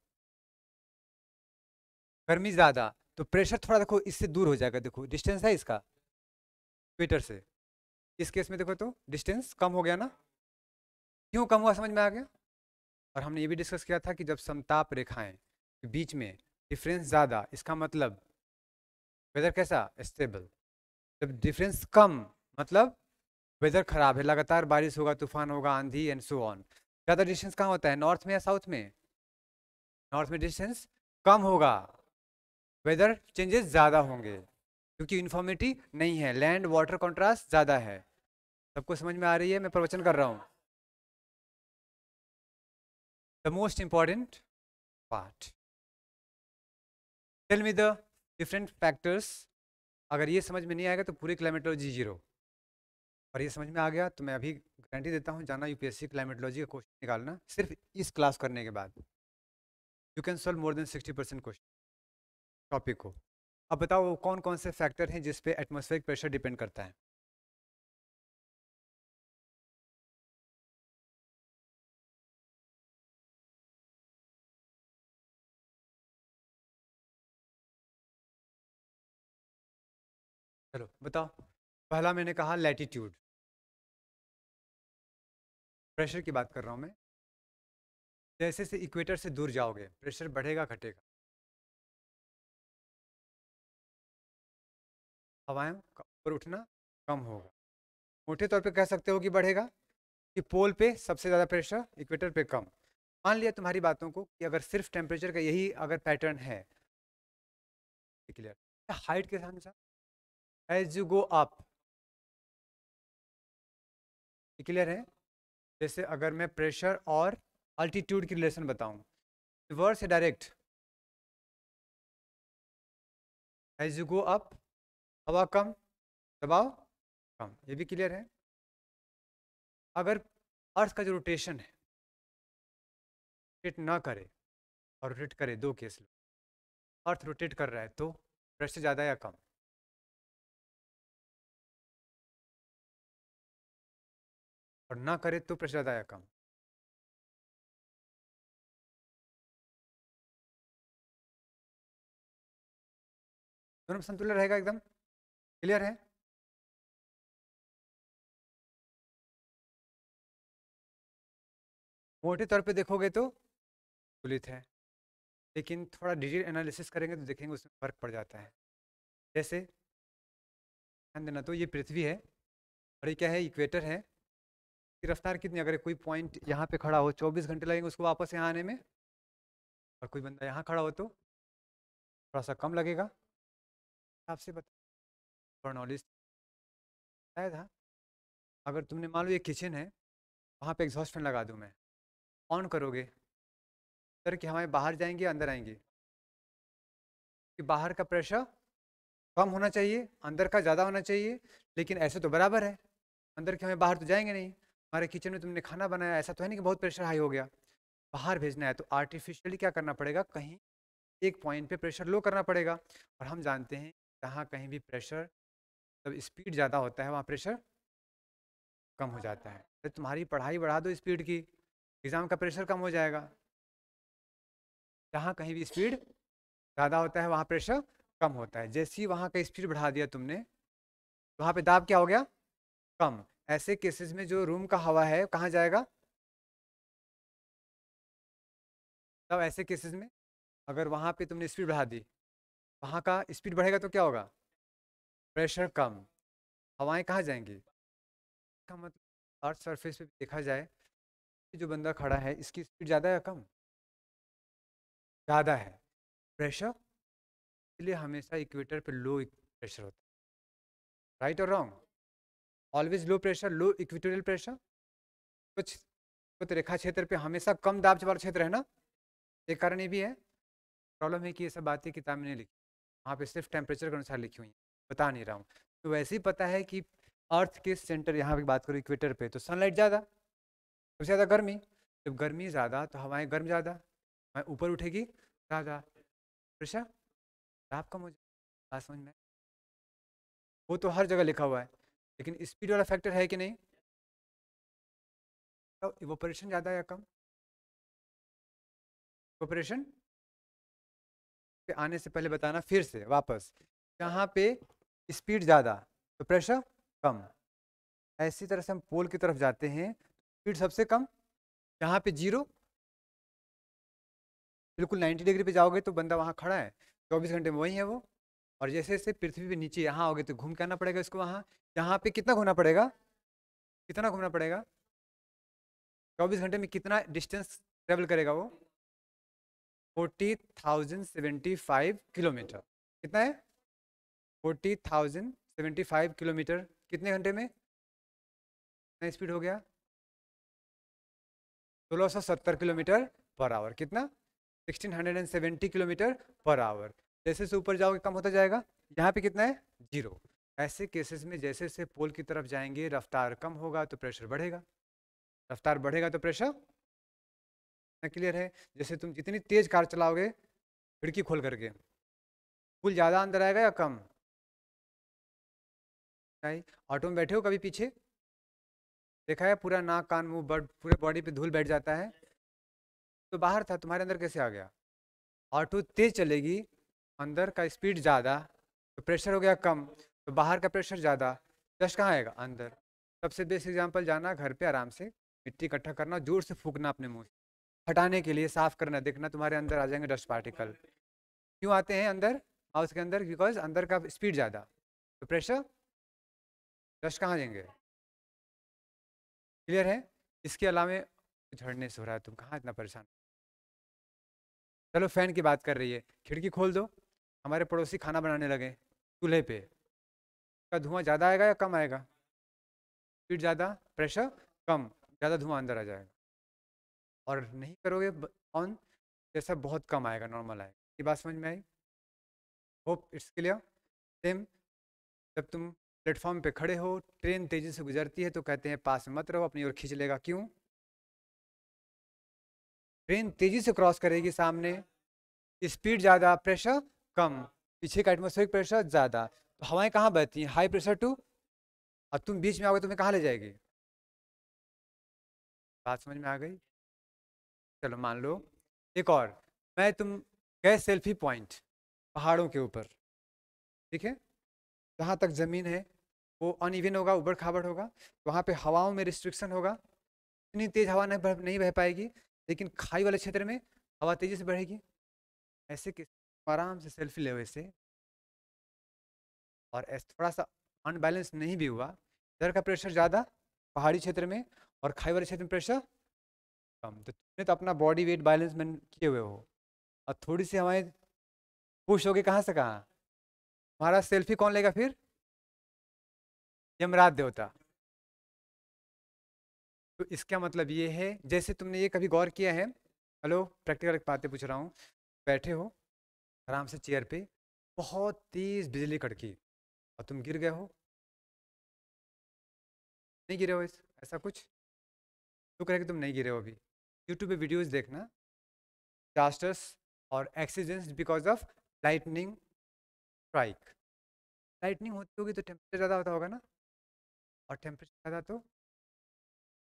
गर्मी ज़्यादा तो प्रेशर थोड़ा देखो इससे दूर हो जाएगा देखो डिस्टेंस है इसका ट्विटर से इस केस में देखो तो डिस्टेंस कम हो गया ना क्यों कम हुआ समझ में आ गया और हमने ये भी डिस्कस किया था कि जब समताप रेखाएं बीच में डिफरेंस ज़्यादा इसका मतलब वेदर कैसा स्टेबल जब डिफरेंस कम मतलब वेदर खराब है लगातार बारिश होगा तूफान होगा आंधी एंड सो ऑन ज़्यादा डिस्टेंस कहाँ होता है नॉर्थ में या साउथ में नॉर्थ में डिस्टेंस कम होगा वेदर चेंजेस ज़्यादा होंगे क्योंकि यूनिफॉर्मिटी नहीं है लैंड वाटर कॉन्ट्रास्ट ज़्यादा है सबको समझ में आ रही है मैं प्रवचन कर रहा हूँ the most important part tell me the different factors अगर ये समझ में नहीं आएगा तो पूरे क्लाइमेटोलॉजी जीरो और ये समझ में आ गया तो मैं अभी गारंटी देता हूँ जाना यूपीएससी क्लाइमेटोलॉजी का क्वेश्चन निकालना सिर्फ इस क्लास करने के बाद you can solve more than sixty percent question topic को अब बताओ वो कौन कौन से फैक्टर हैं जिस पे एटमॉस्फेरिक प्रेशर डिपेंड करता है बताओ पहला मैंने कहा लैटीट्यूड प्रेशर की बात कर रहा हूँ मैं जैसे से इक्वेटर से दूर जाओगे प्रेशर बढ़ेगा घटेगा हवाएं ऊपर उठना कम होगा मोटे तौर पे कह सकते हो कि बढ़ेगा कि पोल पे सबसे ज़्यादा प्रेशर इक्वेटर पे कम मान लिया तुम्हारी बातों को कि अगर सिर्फ टेम्परेचर का यही अगर पैटर्न है क्लियर हाइट के साथ as you go up clear है जैसे अगर मैं प्रेशर और अल्टीट्यूड की रिलेशन बताऊं रिवर्स है direct as you go up हवा कम दबाव कम ये भी क्लियर है अगर अर्थ का जो रोटेशन है रोटेट ना करे और रोटेट करे दो केस अर्थ रोटेट कर रहा है तो प्रेशर ज़्यादा या कम और ना करे तो प्रसादाय काम दोनों संतुलन रहेगा एकदम क्लियर है मोटे तौर पे देखोगे तो संतुलित है लेकिन थोड़ा डिटेल एनालिसिस करेंगे तो देखेंगे उसमें फ़र्क पड़ जाता है जैसे ध्यान देना तो ये पृथ्वी है और ये क्या है इक्वेटर है कि रफ्तार कितनी अगर कोई पॉइंट यहाँ पे खड़ा हो 24 घंटे लगेंगे उसको वापस यहाँ आने में और कोई बंदा यहाँ खड़ा हो तो थोड़ा सा कम लगेगा आपसे बता नॉलेज शायद था हाँ। अगर तुमने मान लो ये किचन है वहाँ पे एग्जॉस्ट फैन लगा दूँ मैं ऑन करोगे सर कि हमारे बाहर जाएंगे अंदर आएंगे कि बाहर का प्रेशर कम होना चाहिए अंदर का ज़्यादा होना चाहिए लेकिन ऐसे तो बराबर है अंदर के हमें बाहर तो जाएंगे नहीं हमारे किचन में तुमने खाना बनाया ऐसा तो है नहीं कि बहुत प्रेशर हाई हो गया बाहर भेजना है तो आर्टिफिशियली क्या करना पड़ेगा कहीं एक पॉइंट पे प्रेशर लो करना पड़ेगा और हम जानते हैं जहाँ कहीं भी प्रेशर जब स्पीड ज़्यादा होता है वहाँ प्रेशर कम हो जाता है तो तुम्हारी पढ़ाई बढ़ा दो स्पीड की एग्ज़ाम का प्रेशर कम हो जाएगा जहाँ कहीं भी स्पीड ज़्यादा होता है वहाँ प्रेशर कम होता है जैसे ही वहाँ का स्पीड बढ़ा दिया तुमने वहाँ पे दाब क्या हो गया कम ऐसे केसेस में जो रूम का हवा है कहाँ जाएगा तब मतलब ऐसे केसेस में अगर वहाँ पे तुमने स्पीड बढ़ा दी वहाँ का स्पीड बढ़ेगा तो क्या होगा प्रेशर कम हवाएं कहाँ जाएंगी इसका मतलब अर्थ सरफेस पे देखा जाए जो बंदा खड़ा है इसकी स्पीड ज़्यादा या कम ज़्यादा है प्रेशर इसलिए हमेशा इक्वेटर पे लो प्रेशर होता है राइट और wrong always low pressure low equatorial pressure कुछ कुछ रेखा क्षेत्र पे हमेशा कम दाब वाला क्षेत्र है ना एक कारण ये भी है प्रॉब्लम है कि ये सब बातें किताब में नहीं लिखी वहाँ पे सिर्फ टेम्परेचर के अनुसार लिखी हुई है बता नहीं रहा हूँ तो वैसे ही पता है कि अर्थ के सेंटर यहाँ पर बात करूँ इक्वेटर पर तो सनलाइट ज़्यादा सबसे ज़्यादा गर्मी जब गर्मी ज़्यादा तो हवाएँ गर्म ज़्यादा हवाएँ ऊपर उठेगी ज़्यादा प्रेशर दाब कम हो जाए बात समझ में वो तो हर जगह लिखा हुआ है लेकिन स्पीड वाला फैक्टर है कि नहीं तो इवोपरेशन ज़्यादा या कम इवोपरेशन पे आने से पहले बताना फिर से वापस यहाँ पे स्पीड ज़्यादा तो प्रेशर कम ऐसी तरह से हम पोल की तरफ जाते हैं स्पीड सबसे कम यहाँ पे जीरो बिल्कुल 90 डिग्री पे जाओगे तो बंदा वहाँ खड़ा है चौबीस घंटे में वही है वो और जैसे जैसे पृथ्वी पे नीचे यहाँ आओगे तो घूम के आना पड़ेगा इसको वहाँ यहाँ पे कितना घूमना पड़ेगा कितना घूमना पड़ेगा चौबीस घंटे में कितना डिस्टेंस ट्रेवल करेगा वो forty thousand seventy five kilometre कितना है forty thousand seventy five kilometre कितने घंटे में कितना स्पीड हो गया सोलह सौ सत्तर किलोमीटर पर आवर कितना sixteen hundred and seventy kilometre per hour जैसे जैसे ऊपर जाओगे कम होता जाएगा यहाँ पे कितना है जीरो ऐसे केसेस में जैसे जैसे पोल की तरफ जाएंगे रफ्तार कम होगा तो प्रेशर बढ़ेगा रफ्तार बढ़ेगा तो प्रेशर क्लियर है जैसे तुम जितनी तेज कार चलाओगे खिड़की खोल करके पुल ज़्यादा अंदर आएगा या कम नहीं ऑटो में बैठे हो कभी पीछे देखा है पूरा नाक कान मुंह बड पूरे बॉडी पे धूल बैठ जाता है तो बाहर था तुम्हारे अंदर कैसे आ गया ऑटो तेज चलेगी अंदर का स्पीड ज़्यादा तो प्रेशर हो गया कम तो बाहर का प्रेशर ज़्यादा जस्ट कहाँ आएगा अंदर सबसे बेस्ट एग्जाम्पल जाना घर पे आराम से मिट्टी इकट्ठा करना जोर से फूकना अपने मुँह से हटाने के लिए साफ करना देखना तुम्हारे अंदर आ जाएंगे डस्ट पार्टिकल क्यों आते हैं अंदर माउस के अंदर बिकॉज अंदर का स्पीड ज़्यादा तो प्रेशर डस्ट कहाँ जाएंगे क्लियर है इसके अलावा झड़ने से हो रहा है तुम कहाँ इतना परेशान चलो फैन की बात कर रही है खिड़की खोल दो हमारे पड़ोसी खाना बनाने लगे चूल्हे पे का धुआं ज़्यादा आएगा या कम आएगा स्पीड ज़्यादा प्रेशर कम ज़्यादा धुआं अंदर आ जाएगा और नहीं करोगे ऑन जैसा तो बहुत कम आएगा नॉर्मल आएगा ये बात समझ में आई होप इट्स क्लियर सेम जब तुम प्लेटफॉर्म पे खड़े हो ट्रेन तेज़ी से गुजरती है तो कहते हैं पास मत रहो अपनी ओर खींच लेगा क्यों ट्रेन तेज़ी से क्रॉस करेगी सामने स्पीड ज़्यादा प्रेशर कम पीछे का एटमोस्फेरिक प्रेशर ज़्यादा तो हवाएं कहाँ बहती हैं हाई प्रेशर टू अब तुम बीच में आओगे तुम्हें तो कहाँ ले जाएगी बात समझ में आ गई चलो मान लो एक और मैं तुम गए सेल्फी पॉइंट पहाड़ों के ऊपर ठीक है जहाँ तक ज़मीन है वो अनइवन होगा उबड़ खाबड़ होगा वहाँ पे हवाओं में रिस्ट्रिक्शन होगा इतनी तेज़ हवा नहीं बह नहीं बह पाएगी लेकिन खाई वाले क्षेत्र में हवा तेज़ी से बढ़ेगी ऐसे किस आराम से सेल्फी ले वैसे और थोड़ा सा अनबैलेंस नहीं भी हुआ इधर का प्रेशर ज़्यादा पहाड़ी क्षेत्र में और खाई वाले क्षेत्र में प्रेशर कम तो तुमने तो अपना बॉडी वेट बैलेंस में किए हुए हो और थोड़ी सी हमारे पुश हो गए कहाँ से कहाँ हमारा सेल्फी कौन लेगा फिर यमराज देवता तो इसका मतलब ये है जैसे तुमने ये कभी गौर किया है हेलो प्रैक्टिकल बातें पूछ रहा हूँ बैठे हो आराम से चेयर पे बहुत तेज़ बिजली कड़की और तुम गिर गए हो नहीं गिरे हो इस ऐसा कुछ तो कह रहे कि तुम नहीं गिरे हो अभी यूट्यूब पे वीडियोस देखना डास्टर्स और accidents because of lightning strike lightning होती होगी तो टेम्परेचर ज़्यादा होता होगा ना और टेम्परेचर ज़्यादा तो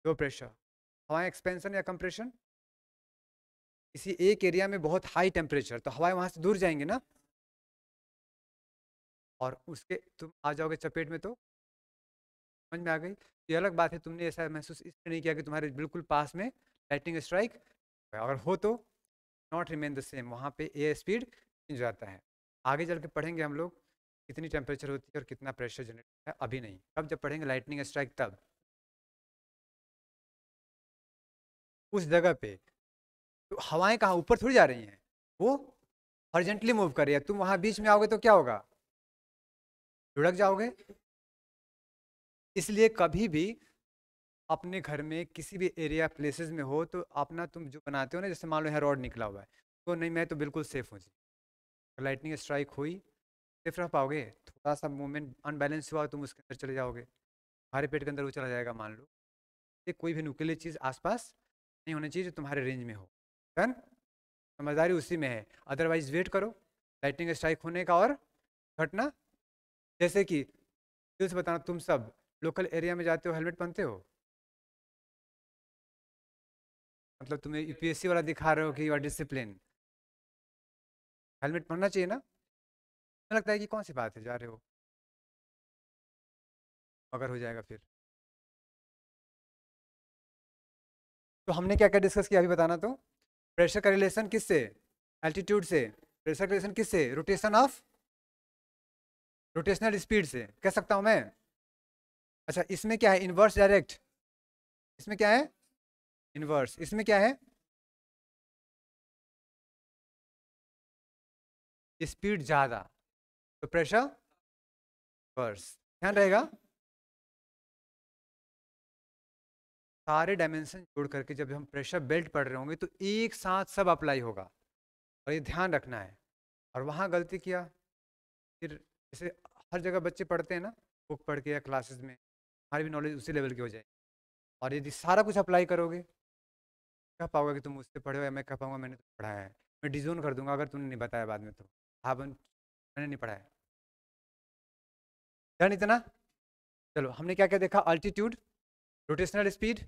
लो प्रेशर हवाएं एक्सपेंसन या कंप्रेशन किसी एक एरिया में बहुत हाई टेम्परेचर तो हवाएं वहाँ से दूर जाएंगे ना और उसके तुम आ जाओगे चपेट में तो समझ में आ गई ये अलग बात है तुमने ऐसा महसूस इसलिए नहीं किया कि तुम्हारे बिल्कुल पास में लाइटिंग स्ट्राइक अगर हो तो नॉट रिमेन द सेम वहाँ पे एयर स्पीड चेंज जाता है आगे चल के पढ़ेंगे हम लोग कितनी टेम्परेचर होती है और कितना प्रेशर जनरेट होता है अभी नहीं तब जब पढ़ेंगे लाइटनिंग स्ट्राइक तब उस जगह पे तो हवाएं कहाँ ऊपर थोड़ी जा रही हैं वो अर्जेंटली मूव कर रही है तुम वहाँ बीच में आओगे तो क्या होगा लुढ़क जाओगे इसलिए कभी भी अपने घर में किसी भी एरिया प्लेसेस में हो तो अपना तुम जो बनाते हो ना जैसे मान लो यहाँ रॉड निकला हुआ है तो नहीं मैं तो बिल्कुल सेफ हूँ जी लाइटनिंग स्ट्राइक हुई सेफ रह पाओगे थोड़ा सा मूवमेंट अनबैलेंस हुआ तुम उसके अंदर चले जाओगे हमारे पेट के अंदर वो चला जाएगा मान लो ये कोई भी नुकीली चीज़ आसपास नहीं होनी चाहिए जो तुम्हारे रेंज में हो सर समझदारी उसी में है अदरवाइज वेट करो लाइटनिंग स्ट्राइक होने का और घटना जैसे कि दिल से बताना तुम सब लोकल एरिया में जाते हो हेलमेट पहनते हो मतलब तुम्हें यूपीएससी वाला दिखा रहे हो कि यू आर डिसिप्लिन हेलमेट पहनना चाहिए ना तो लगता है कि कौन सी बात है जा रहे हो अगर हो जाएगा फिर तो हमने क्या क्या डिस्कस किया अभी बताना तो प्रेशर का रिलेशन किससे एल्टीट्यूड से प्रेशर का रिलेशन किससे रोटेशन ऑफ रोटेशनल स्पीड से कह सकता हूँ मैं अच्छा इसमें क्या है इन्वर्स डायरेक्ट इसमें क्या है इन्वर्स इसमें क्या है स्पीड ज़्यादा तो प्रेशर वर्स ध्यान रहेगा सारे डायमेंशन जोड़ करके जब हम प्रेशर बेल्ट पढ़ रहे होंगे तो एक साथ सब अप्लाई होगा और ये ध्यान रखना है और वहाँ गलती किया फिर जैसे हर जगह बच्चे पढ़ते हैं ना बुक पढ़ के या क्लासेस में हमारी भी नॉलेज उसी लेवल की हो जाएगी और यदि सारा कुछ अप्लाई करोगे कह पाओगे कि तुम मुझसे पढ़े हो या मैं कह पाऊँगा मैंने तो पढ़ाया है मैं डिजोन कर दूंगा अगर तुमने नहीं बताया बाद में तो हाँ मैंने नहीं पढ़ाया ध्यान इतना चलो हमने क्या क्या देखा अल्टीट्यूड रोटेशनल स्पीड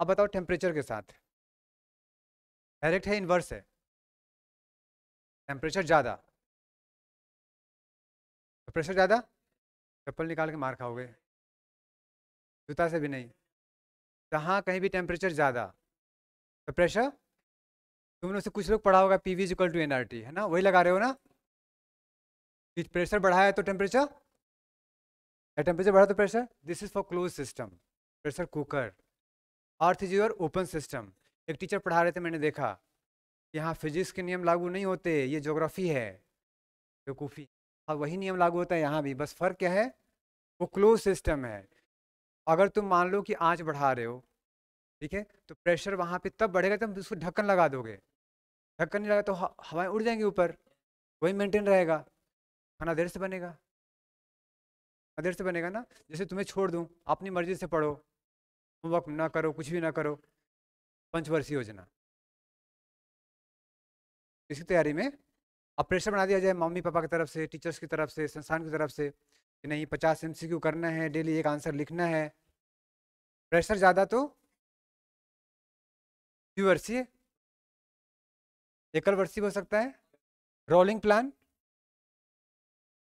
अब बताओ टेम्परेचर के साथ डायरेक्ट है इनवर्स है टेम्परेचर ज़्यादा तो प्रेशर ज़्यादा चप्पल निकाल के मार खाओगे जूता से भी नहीं जहाँ कहीं भी टेम्परेचर ज़्यादा तो प्रेशर तुमने उसे कुछ लोग पढ़ा होगा P V equal to N है ना वही लगा रहे हो ना कि प्रेशर बढ़ाया तो टेम्परेचर टेम्परेचर बढ़ा तो pressure this is for close system pressure cooker earth is your open system एक टीचर पढ़ा रहे थे मैंने देखा यहाँ फिजिक्स के नियम लागू नहीं होते ये जोग्राफी है बेवकूफ़ी हाँ वही नियम लागू होता है यहाँ भी बस फ़र्क क्या है वो क्लोज सिस्टम है अगर तुम मान लो कि आँच बढ़ा रहे हो ठीक है तो प्रेशर वहाँ पे तब बढ़ेगा तुम उसको ढक्कन लगा दोगे ढक्कन नहीं लगा तो हवाएं उड़ जाएंगी ऊपर वही मेंटेन रहेगा खाना देर से बनेगा देर से बनेगा ना जैसे तुम्हें छोड़ दूँ अपनी मर्जी से पढ़ो होमवर्क ना करो कुछ भी ना करो पंचवर्षीय योजना इसकी तैयारी में अब प्रेशर बना दिया जाए मम्मी पापा की तरफ से टीचर्स की तरफ से संस्थान की तरफ से कि नहीं पचास एम करना है डेली एक आंसर लिखना है प्रेशर ज़्यादा तो द्विवर्षीय एकल वर्षीय हो सकता है रोलिंग प्लान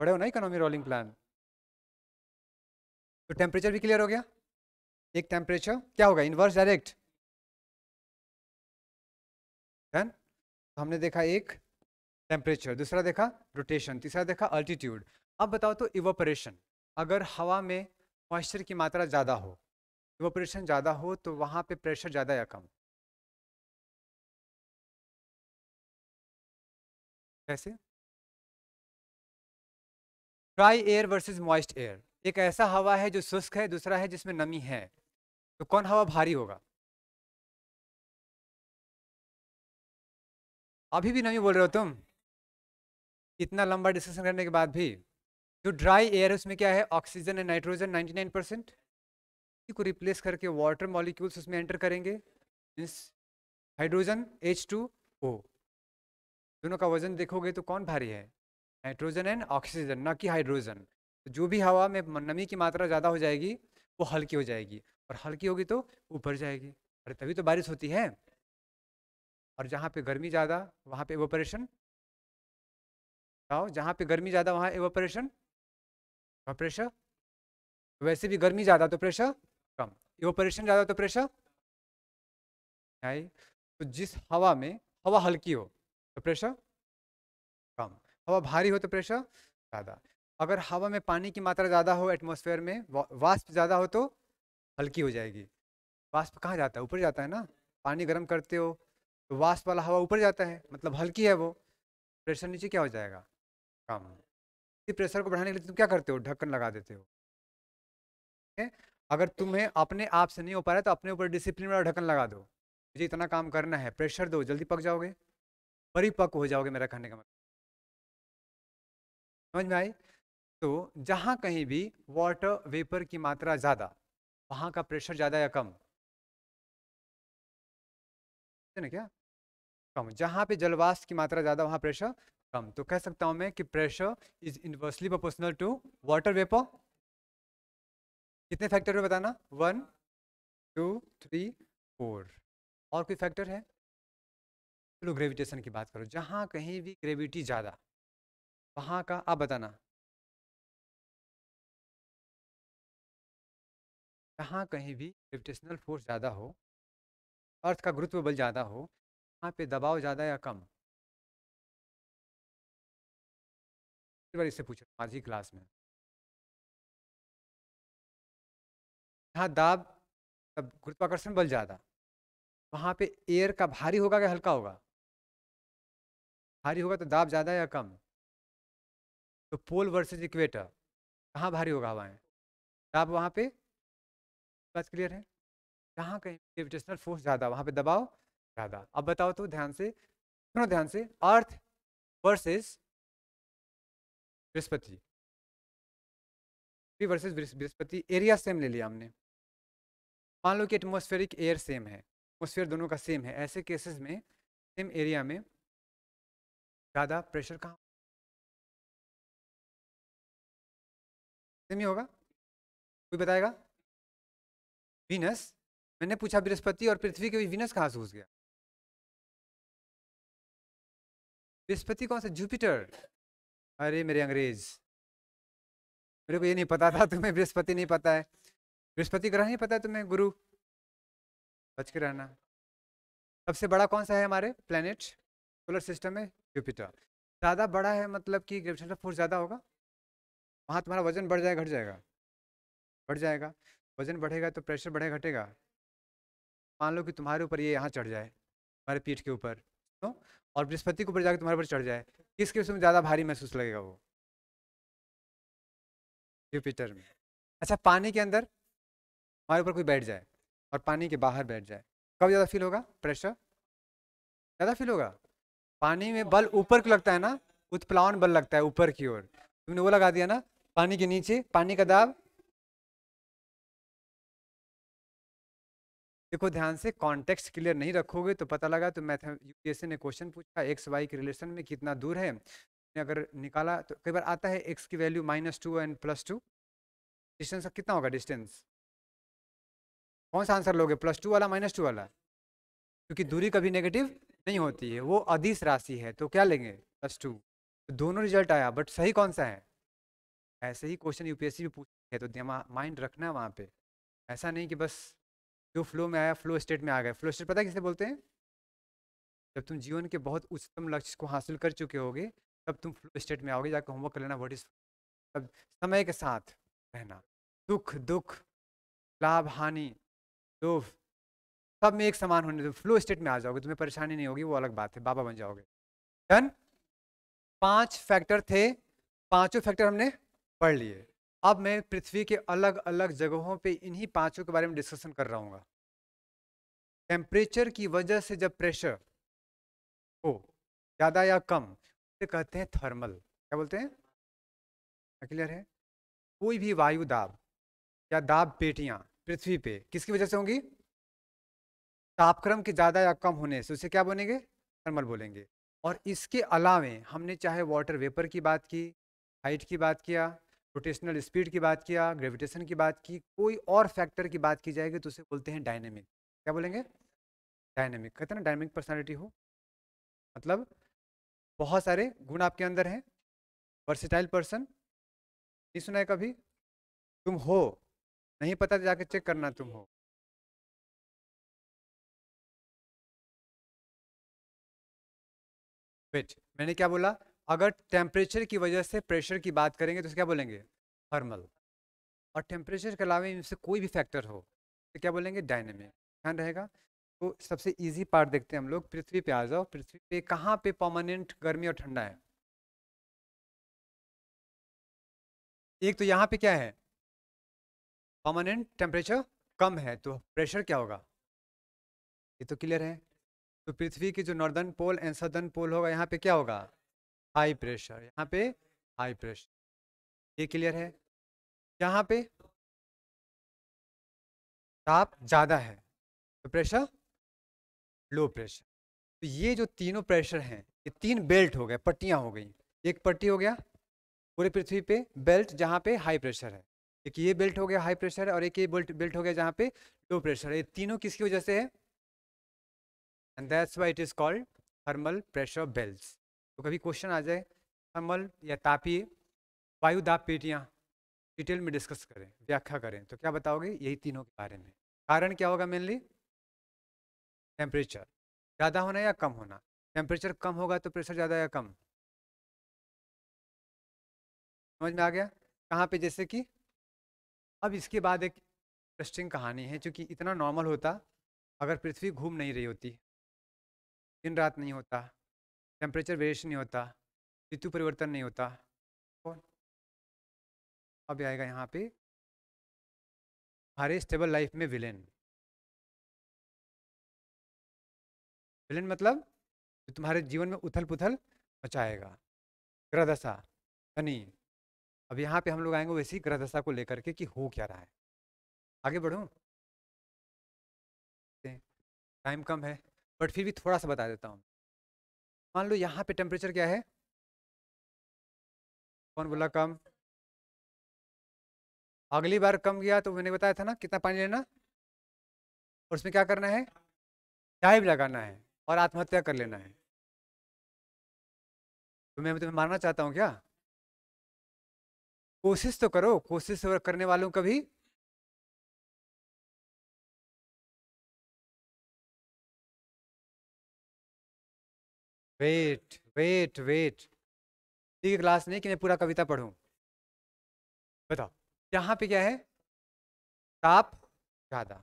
पढ़े हो ना इकोनॉमी रोलिंग प्लान तो टेम्परेचर भी क्लियर हो गया एक टेम्परेचर क्या होगा इनवर्स डायरेक्ट डन तो हमने देखा एक टेम्परेचर दूसरा देखा रोटेशन तीसरा देखा अल्टीट्यूड अब बताओ तो इवोपरेशन अगर हवा में मॉइस्चर की मात्रा ज़्यादा हो इवोपरेशन ज़्यादा हो तो वहाँ पे प्रेशर ज़्यादा या कम कैसे dry air versus moist air एक ऐसा हवा है जो शुष्क है दूसरा है जिसमें नमी है तो कौन हवा भारी होगा अभी भी नहीं बोल रहे हो तुम इतना लंबा डिस्कशन करने के बाद भी जो ड्राई एयर है उसमें क्या है ऑक्सीजन एंड नाइट्रोजन 99 परसेंट को रिप्लेस करके वाटर मॉलिक्यूल्स उसमें एंटर करेंगे means hydrogen H two O दोनों का वजन देखोगे तो कौन भारी है नाइट्रोजन एंड ऑक्सीजन ना कि हाइड्रोजन तो जो भी हवा में नमी की मात्रा ज़्यादा हो जाएगी वो हल्की हो जाएगी और हल्की होगी तो ऊपर जाएगी अरे तभी तो बारिश होती है और जहाँ पे गर्मी ज़्यादा वहाँ पे एवोपरेशन जाओ जहाँ पे गर्मी ज़्यादा वहाँ एवोपरेशन और प्रेशर वैसे भी गर्मी ज़्यादा तो प्रेशर कम एवोपरेशन ज़्यादा तो प्रेशर आई तो जिस हवा में हवा हल्की हो तो प्रेशर कम हवा भारी हो तो प्रेशर ज़्यादा अगर हवा में पानी की मात्रा ज़्यादा हो एटमॉस्फेयर में वास्प ज़्यादा हो तो हल्की हो जाएगी वाष्प कहाँ जाता है ऊपर जाता है ना पानी गर्म करते हो तो वाष्प वाला हवा ऊपर जाता है मतलब हल्की है वो प्रेशर नीचे क्या हो जाएगा काम इसी प्रेशर को बढ़ाने के लिए तुम क्या करते हो ढक्कन लगा देते हो है? अगर तुम्हें अपने आप से नहीं हो पा रहा तो अपने ऊपर डिसिप्लिन वाला ढक्कन लगा दो मुझे इतना काम करना है प्रेशर दो जल्दी पक जाओगे परिपक्व हो जाओगे मेरा खाने का मतलब समझ में आई तो जहाँ कहीं भी वाटर वेपर की मात्रा ज़्यादा वहाँ का प्रेशर ज़्यादा या कम है ना क्या कम जहाँ पे जलवाष्प की मात्रा ज़्यादा वहाँ प्रेशर कम तो कह सकता हूँ मैं कि pressure is inversely proportional to water vapour कितने फैक्टर है बताना वन टू थ्री फोर और कोई फैक्टर है चलो ग्रेविटेशन की बात करो जहाँ कहीं भी ग्रेविटी ज़्यादा वहाँ का आप बताना जहाँ कहीं भी ग्रेविटेशनल फोर्स ज़्यादा हो अर्थ का गुरुत्व बल ज़्यादा हो वहाँ पे दबाव ज़्यादा या कम बार इससे पूछा आज ही क्लास में जहाँ दाब तब गुरुत्वाकर्षण बल ज़्यादा वहाँ पे एयर का भारी होगा या हल्का होगा भारी होगा तो दाब ज़्यादा या कम तो पोल वर्सेज इक्वेटर कहाँ भारी होगा हवाएं दाब वहाँ पे बस क्लियर है जहाँ कहीं ग्रेविटेशनल फोर्स ज़्यादा वहाँ पे दबाव ज़्यादा अब बताओ तो ध्यान से सुनो ध्यान से earth versus Brihaspati versus Brihaspati area same ले लिया हमने मान लो कि एटमोस्फेरिक एयर सेम है एटमोस्फेयर दोनों का सेम है ऐसे केसेस में सेम एरिया में ज़्यादा प्रेशर कहाँ सेम ही होगा कोई बताएगा वीनस मैंने पूछा बृहस्पति और पृथ्वी के वीनस कहाँ से घुस गया बृहस्पति कौन सा जुपिटर अरे मेरे अंग्रेज मेरे को ये नहीं पता था तुम्हें बृहस्पति नहीं पता है बृहस्पति ग्रह नहीं पता है तुम्हें गुरु बच के रहना सबसे बड़ा कौन सा है हमारे प्लेनेट सोलर सिस्टम में जुपिटर ज़्यादा बड़ा है मतलब कि ग्रेविटेशनल फोर्स ज़्यादा होगा वहाँ तुम्हारा वजन बढ़ जाएगा घट जाएगा बढ़ जाएगा वजन बढ़ेगा तो प्रेशर बढ़ेगा घटेगा मान लो कि तुम्हारे ऊपर ये यहाँ चढ़ जाए तुम्हारे पीठ के ऊपर तो और बृहस्पति के ऊपर जाकर तुम्हारे ऊपर चढ़ जाए किसके उसमें ज़्यादा भारी महसूस लगेगा वो जुपिटर में अच्छा पानी के अंदर हमारे ऊपर कोई बैठ जाए और पानी के बाहर बैठ जाए कब ज़्यादा फील होगा प्रेशर ज़्यादा फील होगा पानी में बल ऊपर को लगता है ना उत्प्लावन बल लगता है ऊपर की ओर तुमने वो लगा दिया ना पानी के नीचे पानी का दाब देखो ध्यान से कॉन्टेक्स्ट क्लियर नहीं रखोगे तो पता लगा तो मैथ यूपीएससी ने क्वेश्चन पूछा एक्स वाई के रिलेशन में कितना दूर है अगर निकाला तो कई बार आता है एक्स की value minus two and plus two distance का कितना होगा डिस्टेंस कौन सा आंसर लोगे प्लस टू वाला माइनस टू वाला क्योंकि दूरी कभी नेगेटिव नहीं होती है वो अधिस राशि है तो क्या लेंगे प्लस टू तो दोनों रिजल्ट आया बट सही कौन सा है ऐसे ही क्वेश्चन यूपीएससी भी पूछते हैं तो माइंड रखना वहाँ पे ऐसा नहीं कि बस जो फ्लो में आया फ्लो स्टेट में आ गया फ्लो स्टेट पता है किसे बोलते हैं जब तुम जीवन के बहुत उच्चतम लक्ष्य को हासिल कर चुके होगे तब तुम फ्लो स्टेट में आओगे जाकर होमवर्क कर लेना वट इज तब समय के साथ रहना दुख दुख लाभ हानि लोभ सब में एक समान होने दो फ्लो स्टेट में आ जाओगे तुम्हें परेशानी नहीं होगी वो अलग बात है बाबा बन जाओगे डन पांच फैक्टर थे पांचों फैक्टर हमने पढ़ लिए अब मैं पृथ्वी के अलग अलग जगहों पे इन्हीं पांचों के बारे में डिस्कशन कर रहा हूँ टेम्परेचर की वजह से जब प्रेशर हो ज़्यादा या कम उसे कहते हैं थर्मल क्या बोलते हैं क्लियर है कोई भी वायु दाब या दाब पेटियाँ पृथ्वी पे किसकी वजह से होंगी तापक्रम के ज़्यादा या कम होने से उसे क्या बोलेंगे थर्मल बोलेंगे और इसके अलावे हमने चाहे वाटर वेपर की बात की हाइट की बात किया रोटेशनल स्पीड की बात किया ग्रेविटेशन की बात की कोई और फैक्टर की बात की जाएगी तो उसे बोलते हैं डायनेमिक क्या बोलेंगे डायनेमिक कहते हैं ना डायनेमिक पर्सनैलिटी हो मतलब बहुत सारे गुण आपके अंदर हैं वर्सिटाइल पर्सन नहीं सुना है कभी तुम हो नहीं पता तो जाके चेक करना तुम हो वेट मैंने क्या बोला अगर टेम्परेचर की वजह से प्रेशर की बात करेंगे तो क्या बोलेंगे थर्मल और टेम्परेचर के अलावा इनसे कोई भी फैक्टर हो तो क्या बोलेंगे डायनेमिक ध्यान रहेगा तो सबसे इजी पार्ट देखते हैं हम लोग पृथ्वी पे आ जाओ पृथ्वी पे कहाँ पे परमानेंट गर्मी और ठंडा है एक तो यहाँ पे क्या है परमानेंट टेम्परेचर कम है तो प्रेशर क्या होगा ये तो क्लियर है तो पृथ्वी की जो northern pole and southern pole होगा यहाँ पे क्या होगा हाई प्रेशर यहाँ पे हाई प्रेशर ये क्लियर है यहाँ पे ताप ज़्यादा है तो प्रेशर लो प्रेशर तो ये जो तीनों प्रेशर हैं ये तीन बेल्ट हो गए पट्टियाँ हो गई एक पट्टी हो गया पूरे पृथ्वी पे बेल्ट जहाँ पे हाई प्रेशर है एक ये बेल्ट हो गया हाई प्रेशर है और एक ये बेल्ट बेल्ट हो गया जहाँ पे लो प्रेशर है ये तीनों किसकी वजह से है and that's why it is called thermal pressure belt तो कभी क्वेश्चन आ जाए थर्मल या तापीय दाप पेटियाँ डिटेल में डिस्कस करें व्याख्या करें तो क्या बताओगे यही तीनों के बारे में कारण क्या होगा मेनली टेम्परेचर ज़्यादा होना या कम होना टेम्परेचर कम होगा तो प्रेशर ज़्यादा या कम समझ में आ गया कहाँ पे जैसे कि अब इसके बाद एक इंटरेस्टिंग कहानी है क्योंकि इतना नॉर्मल होता अगर पृथ्वी घूम नहीं रही होती दिन रात नहीं होता टेम्परेचर वेरिएशन नहीं होता ऋतु परिवर्तन नहीं होता और अब आएगा यहाँ पे हमारे स्टेबल लाइफ में विलेन विलेन मतलब जो तुम्हारे जीवन में उथल पुथल मचाएगा ग्रह दशा धनी अब यहाँ पे हम लोग आएंगे वैसी दशा को लेकर के कि हो क्या रहा है आगे बढ़ू टाइम कम है बट फिर भी थोड़ा सा बता देता हूँ मान लो यहाँ पे टेम्परेचर क्या है कौन बोला कम अगली बार कम गया तो मैंने बताया था ना कितना पानी लेना और उसमें क्या करना है डाइव लगाना है और आत्महत्या कर लेना है तो मैं तुम्हें मारना चाहता हूँ क्या कोशिश तो करो कोशिश करने वालों का भी वेट वेट वेट ठीक है क्लास नहीं कि मैं पूरा कविता पढ़ूं बताओ यहाँ पे क्या है ताप ज़्यादा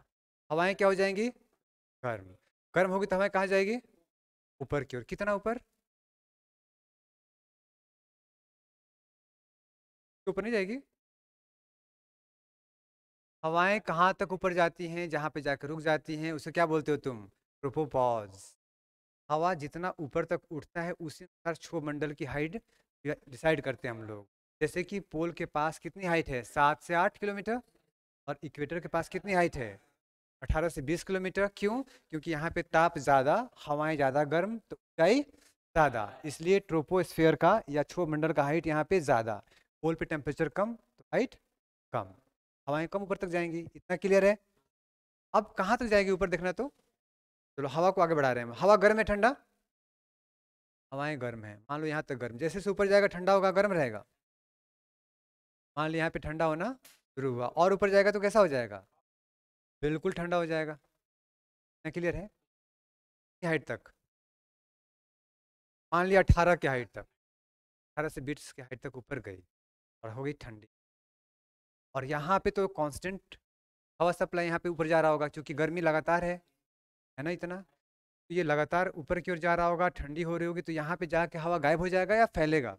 हवाएं क्या हो जाएंगी गर्म गर्म होगी तो हवाएं कहाँ जाएगी ऊपर की ओर कितना ऊपर तो ऊपर नहीं जाएगी हवाएं कहाँ तक ऊपर जाती हैं जहाँ पे जाकर रुक जाती हैं उसे क्या बोलते हो तुम प्रोपोपॉज हवा जितना ऊपर तक उठता है उसी अनुसार छो मंडल की हाइट डिसाइड करते हैं हम लोग जैसे कि पोल के पास कितनी हाइट है सात से आठ किलोमीटर और इक्वेटर के पास कितनी हाइट है अठारह से बीस किलोमीटर क्यों क्योंकि यहाँ पे ताप ज़्यादा हवाएं ज़्यादा गर्म तो ऊंचाई ज़्यादा इसलिए ट्रोपोस्फेयर का या छो मंडल का हाइट यहाँ पे ज़्यादा पोल पे टेम्परेचर कम तो हाइट कम हवाएं कम ऊपर तक जाएंगी इतना क्लियर है अब कहाँ तक जाएगी ऊपर देखना तो चलो हवा को आगे बढ़ा रहे हैं हवा गर्म है ठंडा हवाएं गर्म है मान लो यहाँ तक गर्म जैसे से ऊपर जाएगा ठंडा होगा गर्म रहेगा मान लो यहाँ पे ठंडा होना शुरू हुआ और ऊपर जाएगा तो कैसा हो जाएगा बिल्कुल ठंडा हो जाएगा ना क्लियर है हाइट तक मान लिया अठारह की हाइट तक अठारह से बीस की हाइट तक ऊपर गई और हो गई ठंडी और यहाँ पे तो कांस्टेंट हवा सप्लाई यहाँ पे ऊपर जा रहा होगा क्योंकि गर्मी लगातार है है ना इतना तो ये लगातार ऊपर की ओर जा रहा होगा ठंडी हो रही होगी तो यहाँ पे जाके हवा गायब हो जाएगा या फैलेगा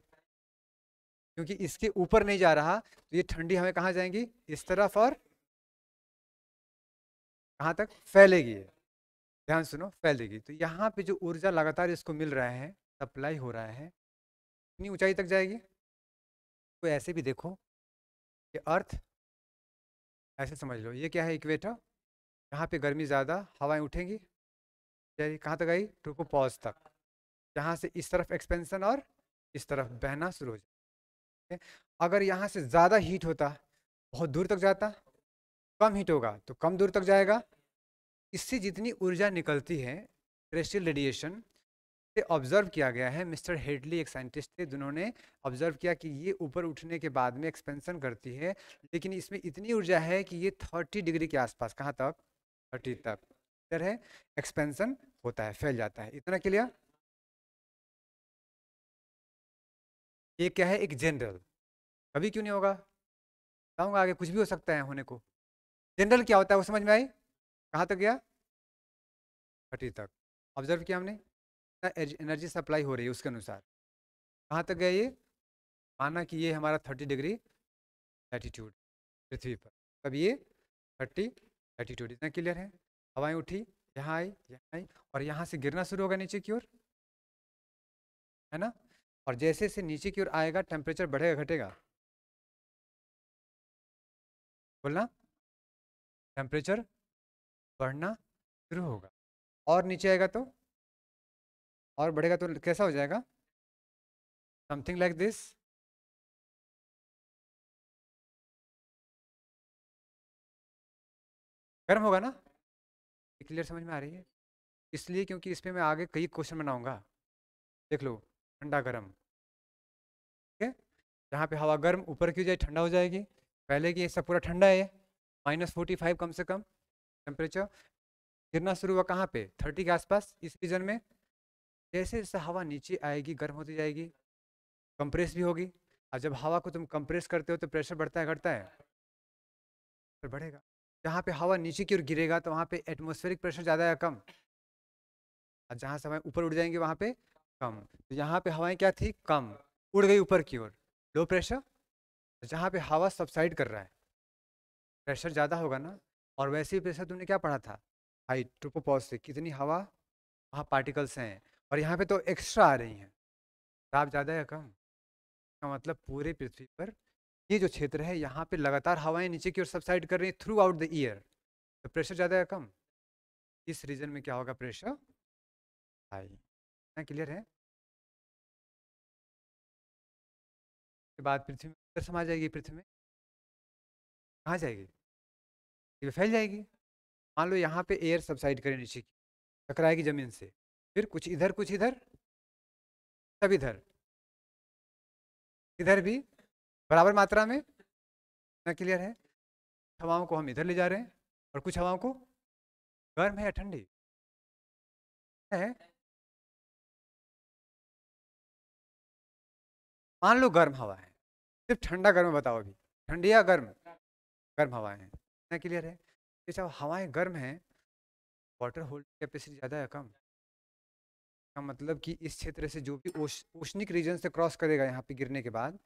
क्योंकि इसके ऊपर नहीं जा रहा तो ये ठंडी हमें कहाँ जाएंगी इस तरफ और कहाँ तक फैलेगी ध्यान सुनो फैलेगी तो यहाँ पे जो ऊर्जा लगातार इसको मिल रहा है सप्लाई हो रहा है कितनी ऊंचाई तक जाएगी तो ऐसे भी देखो कि अर्थ ऐसे समझ लो ये क्या है इक्वेटर यहाँ पे गर्मी ज़्यादा हवाएं उठेंगी चलिए कहाँ तक आई ट्रू पॉज तक जहाँ से इस तरफ एक्सपेंसन और इस तरफ बहना शुरू हो जाए अगर यहाँ से ज़्यादा हीट होता बहुत दूर तक जाता कम हीट होगा तो कम दूर तक जाएगा इससे जितनी ऊर्जा निकलती है टेरेस्ट्रियल रेडिएशन से ऑब्जर्व किया गया है मिस्टर हेडली एक साइंटिस्ट थे जिन्होंने ऑब्जर्व किया कि ये ऊपर उठने के बाद में एक्सपेंसन करती है लेकिन इसमें इतनी ऊर्जा है कि ये 30 डिग्री के आसपास कहाँ तक थर्टी तक इधर है एक्सपेंसन होता है फैल जाता है इतना क्लियर ये क्या है एक जनरल कभी क्यों नहीं होगा बताऊंगा आगे कुछ भी हो सकता है होने को जनरल क्या होता है वो समझ में आई कहाँ तक गया थर्टी तक ऑब्जर्व किया हमने एनर्जी सप्लाई हो रही है उसके अनुसार कहाँ तक गया ये माना कि ये हमारा थर्टी डिग्री एटीट्यूड पृथ्वी पर तब ये थर्टी एटीट्यूड इतना क्लियर है हवाएं उठी यहाँ आई यहाँ आई और यहाँ से गिरना शुरू होगा नीचे की ओर है ना और जैसे से नीचे की ओर आएगा टेम्परेचर बढ़ेगा घटेगा बोलना टेम्परेचर बढ़ना शुरू होगा और नीचे आएगा तो और बढ़ेगा तो कैसा हो जाएगा समथिंग लाइक दिस गर्म होगा ना क्लियर समझ में आ रही है इसलिए क्योंकि इस पर मैं आगे कई क्वेश्चन बनाऊंगा देख लो ठंडा गर्म ठीक है जहाँ पे हवा गर्म ऊपर की जाए ठंडा हो जाएगी पहले की ऐसा सब पूरा ठंडा है माइनस फोर्टी फाइव कम से कम टेम्परेचर गिरना शुरू हुआ कहाँ पे थर्टी के आसपास इस रीजन में जैसे जैसे हवा नीचे आएगी गर्म होती जाएगी कंप्रेस भी होगी और जब हवा को तुम कंप्रेस करते हो तो प्रेशर बढ़ता है घटता है तो बढ़ेगा जहाँ पे हवा नीचे की ओर गिरेगा तो वहाँ पे एटमोस्फेरिक प्रेशर ज़्यादा या कम और जहाँ से हवाएं ऊपर उड़ जाएंगे वहाँ पे कम तो यहाँ पे हवाएं क्या थी कम उड़ गई ऊपर की ओर लो तो प्रेशर जहाँ पे हवा सबसाइड कर रहा है प्रेशर ज़्यादा होगा ना और वैसे ही प्रेशर तुमने क्या पढ़ा था हाई ट्रोपोपॉज से कितनी हवा वहाँ पार्टिकल्स हैं और यहाँ पे तो एक्स्ट्रा आ रही हैं ताप ज़्यादा या कम का मतलब पूरे पृथ्वी पर ये जो क्षेत्र है यहाँ पे लगातार हवाएं नीचे की ओर सबसाइड कर रही है थ्रू आउट द ईयर तो प्रेशर ज़्यादा या कम इस रीजन में क्या होगा प्रेशर हाई इतना क्लियर है के बाद पृथ्वी में समा जाएगी पृथ्वी में कहाँ जाएगी ये फैल जाएगी मान लो यहाँ पे एयर सबसाइड करे नीचे की टकराएगी ज़मीन से फिर कुछ इधर कुछ इधर सब इधर इधर भी बराबर मात्रा में ना क्लियर है हवाओं को हम इधर ले जा रहे हैं और कुछ हवाओं को गर्म है या ठंडी है मान लो गर्म हवा है सिर्फ ठंडा गर्म बताओ अभी ठंडी या गर्म गर्म हवाएं हैं ना क्लियर है जैसे हवाएं गर्म हैं वाटर होल्ड कैपेसिटी ज़्यादा या कम का मतलब कि इस क्षेत्र से जो भी ओश, ओशनिक रीजन से क्रॉस करेगा यहाँ पे गिरने के बाद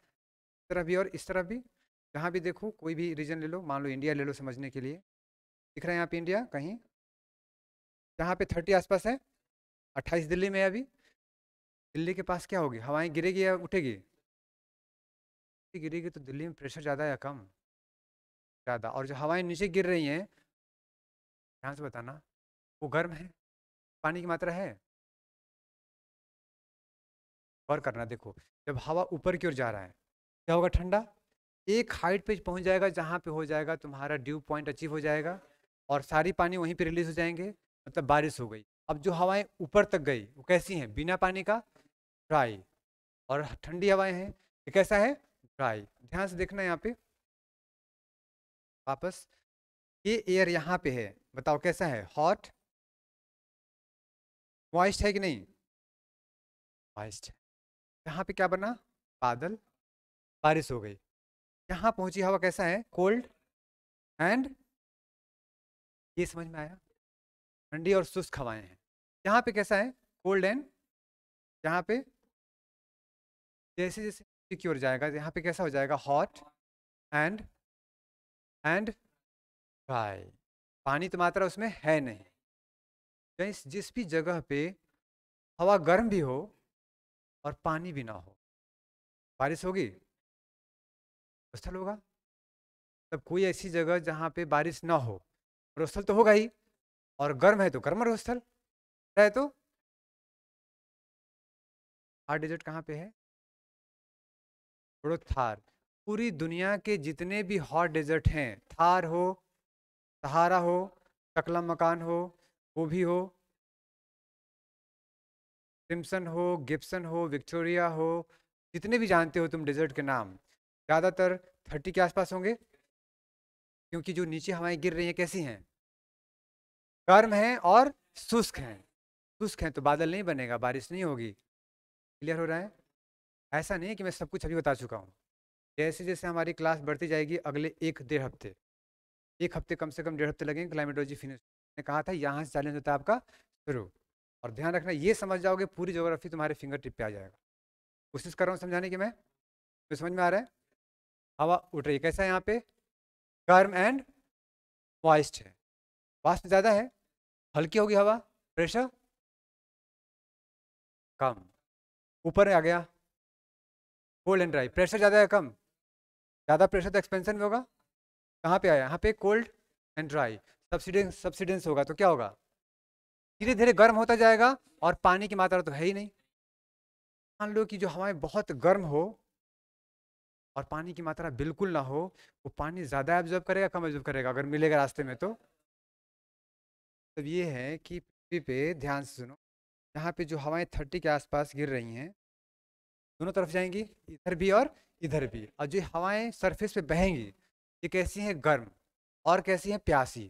तरफ भी और इस तरफ भी जहाँ भी देखो कोई भी रीजन ले लो मान लो इंडिया ले लो समझने के लिए दिख रहा है यहाँ पे इंडिया कहीं जहाँ पे थर्टी आसपास है अट्ठाईस दिल्ली में अभी दिल्ली के पास क्या होगी हवाएं गिरेगी या उठेगी गिरेगी तो दिल्ली में प्रेशर ज़्यादा या कम ज़्यादा और जो हवाएं नीचे गिर रही हैं ध्यान से बताना वो गर्म है पानी की मात्रा है और करना देखो जब हवा ऊपर की ओर जा रहा है क्या होगा ठंडा एक हाइट पे पहुंच जाएगा जहाँ पे हो जाएगा तुम्हारा ड्यू पॉइंट अचीव हो जाएगा और सारी पानी वहीं पे रिलीज हो जाएंगे मतलब बारिश हो गई अब जो हवाएं ऊपर तक गई वो कैसी हैं बिना पानी का ड्राई और ठंडी हवाएं हैं ये कैसा है ड्राई ध्यान से देखना यहाँ पे वापस ये एयर यहाँ पे है बताओ कैसा है हॉट मॉइस्ट है कि नहीं मॉइस्ट यहाँ पे क्या बना बादल बारिश हो गई यहाँ पहुंची हवा कैसा है कोल्ड एंड ये समझ में आया ठंडी और शुष्क हवाएं हैं यहाँ पे कैसा है कोल्ड एंड यहाँ पे जैसे जैसे की ओर जाएगा यहाँ पे कैसा हो जाएगा हॉट एंड एंड ड्राई पानी तो मात्रा उसमें है नहीं जिस जिस भी जगह पे हवा गर्म भी हो और पानी भी ना हो बारिश होगी स्थल होगा तब कोई ऐसी जगह जहाँ पे बारिश ना हो रोस्टल तो होगा ही और गर्म है तो गर्म रोस्टल है तो हार डिजर्ट कहाँ पे है थोड़ो थार पूरी दुनिया के जितने भी हॉट डेजर्ट हैं थार हो सहारा हो टकला मकान हो वो भी हो सिम्सन हो गिप्सन हो विक्टोरिया हो जितने भी जानते हो तुम डेजर्ट के नाम ज़्यादातर थर्टी के आसपास होंगे क्योंकि जो नीचे हवाएं गिर रही हैं कैसी हैं गर्म हैं और शुष्क हैं शुष्क हैं तो बादल नहीं बनेगा बारिश नहीं होगी क्लियर हो रहा है ऐसा नहीं कि मैं सब कुछ अभी बता चुका हूँ जैसे जैसे हमारी क्लास बढ़ती जाएगी अगले एक डेढ़ हफ्ते एक हफ्ते कम से कम डेढ़ हफ्ते लगेंगे क्लाइमेटोलॉजी फिनिश ने कहा था यहाँ से चैलेंज होता है आपका शुरू और ध्यान रखना ये समझ जाओगे पूरी जोग्राफी तुम्हारे फिंगर टिप पे आ जाएगा कोशिश कर रहा हूँ समझाने की मैं तो समझ में आ रहा है हवा उठ रही है कैसा है यहाँ पे गर्म एंड मॉइस्ट है वाष्प ज़्यादा है हल्की होगी हवा प्रेशर कम ऊपर आ गया कोल्ड एंड ड्राई प्रेशर ज़्यादा है कम ज़्यादा प्रेशर तो एक्सपेंशन में होगा कहाँ पे आया यहाँ पे cold and dry subsidence subsidence होगा तो क्या होगा धीरे धीरे गर्म होता जाएगा और पानी की मात्रा तो है ही नहीं मान लो कि जो हवाएं बहुत गर्म हो और पानी की मात्रा बिल्कुल ना हो वो पानी ज़्यादा एब्जॉर्ब करेगा कम एब्जॉर्ब करेगा अगर मिलेगा रास्ते में तो तब मतलब ये है कि पृथ्वी पे ध्यान से सुनो यहाँ पे जो हवाएं थर्टी के आसपास गिर रही हैं दोनों तरफ जाएंगी इधर भी और इधर भी और जो हवाएं सरफेस पे बहेंगी ये कैसी हैं गर्म और कैसी हैं प्यासी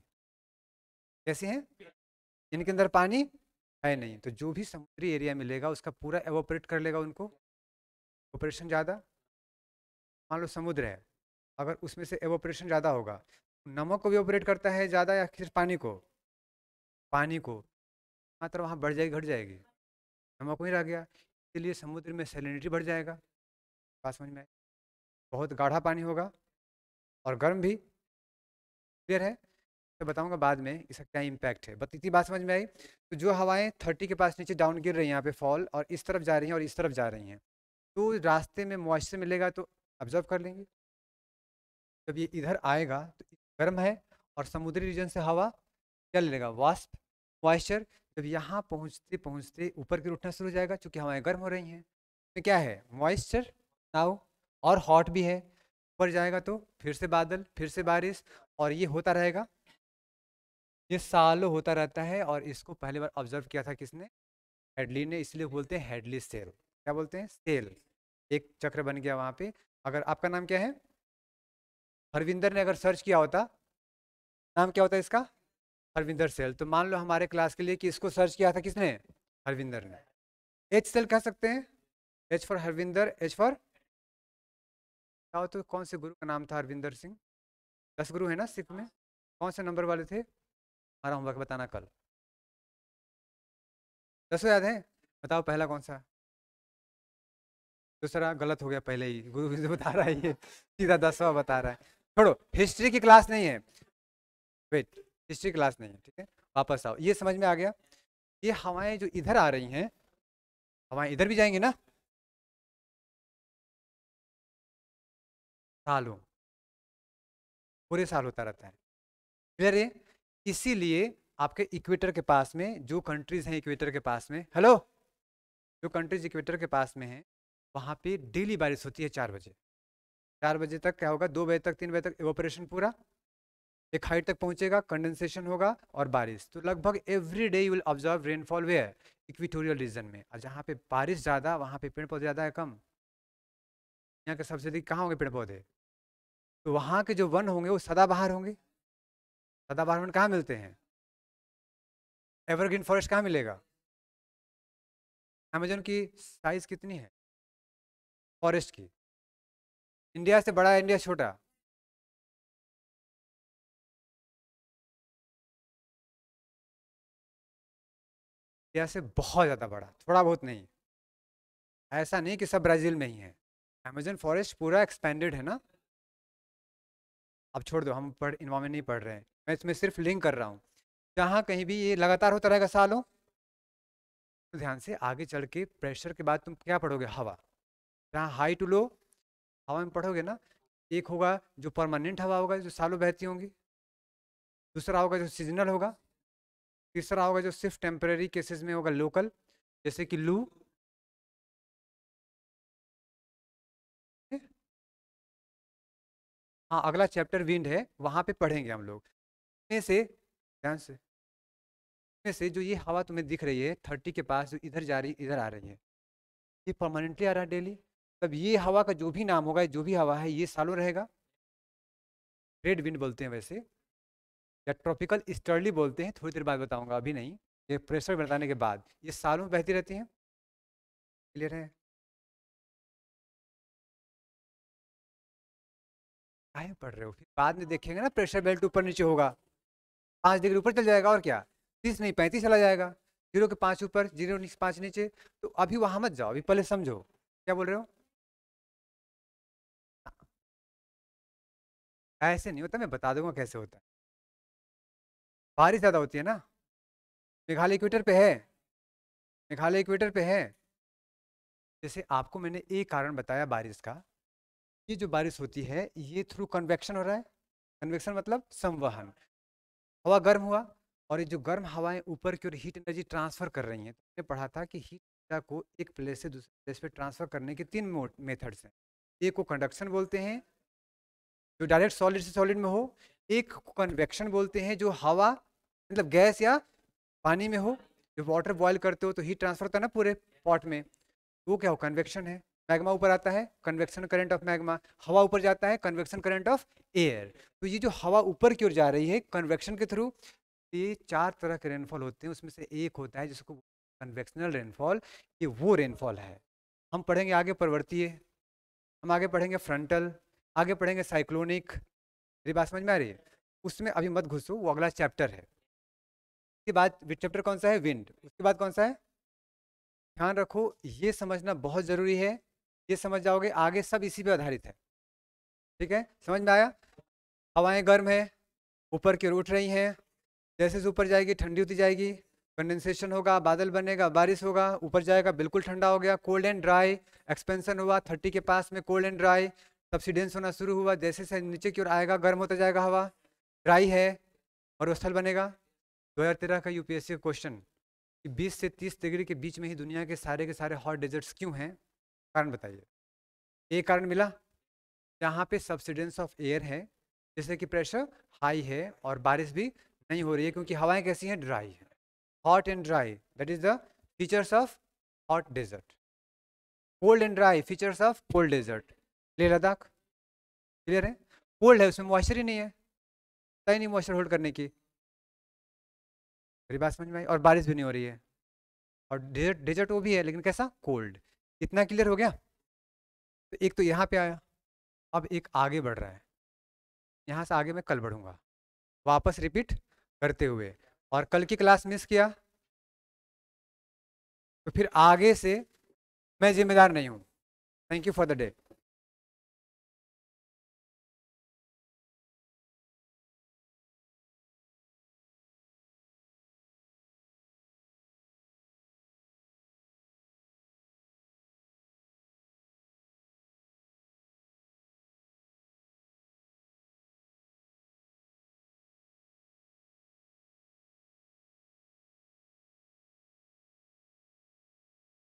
कैसी हैं इनके अंदर पानी है नहीं तो जो भी समुद्री एरिया मिलेगा उसका पूरा एवोपरेट कर लेगा उनको ऑपरेशन ज़्यादा मान लो समुद्र है अगर उसमें से एवोपरेशन ज़्यादा होगा तो नमक को भी ऑपरेट करता है ज़्यादा या फिर पानी को पानी को मात्रा हाँ, तो वहाँ बढ़ जाएगी घट जाएगी नमक वहीं रह गया इसलिए समुद्र में सैलिनिटी बढ़ जाएगा बात समझ में बहुत गाढ़ा पानी होगा और गर्म भी क्लियर है तो बताऊंगा बाद में इसका क्या इम्पैक्ट है बत इतनी बात समझ में आई तो जो हवाएं थर्टी के पास नीचे डाउन गिर रही हैं यहाँ पे फॉल और इस तरफ जा रही हैं और इस तरफ जा रही हैं तो रास्ते में मॉइस्चर मिलेगा तो ऑब्जर्व कर लेंगे जब ये इधर आएगा तो गर्म है और समुद्री रीजन से हवा क्या लेगा वाष्प मॉइस्चर जब यहाँ पहुँचते पहुँचते ऊपर की उठना शुरू हो जाएगा चूँकि हवाएँ गर्म हो रही हैं तो क्या है मॉइस्चर नाव और हॉट भी है ऊपर जाएगा तो फिर से बादल फिर से बारिश और ये होता रहेगा ये सालों होता रहता है और इसको पहले बार ऑब्जर्व किया था किसने हेडली ने इसलिए बोलते हैं हेडली सेल क्या बोलते हैं सेल एक चक्र बन गया वहाँ पे अगर आपका नाम क्या है हरविंदर ने अगर सर्च किया होता नाम क्या होता है इसका हरविंदर सेल तो मान लो हमारे क्लास के लिए कि इसको सर्च किया था किसने हरविंदर ने एच सेल कह सकते हैं H for Harvinder H for क्या तो कौन से गुरु का नाम था हरविंदर सिंह दस गुरु है ना सिख में कौन से नंबर वाले थे हमारा होमवर्क बताना कल दसों याद है बताओ पहला कौन सा दूसरा गलत हो गया पहले ही गुरु बता रहा है ये सीधा दसवा बता रहा है छोड़ो हिस्ट्री की क्लास नहीं है वेट हिस्ट्री क्लास नहीं है ठीक है वापस आओ ये समझ में आ गया ये हवाएं जो इधर आ रही हैं हवाएं इधर भी जाएंगी ना सालों पूरे साल होता रहता है क्लियर है इसीलिए आपके इक्वेटर के पास में जो कंट्रीज हैं इक्वेटर के पास में हेलो जो कंट्रीज इक्वेटर के पास में हैं वहाँ पे डेली बारिश होती है चार बजे चार बजे तक क्या होगा दो बजे तक तीन बजे तक एवोपरेशन पूरा एक हाइट तक पहुँचेगा कंडेंसेशन होगा और बारिश तो लगभग every day you will observe rainfall वे है इक्विटोरियल रीजन में और जहाँ पे बारिश ज़्यादा वहाँ पे पेड़ पौधे ज़्यादा है कम यहाँ के सबसे अधिक कहाँ होंगे पेड़ पौधे तो वहाँ के जो वन होंगे वो सदाबहार होंगे सदाबहार वन कहाँ मिलते हैं एवरग्रीन फॉरेस्ट कहाँ मिलेगा अमेजोन की साइज कितनी है फॉरेस्ट की इंडिया से बड़ा इंडिया छोटा इंडिया से बहुत ज़्यादा बड़ा थोड़ा बहुत नहीं ऐसा नहीं कि सब ब्राज़ील में ही है अमेजन फॉरेस्ट पूरा एक्सपेंडेड है ना अब छोड़ दो हम पढ़ इन्वामेंट नहीं पढ़ रहे हैं मैं इसमें सिर्फ लिंक कर रहा हूँ जहाँ कहीं भी ये लगातार होता रहेगा सालों तो ध्यान से आगे चल के प्रेशर के बाद तुम क्या पढ़ोगे हवा जहाँ हाई टू लो हवा में पढ़ोगे ना एक होगा जो परमानेंट हवा होगा जो सालों बहती होंगी दूसरा होगा जो सीजनल होगा तीसरा होगा जो सिर्फ टेम्परेरी केसेस में होगा लोकल जैसे कि लू हाँ अगला चैप्टर विंड है वहाँ पे पढ़ेंगे हम लोग में से ध्यान से में से जो ये हवा तुम्हें दिख रही है थर्टी के पास जो इधर जा रही इधर आ रही है ये परमानेंटली आ रहा है डेली तब ये हवा का जो भी नाम होगा जो भी हवा है ये सालों रहेगा रेड विंड बोलते हैं वैसे या ट्रॉपिकल स्टर्ली बोलते हैं थोड़ी देर बाद बताऊंगा अभी नहीं ये प्रेशर बताने के बाद ये सालों में बहती रहती हैं क्लियर है आए पढ़ रहे हो फिर बाद में देखेंगे ना प्रेशर बेल्ट ऊपर नीचे होगा पाँच डिग्री ऊपर चल जाएगा और क्या तीस नहीं पैंतीस चला जाएगा जीरो के पाँच ऊपर जीरो पाँच नीचे तो अभी वहाँ मत जाओ अभी पहले समझो क्या बोल रहे हो ऐसे नहीं होता मैं बता दूंगा कैसे होता है बारिश ज़्यादा होती है ना मेघालय इक्वेटर पे है मेघालय इक्वेटर पे है जैसे आपको मैंने एक कारण बताया बारिश का ये जो बारिश होती है ये थ्रू कन्वेक्शन हो रहा है कन्वेक्शन मतलब संवहन हवा गर्म हुआ और ये जो गर्म हवाएं ऊपर की ओर हीट एनर्जी ट्रांसफ़र कर रही हैं तो मैंने पढ़ा था कि हीट एनर्जा को एक प्लेस से दूसरे प्लेस पे ट्रांसफ़र करने के तीन मेथड्स हैं एक को कंडक्शन बोलते हैं जो डायरेक्ट सॉलिड से सॉलिड में हो एक कन्वेक्शन बोलते हैं जो हवा मतलब गैस या पानी में हो जब वाटर बॉयल करते हो तो हीट ट्रांसफर होता है ना पूरे पॉट में वो क्या हो कन्वेक्शन है मैग्मा ऊपर आता है कन्वेक्शन करंट ऑफ मैग्मा हवा ऊपर जाता है कन्वेक्शन करंट ऑफ एयर तो ये जो हवा ऊपर की ओर जा रही है कन्वेक्शन के थ्रू ये चार तरह के रेनफॉल होते हैं उसमें से एक होता है जिसको कन्वेक्शनल रेनफॉल ये वो रेनफॉल है हम पढ़ेंगे आगे परवर्तीय हम आगे पढ़ेंगे फ्रंटल आगे पढ़ेंगे साइक्लोनिक मेरी बात समझ में आ रही है उसमें अभी मत घुसो वो अगला चैप्टर है उसके बाद चैप्टर कौन सा है विंड उसके बाद कौन सा है ध्यान रखो ये समझना बहुत ज़रूरी है ये समझ जाओगे आगे सब इसी पे आधारित है ठीक है समझ में आया हवाएं गर्म है ऊपर की ओर उठ रही हैं जैसे ऊपर जाएगी ठंडी होती जाएगी कंडेंसेशन होगा बादल बनेगा बारिश होगा ऊपर जाएगा बिल्कुल ठंडा हो गया कोल्ड एंड ड्राई एक्सपेंसन हुआ थर्टी के पास में कोल्ड एंड ड्राई सब्सिडेंस होना शुरू हुआ जैसे जैसे नीचे की ओर आएगा गर्म होता जाएगा हवा ड्राई है और स्थल बनेगा दो हज़ार तेरह का यूपीएससी क्वेश्चन कि बीस से तीस डिग्री के बीच में ही दुनिया के सारे के सारे हॉट डेजर्ट्स क्यों हैं कारण बताइए एक कारण मिला जहाँ पे सब्सिडेंस ऑफ एयर है जैसे कि प्रेशर हाई है और बारिश भी नहीं हो रही है क्योंकि हवाएं कैसी हैं ड्राई है hot and dry that is the features of hot desert cold and dry features of cold desert Leh Ladakh clear है कोल्ड है उसमें मॉइस्चर ही नहीं है तय नहीं मॉइस्चर होल्ड करने की बात समझ में आई और बारिश भी नहीं हो रही है और डेजर्ट डेजर्ट वो भी है लेकिन कैसा कोल्ड इतना क्लियर हो गया तो एक तो यहाँ पे आया अब एक आगे बढ़ रहा है यहाँ से आगे मैं कल बढ़ूँगा वापस रिपीट करते हुए और कल की क्लास मिस किया तो फिर आगे से मैं जिम्मेदार नहीं हूँ thank you for the day